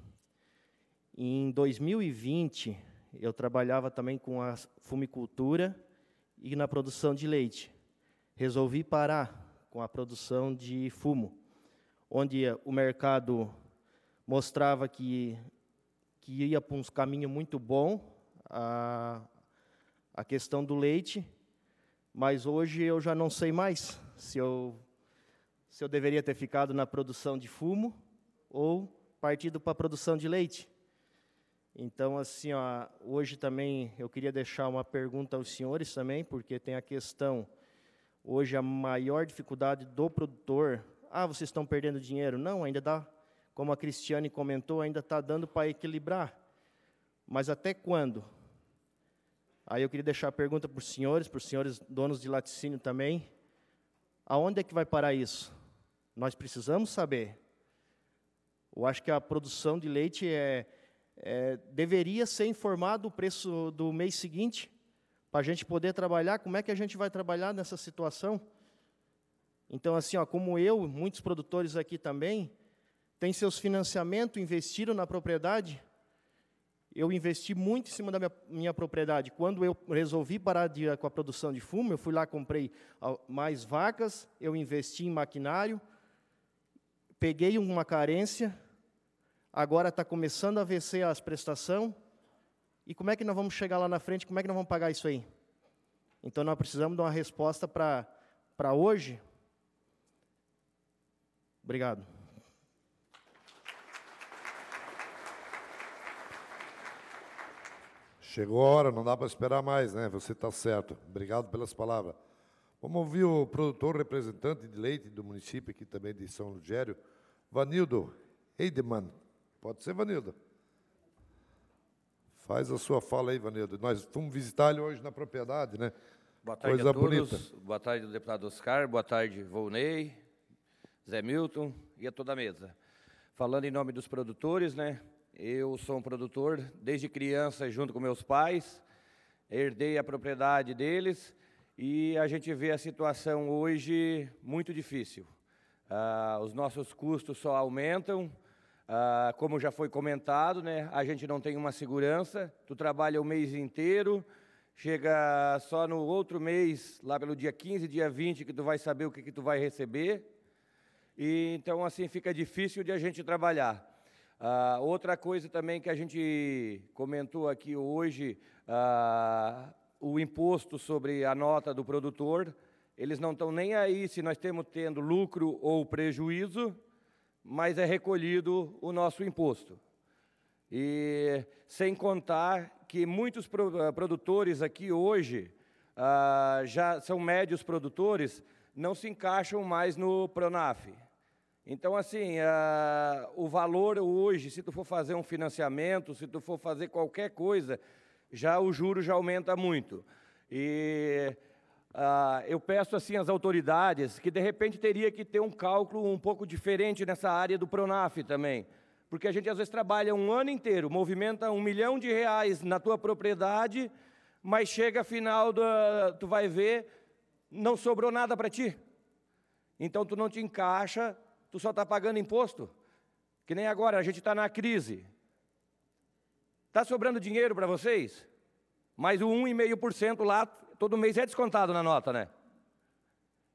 Em 2020, eu trabalhava também com a fumicultura e na produção de leite. Resolvi parar com a produção de fumo onde o mercado mostrava que, que ia para um caminho muito bom, a, a questão do leite, mas hoje eu já não sei mais se eu, se eu deveria ter ficado na produção de fumo ou partido para a produção de leite. Então, assim, ó, hoje também eu queria deixar uma pergunta aos senhores também, porque tem a questão, hoje a maior dificuldade do produtor ah, vocês estão perdendo dinheiro. Não, ainda dá, como a Cristiane comentou, ainda está dando para equilibrar. Mas até quando? Aí eu queria deixar a pergunta para os senhores, para os senhores donos de laticínio também. Aonde é que vai parar isso? Nós precisamos saber. Eu acho que a produção de leite é, é deveria ser informado o preço do mês seguinte, para a gente poder trabalhar. Como é que a gente vai trabalhar nessa situação? Então, assim, ó, como eu, muitos produtores aqui também, têm seus financiamentos, investiram na propriedade. Eu investi muito em cima da minha, minha propriedade. Quando eu resolvi parar de, com a produção de fumo, eu fui lá, comprei mais vacas, eu investi em maquinário, peguei uma carência, agora está começando a vencer as prestações. E como é que nós vamos chegar lá na frente? Como é que nós vamos pagar isso aí? Então, nós precisamos de uma resposta para hoje, Obrigado. Chegou a hora, não dá para esperar mais, né? Você está certo. Obrigado pelas palavras. Vamos ouvir o produtor representante de leite do município aqui também de São Lugério, Vanildo Heidemann. Pode ser, Vanildo? Faz a sua fala aí, Vanildo. Nós fomos visitar ele hoje na propriedade, né? Boa tarde Coisa a todos. Bonita. Boa tarde, deputado Oscar. Boa tarde, Volney. Zé Milton e a toda a mesa. Falando em nome dos produtores, né? Eu sou um produtor desde criança junto com meus pais, herdei a propriedade deles e a gente vê a situação hoje muito difícil. Ah, os nossos custos só aumentam, ah, como já foi comentado, né? A gente não tem uma segurança. Tu trabalha o mês inteiro, chega só no outro mês, lá pelo dia 15, dia 20, que tu vai saber o que, que tu vai receber e então assim fica difícil de a gente trabalhar. Ah, outra coisa também que a gente comentou aqui hoje, ah, o imposto sobre a nota do produtor, eles não estão nem aí se nós temos tendo lucro ou prejuízo, mas é recolhido o nosso imposto. E sem contar que muitos ah, produtores aqui hoje ah, já são médios produtores, não se encaixam mais no Pronaf. Então, assim, a, o valor hoje, se tu for fazer um financiamento, se tu for fazer qualquer coisa, já o juro já aumenta muito. E eu peço assim às autoridades que de repente teria que ter um cálculo um pouco diferente nessa área do Pronaf também, porque a gente às vezes trabalha um ano inteiro, movimenta um milhão de reais na tua propriedade, mas chega final do, tu vai ver não sobrou nada para ti, então tu não te encaixa tu só está pagando imposto. Que nem agora, a gente está na crise. Está sobrando dinheiro para vocês? Mas o 1,5% lá, todo mês é descontado na nota, né?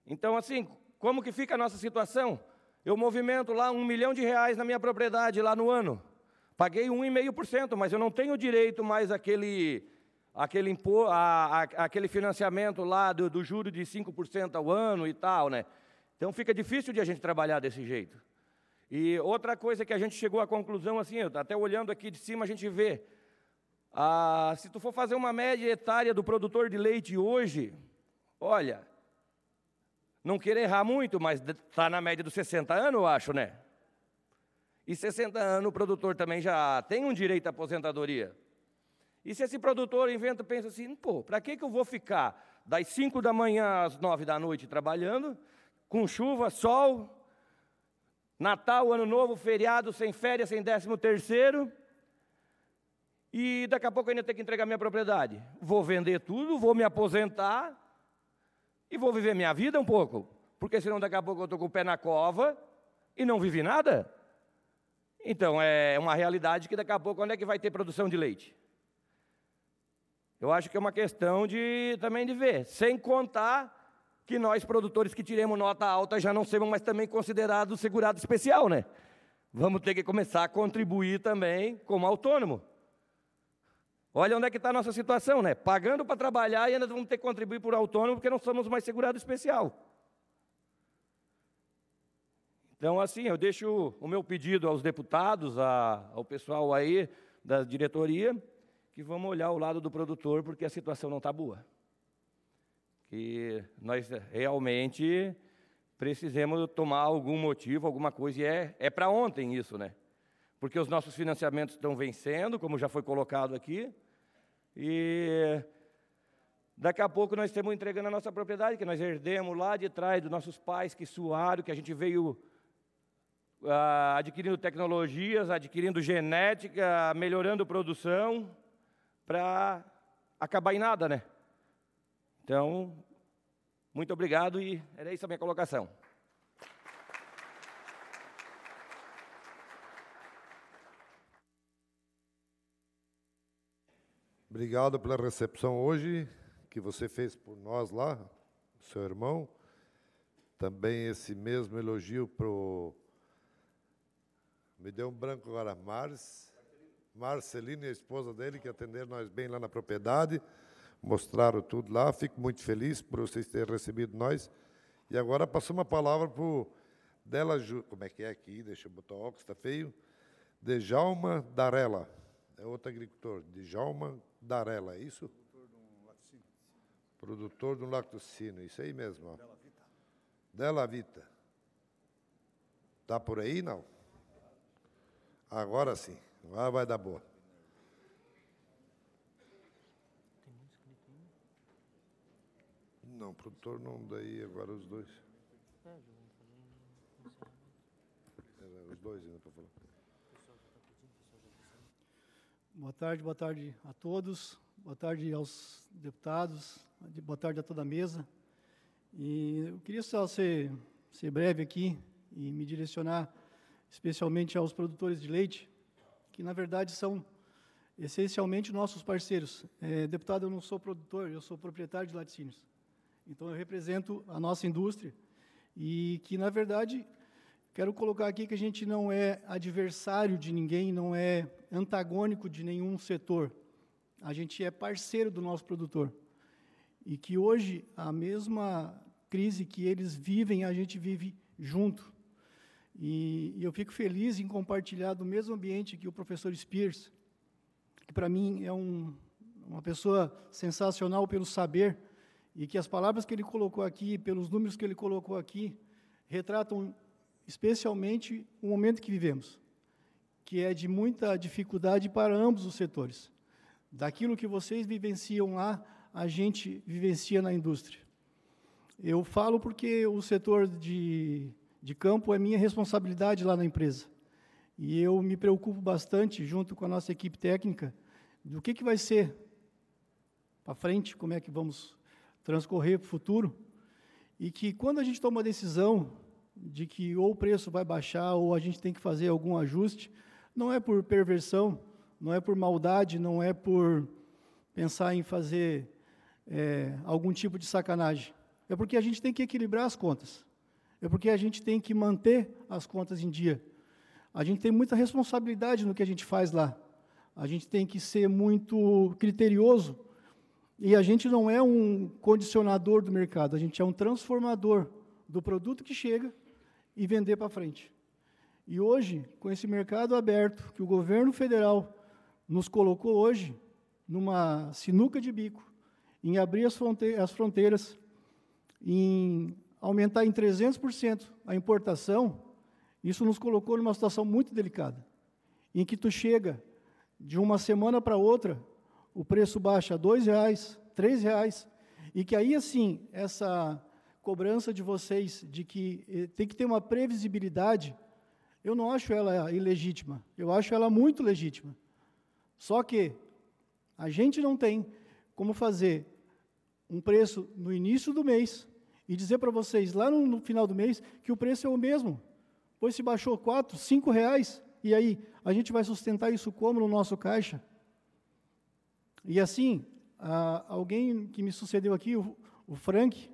Então, assim, como que fica a nossa situação? Eu movimento lá um milhão de reais na minha propriedade lá no ano. Paguei 1,5%, mas eu não tenho direito mais àquele, àquele, impo, à, à, àquele financiamento lá do, do juro de 5% ao ano e tal, né? Então fica difícil de a gente trabalhar desse jeito. E outra coisa que a gente chegou à conclusão, assim, até olhando aqui de cima a gente vê, ah, se tu for fazer uma média etária do produtor de leite hoje, olha, não querer errar muito, mas está na média dos 60 anos, eu acho, né? E 60 anos o produtor também já tem um direito à aposentadoria. E se esse produtor inventa, pensa assim, pô, para que, que eu vou ficar das 5 da manhã às 9 da noite trabalhando, com chuva, sol, Natal, Ano Novo, feriado, sem férias, sem décimo terceiro, e daqui a pouco eu ainda tenho que entregar minha propriedade. Vou vender tudo, vou me aposentar e vou viver minha vida um pouco, porque senão daqui a pouco eu estou com o pé na cova e não vivi nada. Então, é uma realidade que daqui a pouco, quando é que vai ter produção de leite? Eu acho que é uma questão de também de ver. Sem contar que nós, produtores que tiremos nota alta, já não sejamos mais também considerados segurado especial, né? Vamos ter que começar a contribuir também como autônomo. Olha onde é que está a nossa situação, né? Pagando para trabalhar e ainda vamos ter que contribuir por autônomo porque não somos mais segurado especial. Então, assim, eu deixo o meu pedido aos deputados, a, ao pessoal aí da diretoria, que vamos olhar o lado do produtor, porque a situação não está boa que nós realmente precisamos tomar algum motivo, alguma coisa, e é, é para ontem isso, né? Porque os nossos financiamentos estão vencendo, como já foi colocado aqui, e daqui a pouco nós estamos entregando a nossa propriedade, que nós herdemos lá de trás dos nossos pais que suaram, que a gente veio ah, adquirindo tecnologias, adquirindo genética, melhorando produção, para acabar em nada, né? Então, muito obrigado e era isso a minha colocação. Obrigado pela recepção hoje que você fez por nós lá, seu irmão. Também esse mesmo elogio para o. Me deu um branco agora, Mars. Marcelino e a esposa dele, que atenderam nós bem lá na propriedade mostraram tudo lá. Fico muito feliz por vocês terem recebido nós. E agora passamos a palavra para o Dela... Como é que é aqui? Deixa eu botar o óculos, está feio. Dejalma Darela. É outro agricultor. Dejalma Darela, é isso? Produtor de um lactocínio. Isso aí mesmo. Ó. Vita. Dela Vita. Está por aí, não? Agora sim. Agora vai dar boa. Não, produtor não, daí agora os dois. É, os dois ainda para falar. Tá tá boa tarde, boa tarde a todos, boa tarde aos deputados, boa tarde a toda a mesa. E eu queria só ser, ser breve aqui e me direcionar especialmente aos produtores de leite, que na verdade são essencialmente nossos parceiros. É, deputado, eu não sou produtor, eu sou proprietário de laticínios. Então, eu represento a nossa indústria e que, na verdade, quero colocar aqui que a gente não é adversário de ninguém, não é antagônico de nenhum setor. A gente é parceiro do nosso produtor. E que hoje, a mesma crise que eles vivem, a gente vive junto. E, e eu fico feliz em compartilhar do mesmo ambiente que o professor Spears, que para mim é um, uma pessoa sensacional pelo saber, e que as palavras que ele colocou aqui, pelos números que ele colocou aqui, retratam especialmente o momento que vivemos, que é de muita dificuldade para ambos os setores. Daquilo que vocês vivenciam lá, a gente vivencia na indústria. Eu falo porque o setor de, de campo é minha responsabilidade lá na empresa. E eu me preocupo bastante, junto com a nossa equipe técnica, do que, que vai ser para frente, como é que vamos transcorrer para o futuro, e que quando a gente toma a decisão de que ou o preço vai baixar ou a gente tem que fazer algum ajuste, não é por perversão, não é por maldade, não é por pensar em fazer é, algum tipo de sacanagem. É porque a gente tem que equilibrar as contas. É porque a gente tem que manter as contas em dia. A gente tem muita responsabilidade no que a gente faz lá. A gente tem que ser muito criterioso e a gente não é um condicionador do mercado, a gente é um transformador do produto que chega e vender para frente. E hoje, com esse mercado aberto que o governo federal nos colocou hoje, numa sinuca de bico, em abrir as, fronte as fronteiras, em aumentar em 300% a importação, isso nos colocou numa situação muito delicada, em que tu chega de uma semana para outra o preço baixa R$ dois reais, três reais, e que aí assim essa cobrança de vocês de que eh, tem que ter uma previsibilidade, eu não acho ela ilegítima, eu acho ela muito legítima. Só que a gente não tem como fazer um preço no início do mês e dizer para vocês lá no, no, final do mês que o preço é o mesmo, pois se baixou quatro, cinco reais, e aí a gente vai sustentar isso como no nosso caixa? E assim, alguém que me sucedeu aqui, o, Frank,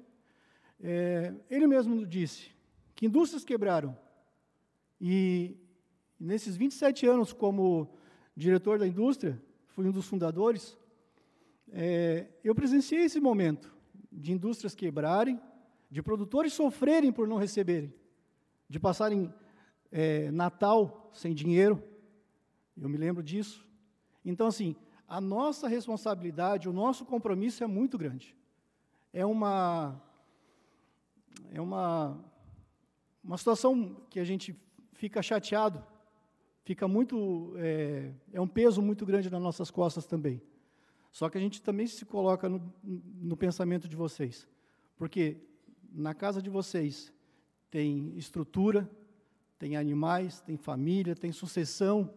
é, ele mesmo disse que indústrias quebraram. E nesses 27 anos como diretor da indústria, fui um dos fundadores, é, eu presenciei esse momento de indústrias quebrarem, de produtores sofrerem por não receberem, de passarem é, Natal sem dinheiro. Eu me lembro disso. Então, assim, a nossa responsabilidade, o nosso compromisso é muito grande. É uma é uma uma situação que a gente fica chateado, fica muito é, é um peso muito grande nas nossas costas também. Só que a gente também se coloca no, no pensamento de vocês, porque na casa de vocês tem estrutura, tem animais, tem família, tem sucessão,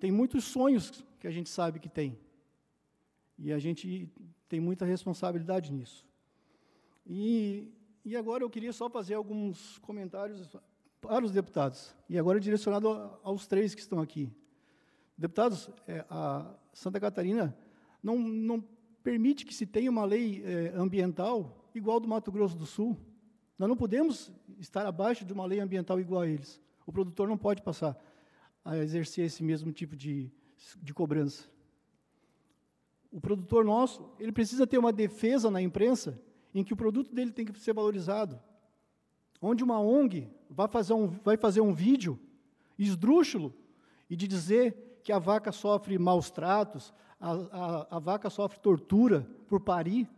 tem muitos sonhos que a gente sabe que tem. E a gente tem muita responsabilidade nisso. E, e agora eu queria só fazer alguns comentários para os deputados, e agora direcionado aos três que estão aqui. Deputados, é, a Santa Catarina não, não permite que se tenha uma lei é, ambiental igual do Mato Grosso do Sul. Nós não podemos estar abaixo de uma lei ambiental igual a eles. O produtor não pode passar a exercer esse mesmo tipo de, de cobrança. O produtor nosso, ele precisa ter uma defesa na imprensa em que o produto dele tem que ser valorizado. Onde uma ONG vai fazer um, vai fazer um vídeo esdrúxulo e de dizer que a vaca sofre maus tratos, a, a, a vaca sofre tortura por parir,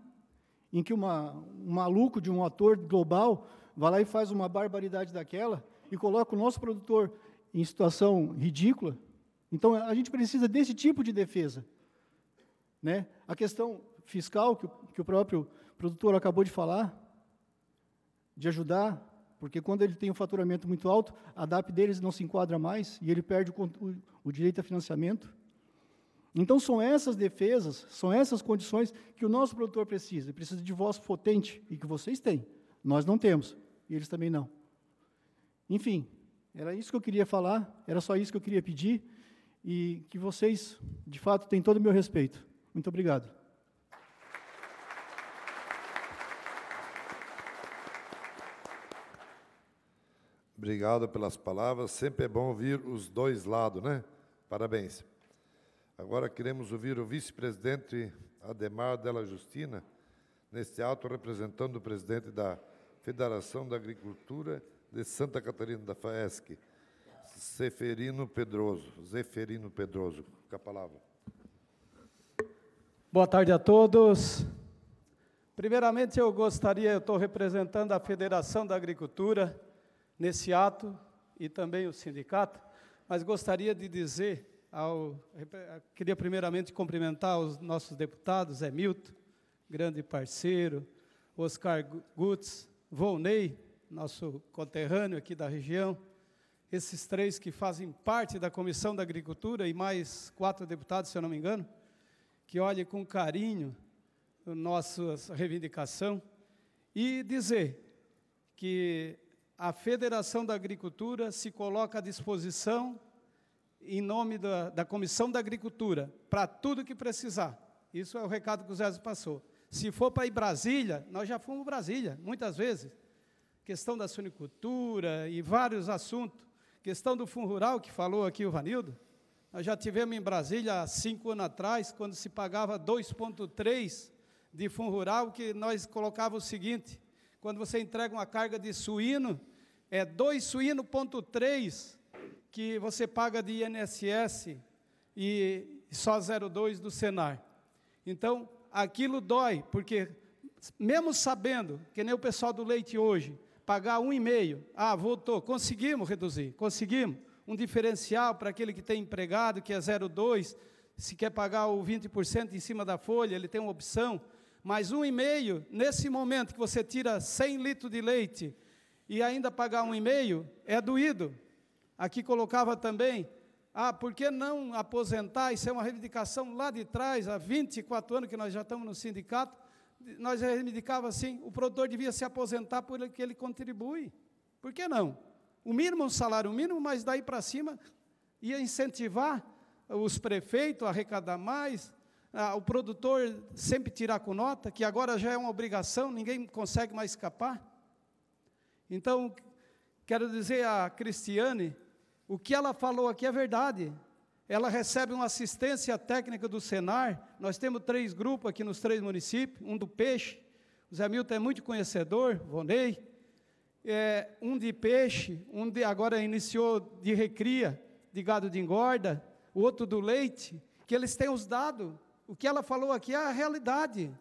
em que uma, um maluco de um ator global vai lá e faz uma barbaridade daquela e coloca o nosso produtor em situação ridícula, então, a gente precisa desse tipo de defesa. Né? A questão fiscal, que, que o próprio produtor acabou de falar, de ajudar, porque quando ele tem um faturamento muito alto, a DAP deles não se enquadra mais e ele perde o, o, o direito a financiamento. Então, são essas defesas, são essas condições que o nosso produtor precisa. Ele precisa de voz potente, e que vocês têm. Nós não temos, e eles também não. Enfim, era isso que eu queria falar, era só isso que eu queria pedir e que vocês, de fato, têm todo o meu respeito. Muito obrigado. Obrigado pelas palavras. Sempre é bom ouvir os dois lados, né? Parabéns. Agora queremos ouvir o vice-presidente Ademar Della Justina, neste ato representando o presidente da Federação da Agricultura de Santa Catarina, da FAESC. Zeferino Pedroso. Zeferino Pedroso, com a palavra. Boa tarde a todos. Primeiramente, eu gostaria, eu estou representando a Federação da Agricultura nesse ato e também o sindicato, mas gostaria de dizer, ao, queria primeiramente cumprimentar os nossos deputados, Zé Milton, grande parceiro, Oscar Gutz, Volney, nosso conterrâneo aqui da região, esses três que fazem parte da Comissão da Agricultura e mais quatro deputados, se eu não me engano, que olhem com carinho nossa reivindicação e dizer que a Federação da Agricultura se coloca à disposição em nome da, da Comissão da Agricultura para tudo que precisar. Isso é o recado que o Zé passou. Se for para ir Brasília, nós já fomos Brasília, muitas vezes. Questão da sunicultura e vários assuntos. Questão do fundo rural que falou aqui o Vanildo, nós já tivemos em Brasília há cinco anos atrás, quando se pagava 2,3 de fundo rural, que nós colocava o seguinte: quando você entrega uma carga de suíno, é 2 suíno ponto que você paga de INSS e só 0,2 do Senar. Então, aquilo dói, porque mesmo sabendo, que nem o pessoal do leite hoje, pagar um e meio. Ah, voltou. Conseguimos reduzir, conseguimos. Um diferencial para aquele que tem empregado, que é 0,2, se quer pagar o 20% em cima da folha, ele tem uma opção. Mas um e meio, nesse momento que você tira 100 litros de leite e ainda pagar um e meio, é doído. Aqui colocava também, ah, por que não aposentar? Isso é uma reivindicação lá de trás, há 24 anos que nós já estamos no sindicato nós reivindicávamos assim, o produtor devia se aposentar por que ele contribui. Por que não? O mínimo, o salário mínimo, mas daí para cima ia incentivar os prefeitos a arrecadar mais, a, o produtor sempre tirar com nota, que agora já é uma obrigação, ninguém consegue mais escapar. Então, quero dizer a Cristiane, o que ela falou aqui é verdade ela recebe uma assistência técnica do Senar. Nós temos três grupos aqui nos três municípios, um do peixe, o Zé Milton é muito conhecedor, Vonei, é, um de peixe, um de agora iniciou de recria, de gado de engorda, o outro do leite, que eles têm os dados. O que ela falou aqui é a realidade.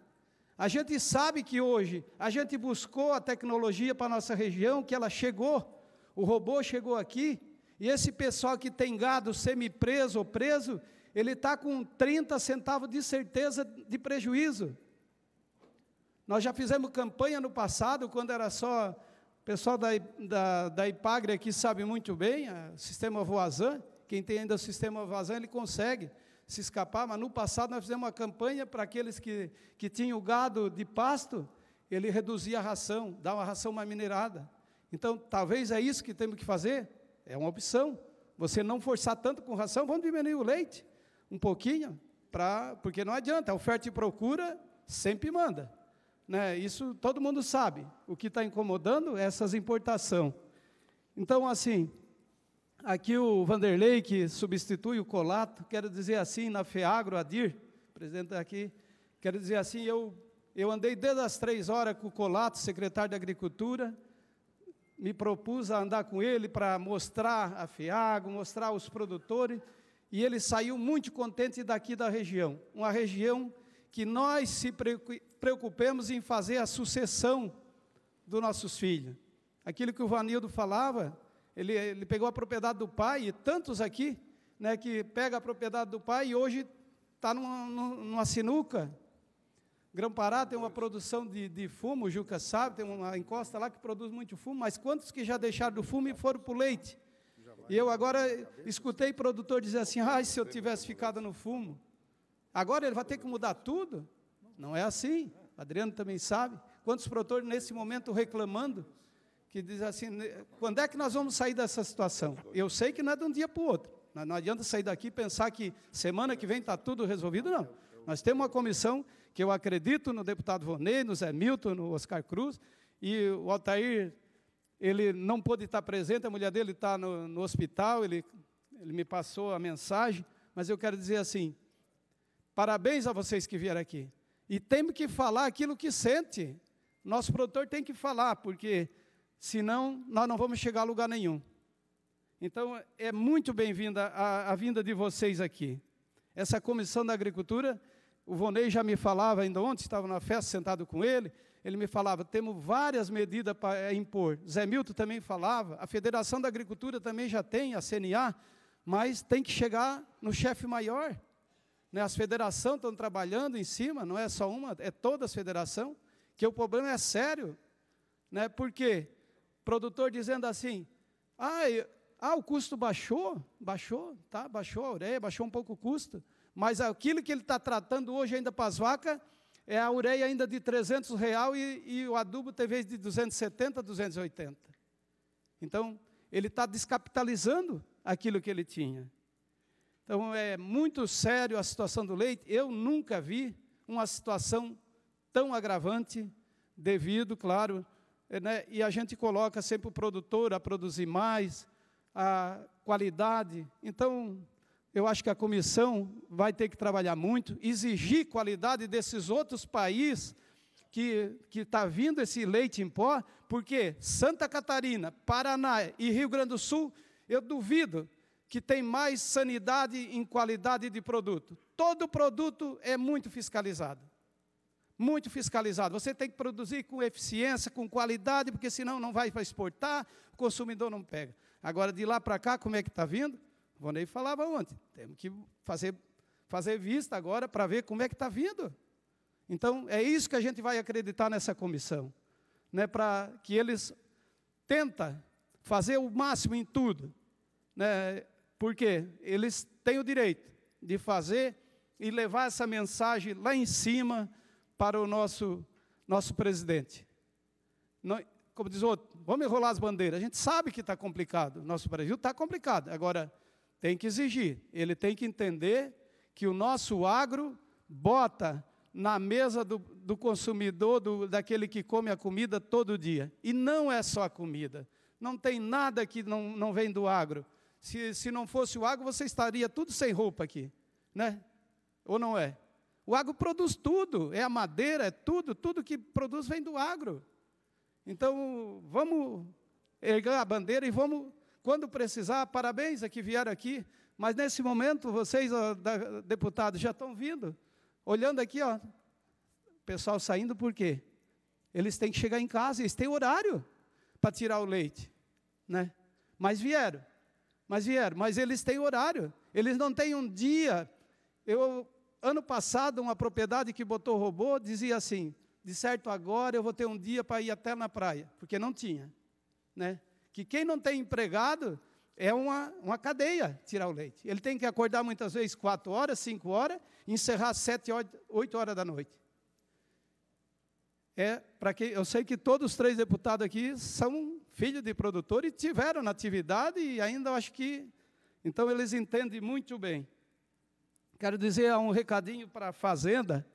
A gente sabe que hoje a gente buscou a tecnologia para a nossa região, que ela chegou, o robô chegou aqui, e esse pessoal que tem gado semi-preso ou preso, ele está com 30 centavos de certeza de prejuízo. Nós já fizemos campanha no passado, quando era só. O pessoal da, da, da IPAGRE aqui sabe muito bem, o sistema Voazan. Quem tem ainda o sistema Voazan, ele consegue se escapar. Mas no passado nós fizemos uma campanha para aqueles que, que tinham gado de pasto, ele reduzia a ração, dá uma ração mais minerada. Então, talvez é isso que temos que fazer. É uma opção. Você não forçar tanto com ração, vamos diminuir o leite um pouquinho, pra, porque não adianta. oferta e procura sempre manda. Né? Isso todo mundo sabe. O que está incomodando é essas importação. Então, assim, aqui o Vanderlei, que substitui o Colato, quero dizer assim, na FEAGRO, Adir, presidente aqui, quero dizer assim, eu, eu andei desde as três horas com o Colato, secretário de Agricultura, me propus a andar com ele para mostrar a Fiago, mostrar os produtores, e ele saiu muito contente daqui da região. Uma região que nós se preocupemos em fazer a sucessão dos nossos filhos. Aquilo que o Vanildo falava, ele, ele pegou a propriedade do pai, e tantos aqui, né, que pega a propriedade do pai e hoje está numa, numa sinuca, Grão-Pará tem uma produção de, de fumo, o Juca sabe, tem uma encosta lá que produz muito fumo, mas quantos que já deixaram do fumo e foram para o leite? E eu agora escutei produtor dizer assim: ah, se eu tivesse ficado no fumo, agora ele vai ter que mudar tudo? Não é assim. O Adriano também sabe. Quantos produtores nesse momento reclamando, que diz assim: quando é que nós vamos sair dessa situação? Eu sei que não é de um dia para o outro. Não adianta sair daqui e pensar que semana que vem está tudo resolvido, não. Nós temos uma comissão que eu acredito no deputado Vonei, no Zé Milton, no Oscar Cruz, e o Altair, ele não pôde estar presente, a mulher dele está no, no hospital, ele, ele me passou a mensagem, mas eu quero dizer assim, parabéns a vocês que vieram aqui. E temos que falar aquilo que sente. Nosso produtor tem que falar, porque senão nós não vamos chegar a lugar nenhum. Então, é muito bem-vinda a, a vinda de vocês aqui. Essa Comissão da Agricultura o Vonei já me falava, ainda ontem estava na festa sentado com ele, ele me falava, temos várias medidas para eh, impor. Zé Milton também falava, a Federação da Agricultura também já tem, a CNA, mas tem que chegar no chefe maior. Né? As federações estão trabalhando em cima, não é só uma, é toda a federação, que o problema é sério. Né? Por quê? Produtor dizendo assim, ah, eu, ah, o custo baixou, baixou, tá, baixou a ureia, baixou um pouco o custo. Mas aquilo que ele está tratando hoje ainda para as vacas é a ureia ainda de 300 real e, e o adubo talvez de 270, 280. Então, ele está descapitalizando aquilo que ele tinha. Então, é muito sério a situação do leite. Eu nunca vi uma situação tão agravante, devido, claro, é, né? e a gente coloca sempre o produtor a produzir mais, a qualidade. Então, eu acho que a comissão vai ter que trabalhar muito, exigir qualidade desses outros países que está vindo esse leite em pó, porque Santa Catarina, Paraná e Rio Grande do Sul, eu duvido que tem mais sanidade em qualidade de produto. Todo produto é muito fiscalizado. Muito fiscalizado. Você tem que produzir com eficiência, com qualidade, porque senão não vai para exportar, o consumidor não pega. Agora, de lá para cá, como é que está vindo? Vonei falava ontem, temos que fazer, fazer vista agora para ver como é que está vindo. Então, é isso que a gente vai acreditar nessa comissão, né, para que eles tenta fazer o máximo em tudo, né, porque eles têm o direito de fazer e levar essa mensagem lá em cima para o nosso, nosso presidente. Não, como diz o outro, vamos enrolar as bandeiras. A gente sabe que está complicado, nosso Brasil está complicado. Agora, tem que exigir, ele tem que entender que o nosso agro bota na mesa do, do consumidor, do, daquele que come a comida todo dia. E não é só a comida. Não tem nada que não, não vem do agro. Se, se não fosse o agro, você estaria tudo sem roupa aqui, né? Ou não é? O agro produz tudo, é a madeira, é tudo, tudo que produz vem do agro. Então, vamos erguer a bandeira e vamos quando precisar, parabéns a que vieram aqui. Mas nesse momento, vocês, deputados, já estão vindo. Olhando aqui, ó, o pessoal saindo por quê? Eles têm que chegar em casa, eles têm horário para tirar o leite. Né? Mas vieram. Mas vieram. Mas eles têm horário. Eles não têm um dia. Eu, ano passado, uma propriedade que botou robô dizia assim: de certo agora eu vou ter um dia para ir até na praia, porque não tinha. Né? que quem não tem empregado é uma, uma cadeia tirar o leite. Ele tem que acordar muitas vezes quatro horas, cinco horas, e encerrar sete, oito horas da noite. É para que eu sei que todos os três deputados aqui são filhos de produtor e tiveram na atividade e ainda acho que então eles entendem muito bem. Quero dizer um recadinho para a fazenda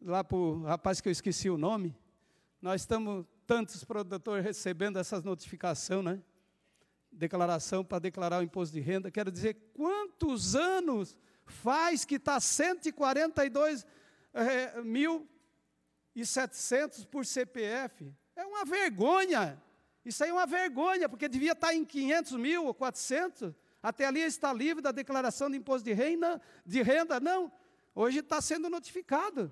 lá para o rapaz que eu esqueci o nome. Nós estamos tantos produtores recebendo essas notificações, né? Declaração para declarar o imposto de renda. Quero dizer, quantos anos faz que está 142 é, mil e 700 por CPF? É uma vergonha. Isso aí é uma vergonha, porque devia estar tá em 500 mil ou 400. Até ali está livre da declaração de imposto de renda, de renda não. Hoje está sendo notificado.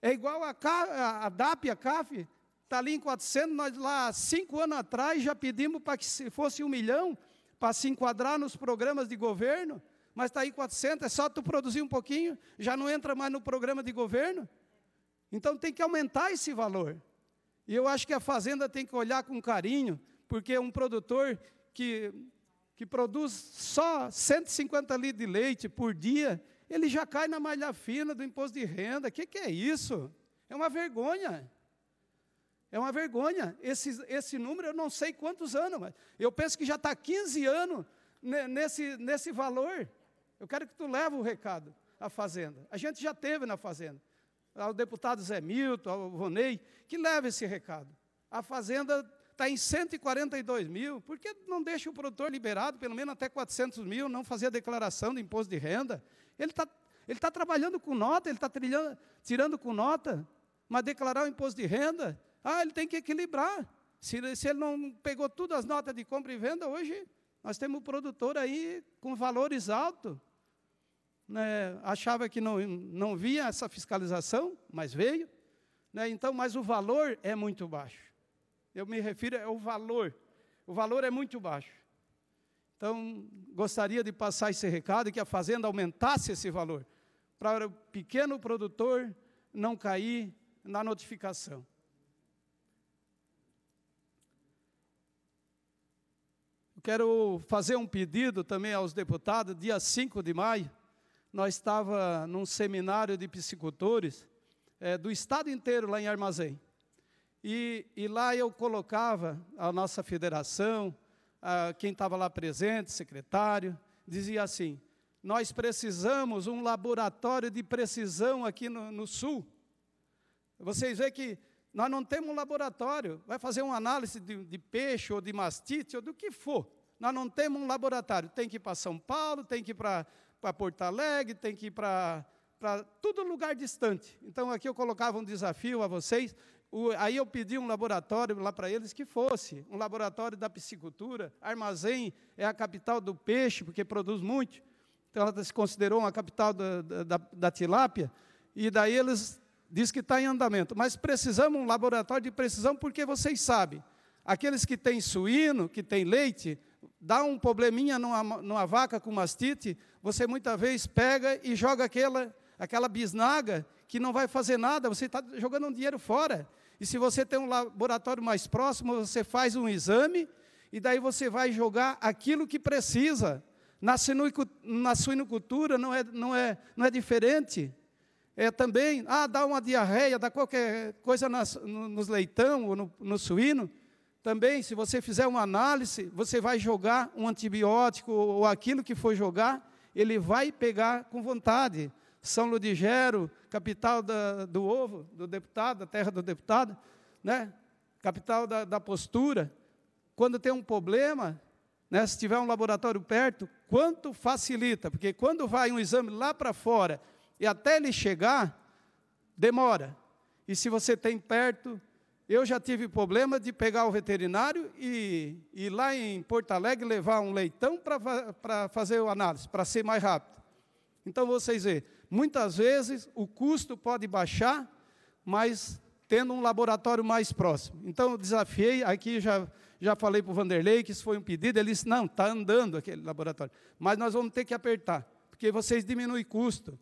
É igual a, a, a DAP, a CAF, Está ali em 400, nós lá cinco anos atrás já pedimos para que fosse um milhão, para se enquadrar nos programas de governo, mas está aí 400, é só tu produzir um pouquinho, já não entra mais no programa de governo. Então tem que aumentar esse valor. E eu acho que a fazenda tem que olhar com carinho, porque um produtor que, que produz só 150 litros de leite por dia, ele já cai na malha fina do imposto de renda. O que, que é isso? É uma vergonha. É uma vergonha. Esse, esse número eu não sei quantos anos, mas eu penso que já está 15 anos nesse, nesse valor. Eu quero que tu leve o recado à fazenda. A gente já teve na fazenda. Ao deputado Zé Milton, ao Ronei, que leve esse recado. A fazenda está em 142 mil, por que não deixa o produtor liberado, pelo menos até 400 mil, não fazer a declaração do imposto de renda? Ele está ele tá trabalhando com nota, ele está tirando com nota, mas declarar o imposto de renda, ah, ele tem que equilibrar. Se, se ele não pegou todas as notas de compra e venda, hoje nós temos o produtor aí com valores altos. Né? Achava que não, não via essa fiscalização, mas veio. Né? Então, mas o valor é muito baixo. Eu me refiro ao é valor. O valor é muito baixo. Então, gostaria de passar esse recado que a fazenda aumentasse esse valor para o pequeno produtor não cair na notificação. Eu quero fazer um pedido também aos deputados. Dia 5 de maio, nós estava num seminário de psicultores é, eh, do estado inteiro lá em Armazém. E, e lá eu colocava a nossa federação, a, quem estava lá presente, secretário, dizia assim: nós precisamos um laboratório de precisão aqui no, no sul. Vocês veem que nós não temos um laboratório. Vai fazer uma análise de, de peixe ou de mastite ou do que for. Nós não temos um laboratório. Tem que ir para São Paulo, tem que ir para Porto Alegre, tem que ir para todo lugar distante. Então, aqui eu colocava um desafio a vocês. O, aí eu pedi um laboratório lá para eles que fosse, um laboratório da piscicultura. Armazém é a capital do peixe, porque produz muito. Então, ela se considerou uma capital da, da, da tilápia. E daí eles diz que está em andamento, mas precisamos um laboratório de precisão porque vocês sabem, aqueles que têm suíno, que têm leite, dá um probleminha numa, numa vaca com mastite, você muitas vezes pega e joga aquela, aquela bisnaga que não vai fazer nada, você está jogando um dinheiro fora. E se você tem um laboratório mais próximo, você faz um exame e daí você vai jogar aquilo que precisa. Na suinocultura não é, não é, não é diferente é, também, ah, dá uma diarreia, dá qualquer coisa nas, no, nos leitão ou no, no suíno, também, se você fizer uma análise, você vai jogar um antibiótico ou aquilo que for jogar, ele vai pegar com vontade. São Ludigero, capital da, do ovo, do deputado, da terra do deputado, né? capital da, da postura. Quando tem um problema, né, se tiver um laboratório perto, quanto facilita? Porque quando vai um exame lá para fora, e até ele chegar, demora. E se você tem perto, eu já tive problema de pegar o veterinário e ir lá em Porto Alegre levar um leitão para fazer o análise, para ser mais rápido. Então vocês veem, muitas vezes o custo pode baixar, mas tendo um laboratório mais próximo. Então eu desafiei, aqui já já falei para o Vanderlei que isso foi um pedido, ele disse, não, está andando aquele laboratório, mas nós vamos ter que apertar, porque vocês diminuem custo,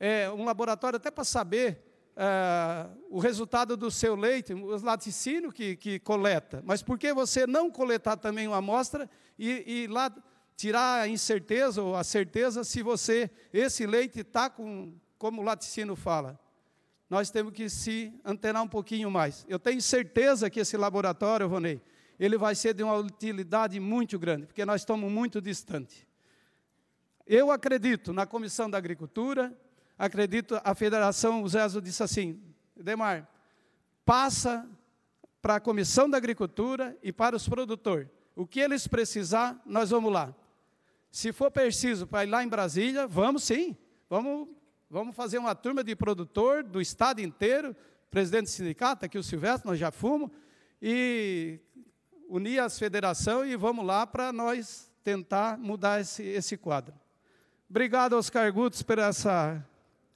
é, um laboratório até para saber é, o resultado do seu leite, os laticínios que, que, coleta. Mas por que você não coletar também uma amostra e, e lá tirar a incerteza ou a certeza se você esse leite está com, como o laticínio fala? Nós temos que se antenar um pouquinho mais. Eu tenho certeza que esse laboratório, Ronei, ele vai ser de uma utilidade muito grande, porque nós estamos muito distante. Eu acredito na Comissão da Agricultura, acredito, a federação, o Zé Azul disse assim, Demar, passa para a Comissão da Agricultura e para os produtores. O que eles precisar, nós vamos lá. Se for preciso para ir lá em Brasília, vamos sim. Vamos, vamos fazer uma turma de produtor do estado inteiro, presidente do sindicato, aqui o Silvestre, nós já fomos, e unir as federações e vamos lá para nós tentar mudar esse, esse quadro. Obrigado aos cargutos por essa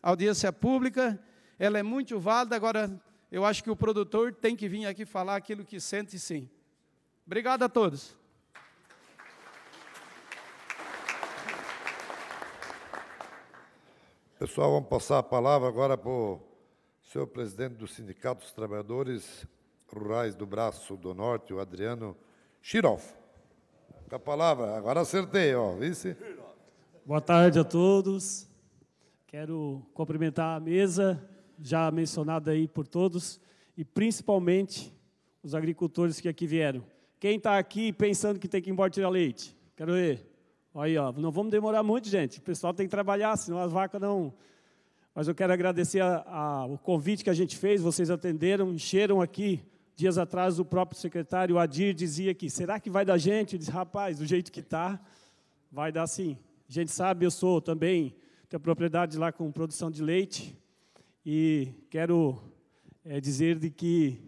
a audiência é pública, ela é muito válida, agora eu acho que o produtor tem que vir aqui falar aquilo que sente sim. Obrigado a todos. Pessoal, vamos passar a palavra agora para o senhor presidente do Sindicato dos Trabalhadores Rurais do Braço do Norte, o Adriano Chiroff. Com a palavra, agora acertei, ó, vice. Boa tarde a todos. Quero cumprimentar a mesa, já mencionada aí por todos, e principalmente os agricultores que aqui vieram. Quem está aqui pensando que tem que ir embora tirar leite? Quero ver. Aí, ó, não vamos demorar muito, gente. O pessoal tem que trabalhar, senão as vacas não. Mas eu quero agradecer a, a, o convite que a gente fez, vocês atenderam, encheram aqui. Dias atrás, o próprio secretário Adir dizia que será que vai dar gente? Eu disse, rapaz, do jeito que está, vai dar sim. A gente sabe, eu sou também tenho propriedade lá com produção de leite e quero é, dizer de que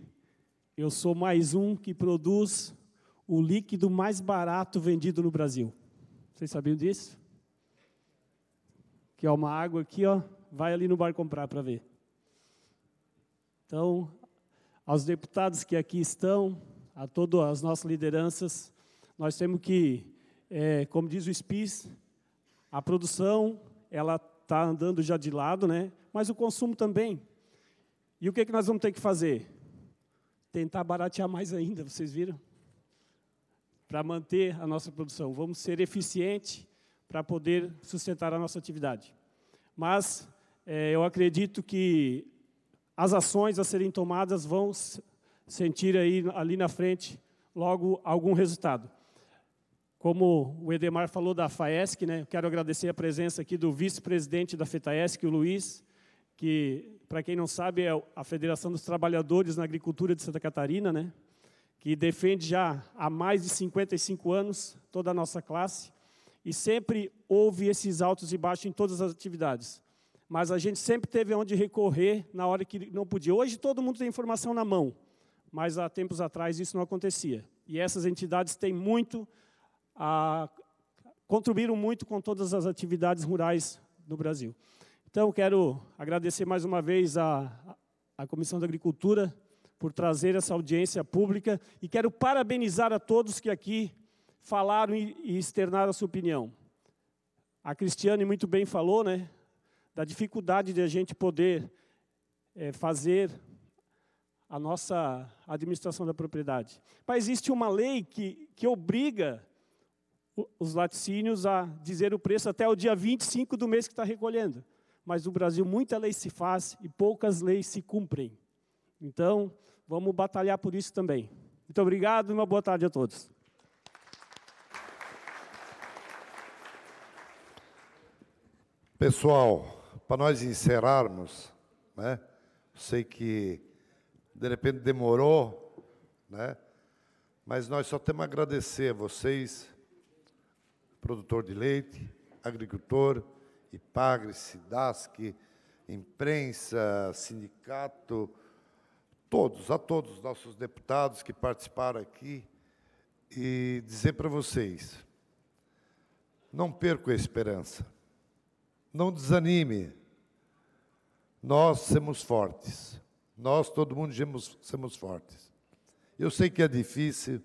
eu sou mais um que produz o líquido mais barato vendido no Brasil. Vocês sabiam disso? Que é uma água aqui, ó, vai ali no bar comprar para ver. Então, aos deputados que aqui estão, a todas as nossas lideranças, nós temos que, é, como diz o SPIS, a produção ela está andando já de lado, né? mas o consumo também. E o que, é que nós vamos ter que fazer? Tentar baratear mais ainda, vocês viram? Para manter a nossa produção. Vamos ser eficientes para poder sustentar a nossa atividade. Mas é, eu acredito que as ações a serem tomadas vão sentir aí, ali na frente logo algum resultado. Como o Edemar falou da FAESC, né, quero agradecer a presença aqui do vice-presidente da FETAESC, o Luiz, que, para quem não sabe, é a Federação dos Trabalhadores na Agricultura de Santa Catarina, né, que defende já há mais de 55 anos toda a nossa classe e sempre houve esses altos e baixos em todas as atividades. Mas a gente sempre teve onde recorrer na hora que não podia. Hoje todo mundo tem informação na mão, mas há tempos atrás isso não acontecia. E essas entidades têm muito a, contribuíram muito com todas as atividades rurais no Brasil. Então, quero agradecer mais uma vez à, Comissão da Agricultura por trazer essa audiência pública e quero parabenizar a todos que aqui falaram e, e externaram a sua opinião. A Cristiane muito bem falou, né, da dificuldade de a gente poder é, fazer a nossa administração da propriedade. Mas existe uma lei que, que obriga os laticínios a dizer o preço até o dia 25 do mês que está recolhendo. Mas no Brasil, muita lei se faz e poucas leis se cumprem. Então, vamos batalhar por isso também. Muito obrigado e uma boa tarde a todos. Pessoal, para nós encerrarmos, né? Sei que de repente demorou, né? Mas nós só temos a agradecer a vocês produtor de leite, agricultor, IPAGRE, SIDASC, imprensa, sindicato, todos, a todos os nossos deputados que participaram aqui, e dizer para vocês, não perco a esperança, não desanime, nós somos fortes, nós, todo mundo, somos fortes. Eu sei que é difícil,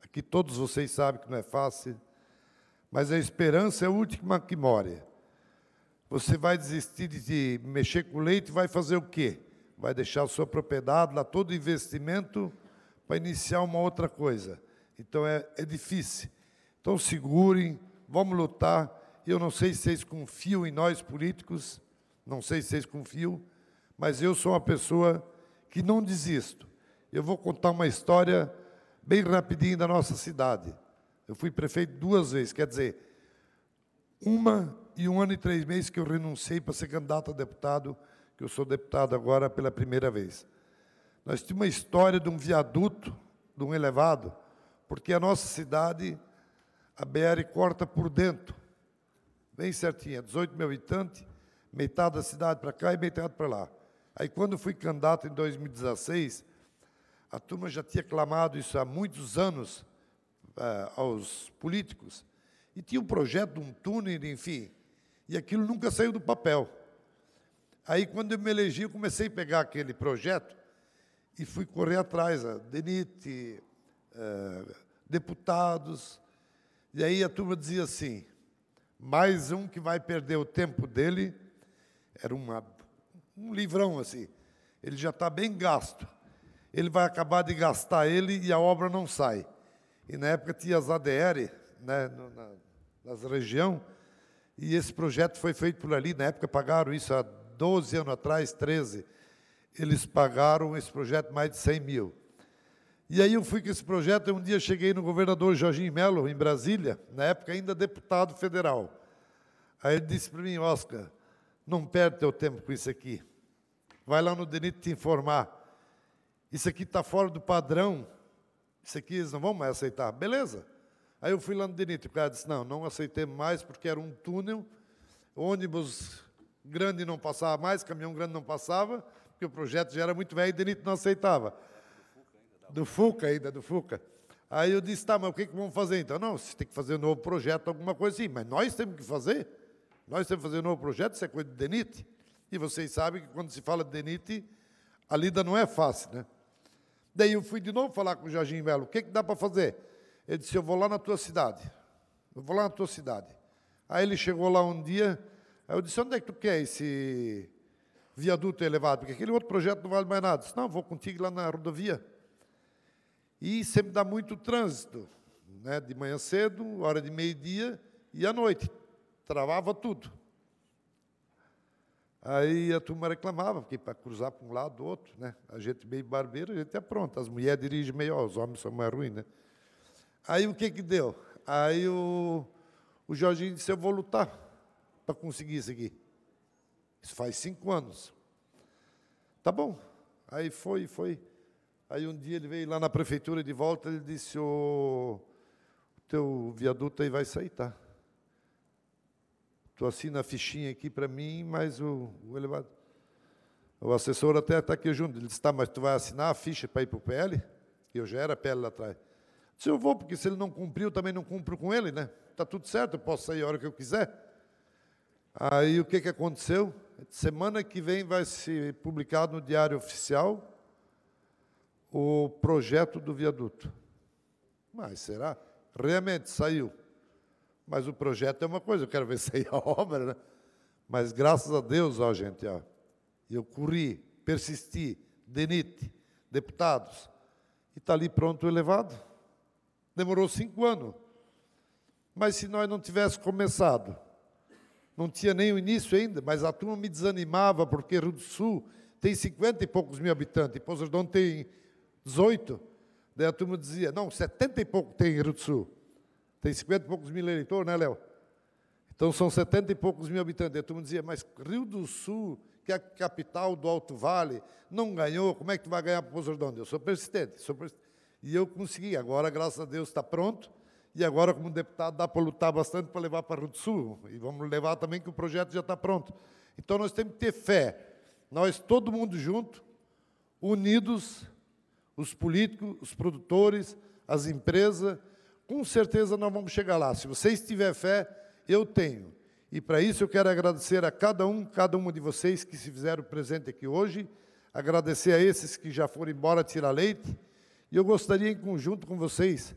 aqui todos vocês sabem que não é fácil, mas a esperança é a última que morre. Você vai desistir de mexer com leite e vai fazer o quê? Vai deixar a sua propriedade lá, todo investimento, para iniciar uma outra coisa. Então é, é difícil. Então segurem, vamos lutar. Eu não sei se vocês confiam em nós políticos, não sei se vocês confiam, mas eu sou uma pessoa que não desisto. Eu vou contar uma história bem rapidinho da nossa cidade. Eu fui prefeito duas vezes, quer dizer, uma e um ano e três meses que eu renunciei para ser candidato a deputado, que eu sou deputado agora pela primeira vez. Nós tínhamos uma história de um viaduto, de um elevado, porque a nossa cidade, a BR corta por dentro, bem certinha, 18 mil habitantes, metade da cidade para cá e metade para lá. Aí, quando fui candidato em 2016, a turma já tinha clamado isso há muitos anos, aos políticos. E tinha um projeto de um túnel, enfim, e aquilo nunca saiu do papel. Aí, quando eu me elegi, eu comecei a pegar aquele projeto e fui correr atrás, a DENIT, eh, deputados, e aí a turma dizia assim, mais um que vai perder o tempo dele, era uma, um livrão assim, ele já está bem gasto, ele vai acabar de gastar ele e a obra não sai. E na época tinha as ADR né, no, na, nas região, e esse projeto foi feito por ali. Na época pagaram isso há 12 anos atrás, 13. Eles pagaram esse projeto mais de 100 mil. E aí eu fui com esse projeto e um dia cheguei no governador Jorginho Melo, em Brasília, na época ainda deputado federal. Aí ele disse para mim, Oscar, não perde teu tempo com isso aqui. Vai lá no DENIT te informar. Isso aqui está fora do padrão isso aqui eles não vão mais aceitar. Beleza. Aí eu fui lá no DENIT, o cara disse, não, não aceitei mais, porque era um túnel, ônibus grande não passava mais, caminhão grande não passava, porque o projeto já era muito velho e o DENIT não aceitava. Do FUCA ainda, do FUCA. Aí eu disse, tá, mas o que, é que vamos fazer então? Não, você tem que fazer um novo projeto, alguma coisa assim, mas nós temos que fazer. Nós temos que fazer um novo projeto, isso é coisa do DENIT. E vocês sabem que quando se fala de DENIT, a lida não é fácil, né? Daí eu fui de novo falar com o Jorginho Melo, o que, é que dá para fazer? Ele disse, eu vou lá na tua cidade, eu vou lá na tua cidade. Aí ele chegou lá um dia, aí eu disse, onde é que tu quer esse viaduto elevado? Porque aquele outro projeto não vale mais nada. Eu disse, não, vou contigo lá na rodovia. E sempre dá muito trânsito, né? de manhã cedo, hora de meio-dia e à noite. Travava tudo. Aí a turma reclamava, porque para cruzar para um lado, do outro, né? A gente meio barbeiro, a gente é pronto. As mulheres dirigem melhor, os homens são mais ruins, né? Aí o que que deu? Aí o, o Jorginho disse, eu vou lutar para conseguir isso aqui. Isso faz cinco anos. Tá bom. Aí foi, foi. Aí um dia ele veio lá na prefeitura de volta, ele disse, o teu viaduto aí vai sair, tá? Tu assina a fichinha aqui para mim, mas o, o O assessor até está aqui junto. Ele disse, tá, mas tu vai assinar a ficha para ir para o PL? Eu já era PL lá atrás. Se eu vou, porque se ele não cumpriu, também não cumpro com ele, né? Está tudo certo, eu posso sair a hora que eu quiser. Aí o que, que aconteceu? Semana que vem vai ser publicado no Diário Oficial o projeto do viaduto. Mas será? Realmente saiu. Mas o projeto é uma coisa, eu quero ver sair a é obra, né? Mas graças a Deus, ó, gente, ó, eu corri, persisti, DENIT, deputados, e está ali pronto o elevado. Demorou cinco anos. Mas se nós não tivéssemos começado, não tinha nem o início ainda, mas a turma me desanimava, porque Rio do Sul tem 50 e poucos mil habitantes, e Pousadão tem 18. Daí a turma dizia, não, 70 e pouco tem Rio do Sul. Tem 50 e poucos mil eleitores, né, Léo? Então são 70 e poucos mil habitantes. Todo mundo dizia, mas Rio do Sul, que é a capital do Alto Vale, não ganhou, como é que tu vai ganhar para o Redondo? Eu sou persistente, sou persistente. E eu consegui, agora, graças a Deus, está pronto. E agora, como deputado, dá para lutar bastante para levar para Rio do Sul. E vamos levar também que o projeto já está pronto. Então, nós temos que ter fé. Nós, todo mundo junto, unidos, os políticos, os produtores, as empresas, com certeza nós vamos chegar lá. Se vocês tiverem fé, eu tenho. E para isso eu quero agradecer a cada um, cada uma de vocês que se fizeram presente aqui hoje, agradecer a esses que já foram embora tirar leite. E eu gostaria, em conjunto com vocês,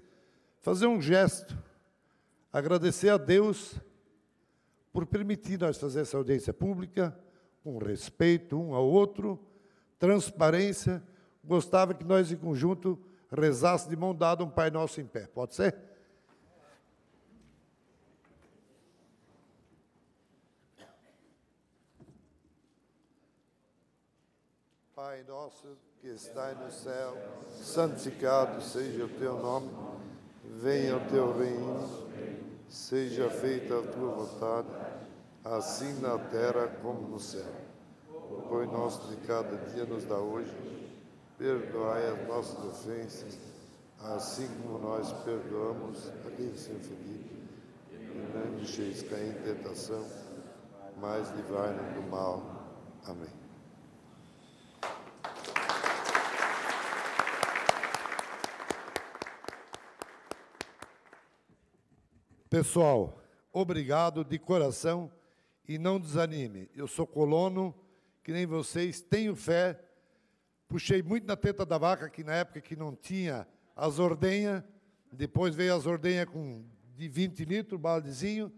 fazer um gesto, agradecer a Deus por permitir nós fazer essa audiência pública, com respeito um ao outro, transparência. Gostava que nós, em conjunto, rezasse de mão dada um Pai Nosso em pé. Pode ser? Pai nosso que estais no céu, santificado seja o teu nome, venha o teu reino, seja feita a tua vontade, assim na terra como no céu. O pão nosso de cada dia nos dá hoje perdoai as nossas ofensas, assim como nós perdoamos a quem se ofendeu. E não deixeis cair em tentação, mas livrai-nos do mal. Amém. Pessoal, obrigado de coração e não desanime. Eu sou colono, que nem vocês, tenho fé Puxei muito na teta da vaca, que na época que não tinha as ordenhas, depois veio as ordenhas com, de 20 litros, baldezinho,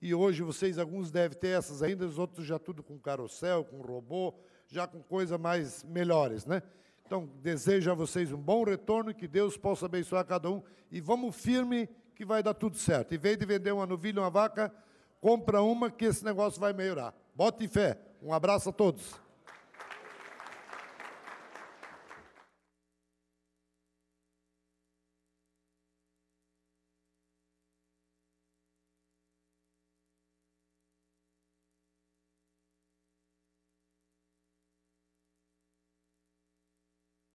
e hoje vocês, alguns devem ter essas ainda, os outros já tudo com carrossel, com robô, já com coisas mais melhores, né? Então, desejo a vocês um bom retorno, que Deus possa abençoar cada um, e vamos firme que vai dar tudo certo. Em vez de vender uma novilha, uma vaca, compra uma que esse negócio vai melhorar. Bote fé. Um abraço a todos.